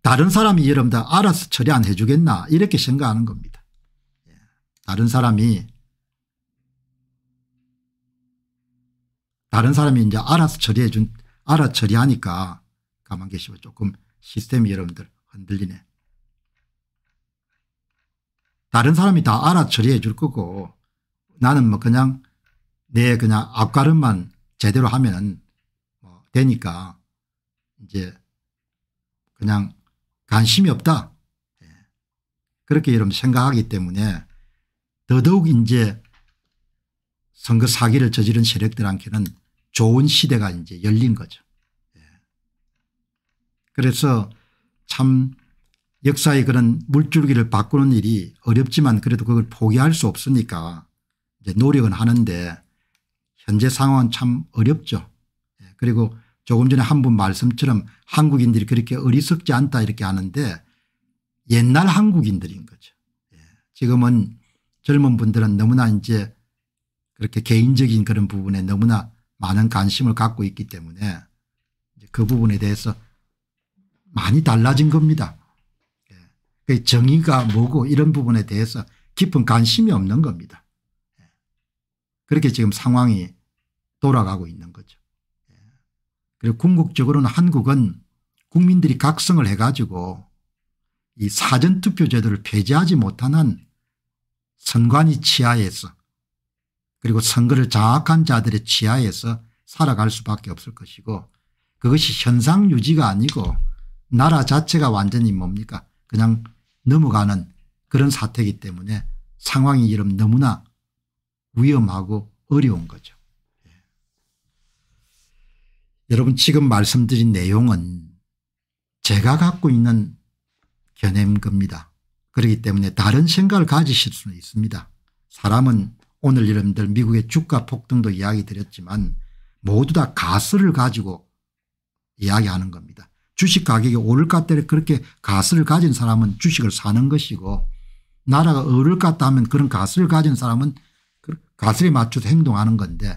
다른 사람이 여러분들 알아서 처리 안 해주겠나 이렇게 생각하는 겁니다. 다른 사람이 다른 사람이 이제 알아서 처리해 준 알아 처리하니까 가만 계시고 조금 시스템이 여러분들 흔들리네. 다른 사람이 다 알아 처리해 줄 거고 나는 뭐 그냥 내 그냥 앞가름만 제대로 하면뭐 되니까 이제 그냥 관심이 없다. 예. 그렇게 여러분 생각하기 때문에 더더욱 이제 선거 사기를 저지른 세력들한테는 좋은 시대가 이제 열린 거죠. 예. 그래서 참 역사의 그런 물줄기를 바꾸는 일이 어렵지만 그래도 그걸 포기할 수 없으니까 이제 노력은 하는데 현재 상황은 참 어렵죠. 예. 그리고 조금 전에 한 분 말씀처럼 한국인들이 그렇게 어리석지 않다 이렇게 하는데 옛날 한국인들인 거죠. 예. 지금은 젊은 분들은 너무나 이제 그렇게 개인적인 그런 부분에 너무나 많은 관심을 갖고 있기 때문에 그 부분에 대해서 많이 달라진 겁니다. 예. 그 정의가 뭐고 이런 부분에 대해서 깊은 관심이 없는 겁니다. 예. 그렇게 지금 상황이 돌아가고 있는 거죠. 예. 그리고 궁극적으로는 한국은 국민들이 각성을 해가지고 이 사전투표제도를 폐지하지 못한 한 선관위 치하에서 그리고 선거를 장악한 자들의 치하에서 살아갈 수밖에 없을 것이고 그것이 현상 유지가 아니고 나라 자체가 완전히 뭡니까 그냥 넘어가는 그런 사태이기 때문에 상황이 이름 너무나 위험하고 어려운 거죠. 예. 여러분 지금 말씀드린 내용은 제가 갖고 있는 견해인 겁니다. 그렇기 때문에 다른 생각을 가지실 수는 있습니다. 사람은 오늘 여러분들 미국의 주가 폭등도 이야기 드렸지만 모두 다 가스를 가지고 이야기하는 겁니다. 주식 가격이 오를까 때를 그렇게 가스를 가진 사람은 주식을 사는 것이고 나라가 오를까 하면 그런 가스를 가진 사람은 그 가스에 맞춰서 행동하는 건데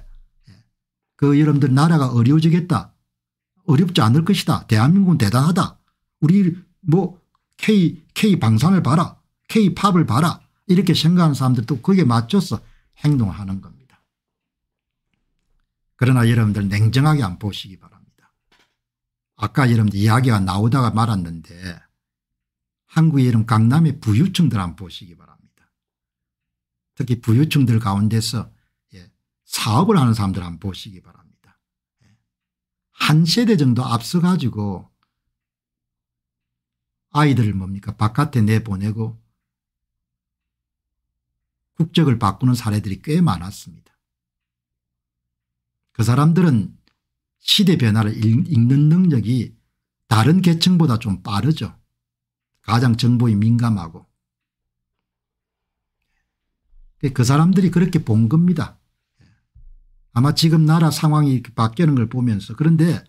예. 그 여러분들 나라가 어려워지겠다 어렵지 않을 것이다 대한민국은 대단하다 우리 뭐 K, K 방산을 봐라 K 팝을 봐라 이렇게 생각하는 사람들도 거기에 맞춰서 행동하는 겁니다. 그러나 여러분들 냉정하게 안 보시기 바랍니다. 아까 여러분들 이야기가 나오다가 말았는데 한국의 이름 강남의 부유층들 안 보시기 바랍니다. 특히 부유층들 가운데서 예, 사업을 하는 사람들 안 보시기 바랍니다. 예. 한 세대 정도 앞서가지고 아이들을 뭡니까 바깥에 내보내고 국적을 바꾸는 사례들이 꽤 많았습니다. 그 사람들은 시대 변화를 읽는 능력이 다른 계층보다 좀 빠르죠. 가장 정보에 민감하고. 그 사람들이 그렇게 본 겁니다. 아마 지금 나라 상황이 바뀌는 걸 보면서 그런데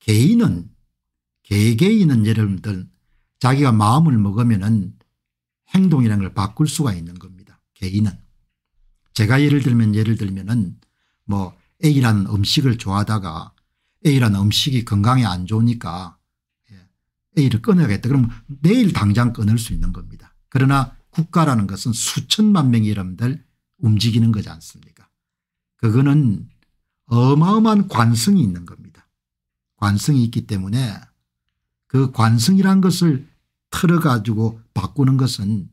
개인은 개개인은 예를 들면 자기가 마음을 먹으면 행동이라는 걸 바꿀 수가 있는 겁니다. 개인은 제가 예를 들면 예를 들면은 뭐 A라는 음식을 좋아하다가 A라는 음식이 건강에 안 좋으니까 예, A를 끊어야겠다. 그럼 내일 당장 끊을 수 있는 겁니다. 그러나 국가라는 것은 수천만 명의 여러분들 움직이는 거지 않습니까 그거는 어마어마한 관성이 있는 겁니다. 관성이 있기 때문에 그 관성이란 것을 틀어가지고 바꾸는 것은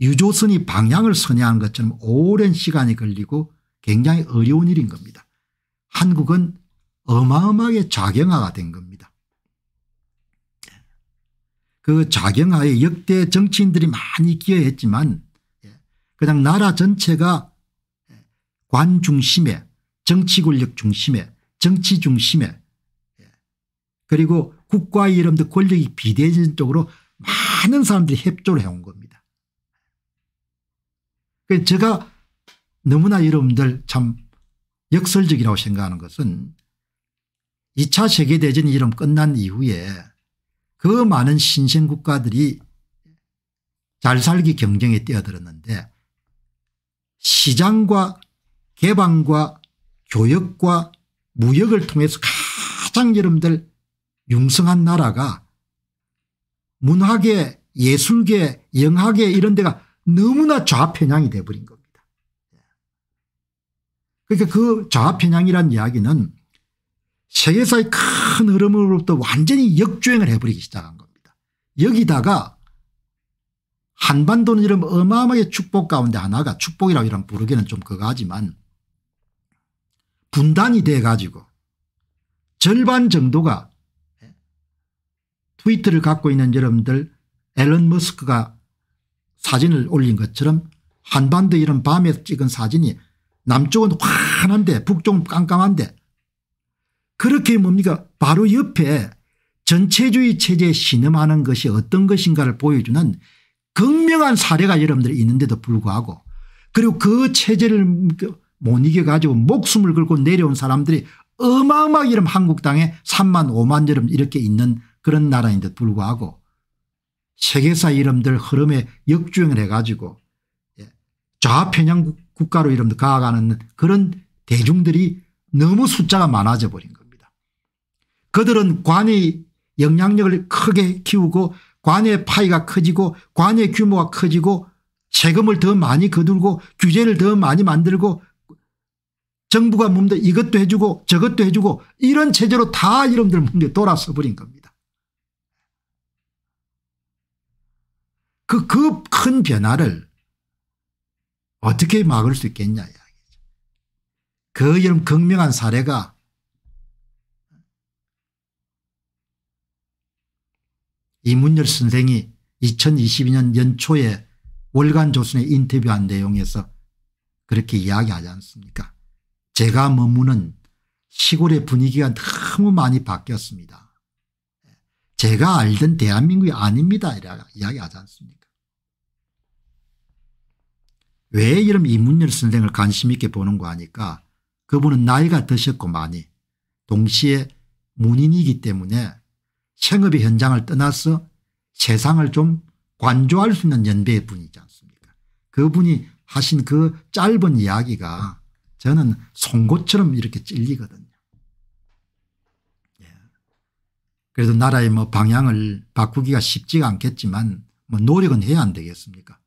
유조선이 방향을 선회하는 것처럼 오랜 시간이 걸리고 굉장히 어려운 일인 겁니다. 한국은 어마어마하게 자경화가 된 겁니다. 그 자경화에 역대 정치인들이 많이 기여했지만 예, 그냥 나라 전체가 예, 관 중심에 정치 권력 중심에 정치 중심에 예, 그리고 국가의 이름도 권력이 비대진 쪽으로 많은 사람들이 협조를 해온 겁니다. 그 제가 너무나 여러분들 참 역설적이라고 생각하는 것은 2차 세계대전이 이름 끝난 이후에 그 많은 신생국가들이 잘 살기 경쟁에 뛰어들었는데 시장과 개방과 교역과 무역을 통해서 가장 여러분들 융성한 나라가 문학의 예술계 영학의 이런 데가 너무나 좌편향이 돼버린 겁니다. 그러니까 그 좌편향이란 이야기는 세계사의 큰 흐름으로부터 완전히 역주행을 해버리기 시작한 겁니다. 여기다가 한반도는 이런 어마어마하게 축복 가운데 하나가 축복이라고 이랑 부르기는 좀 그거하지만 분단이 돼 가지고 절반 정도가 예, 트위터를 갖고 있는 여러분들 앨런 머스크가 사진을 올린 것처럼 한반도 이런 밤에 찍은 사진이 남쪽은 환한데 북쪽은 깜깜한데 그렇게 뭡니까 바로 옆에 전체주의 체제에 신음하는 것이 어떤 것인가를 보여주는 극명한 사례가 여러분들이 있는데도 불구하고 그리고 그 체제를 못 이겨가지고 목숨을 걸고 내려온 사람들이 어마어마하게 이런 한국 땅에 3만 5만 여름 이렇게 있는 그런 나라인데도 불구하고 세계사 이름들 흐름에 역주행을 해가지고 예, 좌편향 국가로 이름도 가아가는 그런 대중들이 너무 숫자가 많아져 버린 겁니다. 그들은 관의 영향력을 크게 키우고 관의 파이가 커지고 관의 규모가 커지고 세금을 더 많이 거둘고 규제를 더 많이 만들고 정부가 몸도 이것도 해주고 저것도 해주고 이런 체제로 다 이름들 몸에 돌아서 버린 겁니다. 그, 그 큰 변화를 어떻게 막을 수 있겠냐 이야기죠. 그 여름 극명한 사례가 이문열 선생이 2022년 연초에 월간 조선에 인터뷰한 내용에서 그렇게 이야기하지 않습니까 제가 머무는 시골의 분위기가 너무 많이 바뀌었습니다. 제가 알던 대한민국이 아닙니다. 이라 이야기하지 않습니까 왜 이런 이문열 선생을 관심 있게 보는 거하니까 그분은 나이가 드셨고 많이 동시에 문인이기 때문에 생업의 현장을 떠나서 세상을 좀 관조할 수 있는 연배의 분이지 않습니까 그분이 하신 그 짧은 이야기가 저는 송곳처럼 이렇게 찔리거든요. 예. 그래도 나라의 뭐 방향을 바꾸기가 쉽지가 않겠지만 뭐 노력은 해야 안 되겠습니까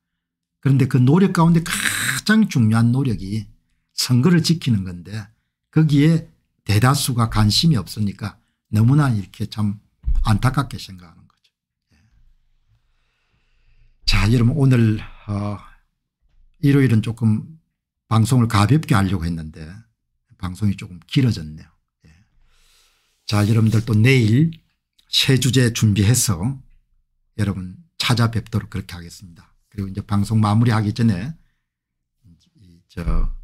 그런데 그 노력 가운데 가장 중요한 노력이 선거를 지키는 건데 거기에 대다수가 관심이 없으니까 너무나 이렇게 참 안타깝게 생각하는 거죠. 예. 자 여러분 오늘 어 일요일은 조금 방송을 가볍게 하려고 했는데 방송이 조금 길어졌네요. 예. 자 여러분들 또 내일 새 주제 준비해서 여러분 찾아뵙도록 그렇게 하겠습니다. 그리고 이제 방송 마무리하기 전에 저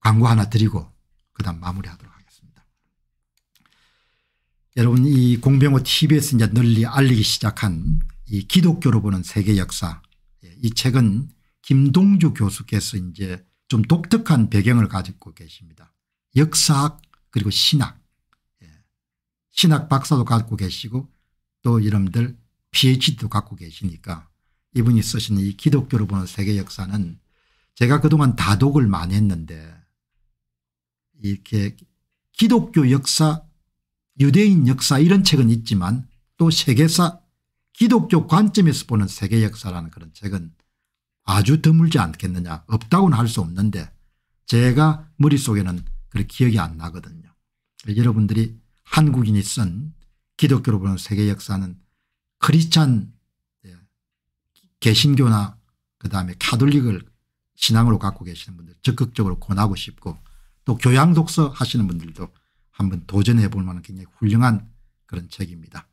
광고 하나 드리고 그다음 마무리하도록 하겠습니다. 여러분 이 공병호 tv에서 이제 널리 알리기 시작한 이 기독교로 보는 세계 역사 예, 이 책은 김동주 교수께서 이제 좀 독특한 배경을 가지고 계십니다. 역사학 그리고 신학 예, 신학 박사도 갖고 계시고 또 이름들 phd도 갖고 계시니까 이분이 쓰신 이 기독교로 보는 세계 역사는 제가 그동안 다독을 많이 했는데 이렇게 기독교 역사 유대인 역사 이런 책은 있지만 또 세계사 기독교 관점에서 보는 세계 역사라는 그런 책은 아주 드물지 않겠느냐 없다고는 할 수 없는데 제가 머릿속에는 그렇게 기억이 안 나거든요. 여러분들이 한국인이 쓴 기독교로 보는 세계 역사는 크리스찬 개신교나 그다음에 카톨릭을 신앙으로 갖고 계시는 분들 적극적으로 권하고 싶고 또 교양 독서 하시는 분들도 한번 도전해 볼 만한 굉장히 훌륭한 그런 책입니다.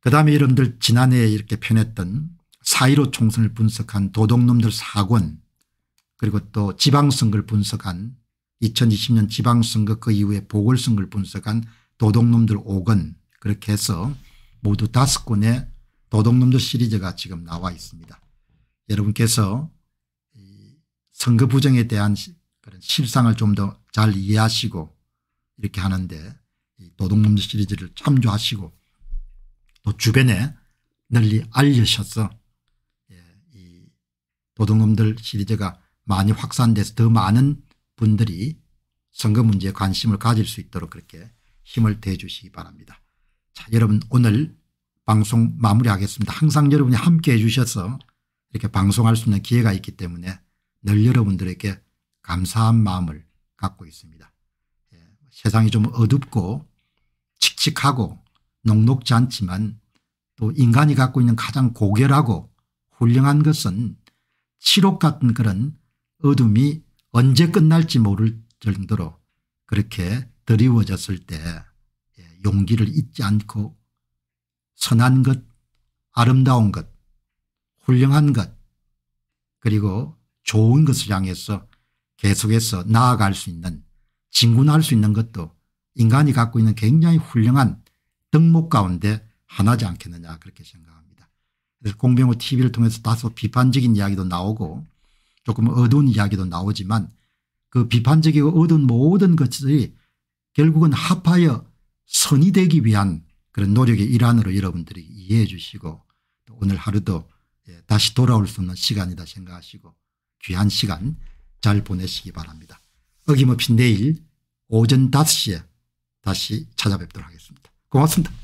그다음에 여러분들 지난해에 이렇게 펴냈던 사1로 총선을 분석한 도둑놈들 4권 그리고 또 지방선거를 분석한 2020년 지방선거 그 이후에 보궐선거를 분석한 도둑놈들 5권 그렇게 해서 모두 5권의 도둑놈들 시리즈가 지금 나와 있습니다. 여러분께서 선거 부정에 대한 그런 실상을 좀 더 잘 이해하시고 이렇게 하는데 도둑놈들 시리즈를 참조하시고 또 주변에 널리 알려셔서 도둑놈들 예, 시리즈가 많이 확산돼서 더 많은 분들이 선거 문제에 관심을 가질 수 있도록 그렇게 힘을 대주시기 바랍니다. 자 여러분 오늘 방송 마무리하겠습니다. 항상 여러분이 함께해 주셔서 이렇게 방송할 수 있는 기회가 있기 때문에 늘 여러분들에게 감사한 마음을 갖고 있습니다. 예, 세상이 좀 어둡고 칙칙하고 녹록지 않지만 또 인간이 갖고 있는 가장 고결하고 훌륭한 것은 치욕 같은 그런 어둠이 언제 끝날지 모를 정도로 그렇게 드리워졌을 때 예, 용기를 잊지 않고 선한 것, 아름다운 것, 훌륭한 것 그리고 좋은 것을 향해서 계속해서 나아갈 수 있는 진군할 수 있는 것도 인간이 갖고 있는 굉장히 훌륭한 덕목 가운데 하나지 않겠느냐 그렇게 생각합니다. 그래서 공병호 tv를 통해서 다소 비판적인 이야기도 나오고 조금 어두운 이야기도 나오지만 그 비판적이고 어두운 모든 것들이 결국은 합하여 선이 되기 위한 그런 노력의 일환으로 여러분들이 이해해 주시고 오늘 하루도 예, 다시 돌아올 수 없는 시간이다 생각하시고 귀한 시간 잘 보내시기 바랍니다. 어김없이 내일 오전 5시에 다시 찾아뵙도록 하겠습니다. 고맙습니다.